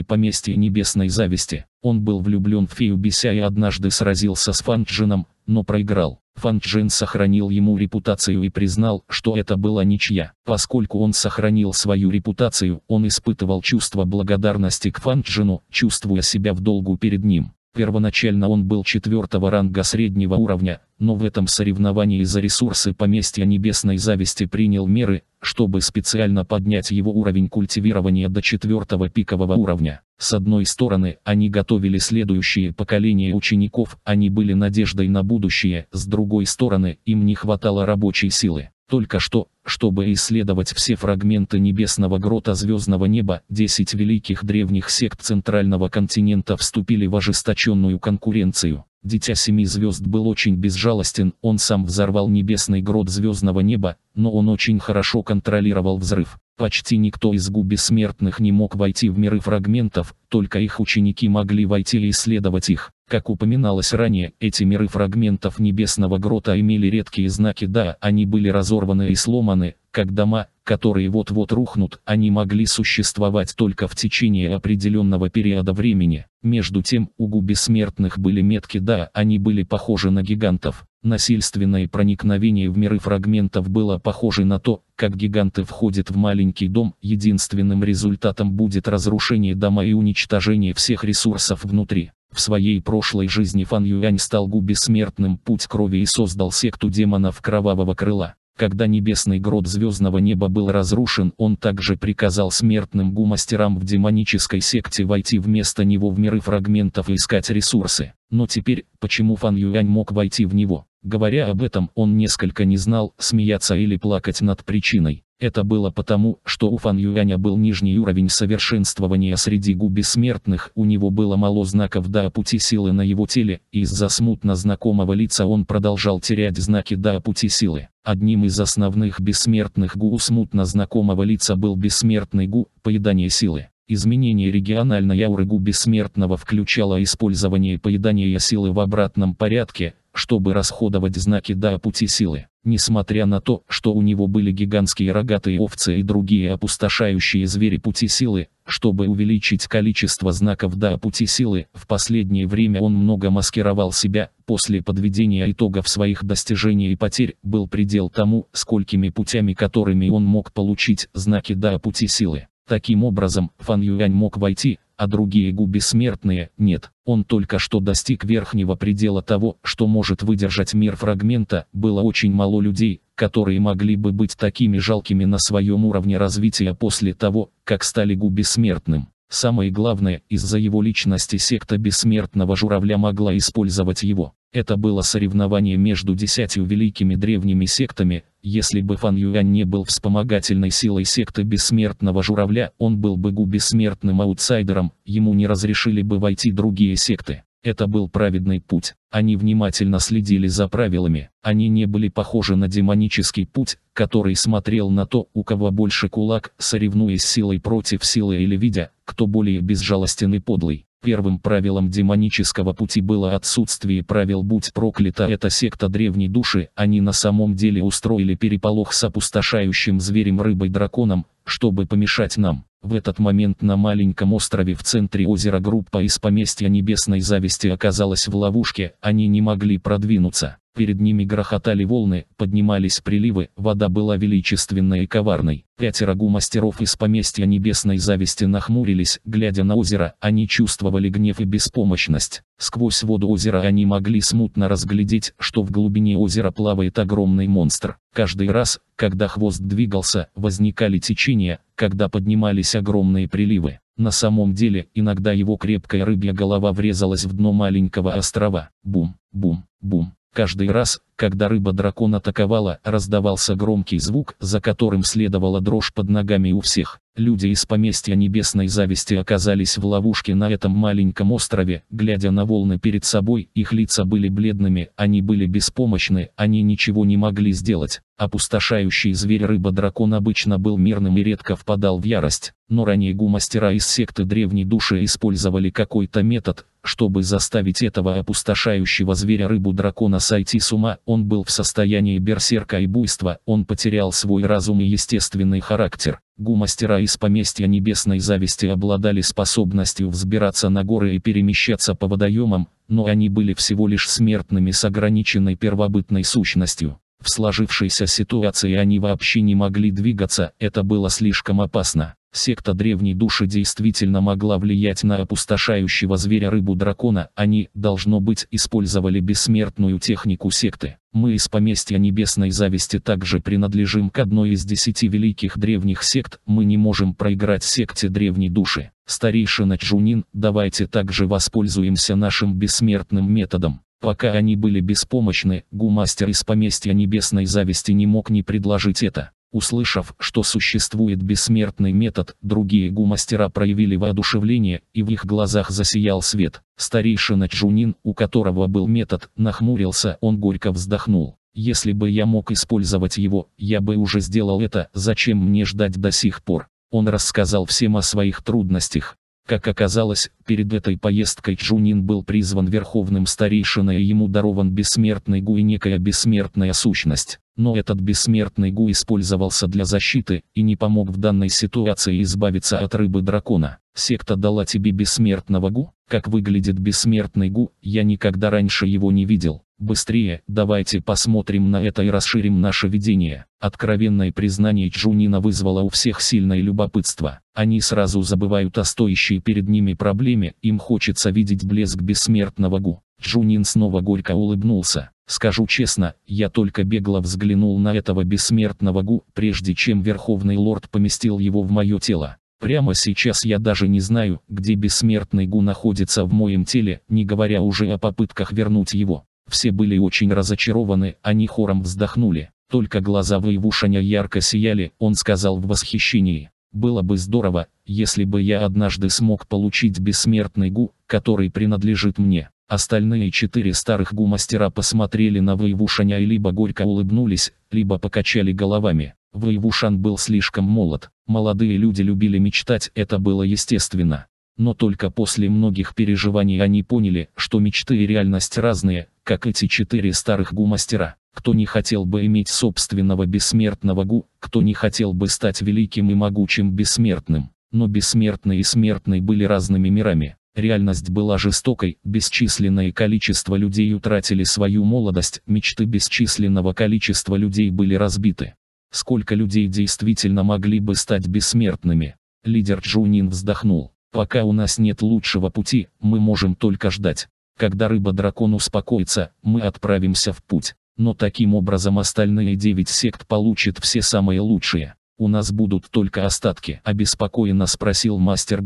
поместье небесной зависти. Он был влюблен в фею Бися и однажды сразился с Фанчжином, но проиграл. Фанчжин сохранил ему репутацию и признал, что это была ничья. Поскольку он сохранил свою репутацию, он испытывал чувство благодарности к Фанчжину, чувствуя себя в долгу перед ним. Первоначально он был четвертого ранга среднего уровня, но в этом соревновании за ресурсы поместья Небесной Зависти принял меры, чтобы специально поднять его уровень культивирования до четвертого пикового уровня. С одной стороны, они готовили следующие поколения учеников, они были надеждой на будущее, с другой стороны, им не хватало рабочей силы. Только что, чтобы исследовать все фрагменты небесного грота звездного неба, 10 великих древних сект центрального континента вступили в ожесточенную конкуренцию. Дитя Семи Звезд был очень безжалостен, он сам взорвал небесный грот звездного неба, но он очень хорошо контролировал взрыв. Почти никто из губи смертных не мог войти в миры фрагментов, только их ученики могли войти и исследовать их. Как упоминалось ранее, эти миры фрагментов небесного грота имели редкие знаки «да», они были разорваны и сломаны, как дома, которые вот-вот рухнут, они могли существовать только в течение определенного периода времени. Между тем, у губи смертных были метки «да», они были похожи на гигантов. Насильственное проникновение в миры фрагментов было похоже на то, как гиганты входят в маленький дом, единственным результатом будет разрушение дома и уничтожение всех ресурсов внутри. В своей прошлой жизни Фан Юань стал гу путь крови и создал секту демонов кровавого крыла. Когда небесный грот звездного неба был разрушен, он также приказал смертным гумастерам в демонической секте войти вместо него в миры фрагментов и искать ресурсы. Но теперь, почему Фан Юань мог войти в него? Говоря об этом, он несколько не знал, смеяться или плакать над причиной. Это было потому, что у Фан Юаня был нижний уровень совершенствования среди губи смертных, у него было мало знаков да пути силы на его теле, из-за смутно знакомого лица он продолжал терять знаки да пути силы. Одним из основных бессмертных гу смутно знакомого лица был бессмертный гу, поедание силы. Изменение региональной ауры Губи Смертного включало использование и поедания силы в обратном порядке, чтобы расходовать знаки до пути силы. Несмотря на то, что у него были гигантские рогатые овцы и другие опустошающие звери пути силы, чтобы увеличить количество знаков до пути силы, в последнее время он много маскировал себя, после подведения итогов своих достижений и потерь, был предел тому, сколькими путями которыми он мог получить знаки до пути силы. Таким образом, Фан Юань мог войти, а другие Гу бессмертные, нет. Он только что достиг верхнего предела того, что может выдержать мир фрагмента, было очень мало людей, которые могли бы быть такими жалкими на своем уровне развития после того, как стали Гу бессмертным. Самое главное, из-за его личности секта бессмертного журавля могла использовать его. Это было соревнование между десятью великими древними сектами, если бы Фан Юань не был вспомогательной силой секты бессмертного журавля, он был бы губ бессмертным аутсайдером, ему не разрешили бы войти другие секты. Это был праведный путь. Они внимательно следили за правилами. Они не были похожи на демонический путь, который смотрел на то, у кого больше кулак, соревнуясь силой против силы или видя, кто более безжалостен и подлый. Первым правилом демонического пути было отсутствие правил «Будь проклята» эта секта древней души, они на самом деле устроили переполох с опустошающим зверем рыбой-драконом, чтобы помешать нам. В этот момент на маленьком острове в центре озера группа из поместья Небесной Зависти оказалась в ловушке, они не могли продвинуться. Перед ними грохотали волны, поднимались приливы, вода была величественной и коварной. Пятеро гумастеров из поместья небесной зависти нахмурились, глядя на озеро, они чувствовали гнев и беспомощность. Сквозь воду озера они могли смутно разглядеть, что в глубине озера плавает огромный монстр. Каждый раз, когда хвост двигался, возникали течения, когда поднимались огромные приливы. На самом деле, иногда его крепкая рыбья голова врезалась в дно маленького острова. Бум, бум, бум. Каждый раз, когда рыба-дракон атаковала, раздавался громкий звук, за которым следовала дрожь под ногами у всех. Люди из поместья небесной зависти оказались в ловушке на этом маленьком острове, глядя на волны перед собой, их лица были бледными, они были беспомощны, они ничего не могли сделать. Опустошающий зверь-рыба-дракон обычно был мирным и редко впадал в ярость, но ранее гумастера из секты Древней Души использовали какой-то метод, чтобы заставить этого опустошающего зверя-рыбу-дракона сойти с ума, он был в состоянии берсерка и буйства, он потерял свой разум и естественный характер. Гумастера из поместья Небесной Зависти обладали способностью взбираться на горы и перемещаться по водоемам, но они были всего лишь смертными с ограниченной первобытной сущностью. В сложившейся ситуации они вообще не могли двигаться, это было слишком опасно. Секта древней души действительно могла влиять на опустошающего зверя рыбу-дракона, они, должно быть, использовали бессмертную технику секты. Мы из поместья небесной зависти также принадлежим к одной из десяти великих древних сект, мы не можем проиграть секте древней души. Старейшина Чжунин, давайте также воспользуемся нашим бессмертным методом. Пока они были беспомощны, гумастер из поместья небесной зависти не мог не предложить это. Услышав, что существует бессмертный метод, другие гумастера проявили воодушевление, и в их глазах засиял свет. Старейшина Чжунин, у которого был метод, нахмурился, он горько вздохнул. «Если бы я мог использовать его, я бы уже сделал это, зачем мне ждать до сих пор?» Он рассказал всем о своих трудностях, как оказалось, перед этой поездкой Чжунин был призван верховным старейшиной и ему дарован бессмертный Гу и некая бессмертная сущность. Но этот бессмертный Гу использовался для защиты и не помог в данной ситуации избавиться от рыбы дракона. Секта дала тебе бессмертного Гу? Как выглядит бессмертный Гу, я никогда раньше его не видел. Быстрее, давайте посмотрим на это и расширим наше видение. Откровенное признание Чжунина вызвало у всех сильное любопытство. Они сразу забывают о стоящей перед ними проблеме, им хочется видеть блеск бессмертного Гу. Чжунин снова горько улыбнулся. Скажу честно, я только бегло взглянул на этого бессмертного Гу, прежде чем Верховный Лорд поместил его в мое тело. Прямо сейчас я даже не знаю, где бессмертный Гу находится в моем теле, не говоря уже о попытках вернуть его. Все были очень разочарованы, они хором вздохнули. Только глаза Вэйвушаня ярко сияли, он сказал в восхищении. Было бы здорово, если бы я однажды смог получить бессмертный Гу, который принадлежит мне. Остальные четыре старых гумастера посмотрели на Воевушаня и либо горько улыбнулись, либо покачали головами. Воевушан был слишком молод, молодые люди любили мечтать, это было естественно. Но только после многих переживаний они поняли, что мечты и реальность разные, как эти четыре старых гумастера. Кто не хотел бы иметь собственного бессмертного гу, кто не хотел бы стать великим и могучим бессмертным. Но бессмертный и смертный были разными мирами. Реальность была жестокой, бесчисленное количество людей утратили свою молодость, мечты бесчисленного количества людей были разбиты. Сколько людей действительно могли бы стать бессмертными? Лидер Джунин вздохнул. Пока у нас нет лучшего пути, мы можем только ждать. Когда рыба-дракон успокоится, мы отправимся в путь. Но таким образом остальные девять сект получат все самые лучшие. У нас будут только остатки, обеспокоенно спросил мастер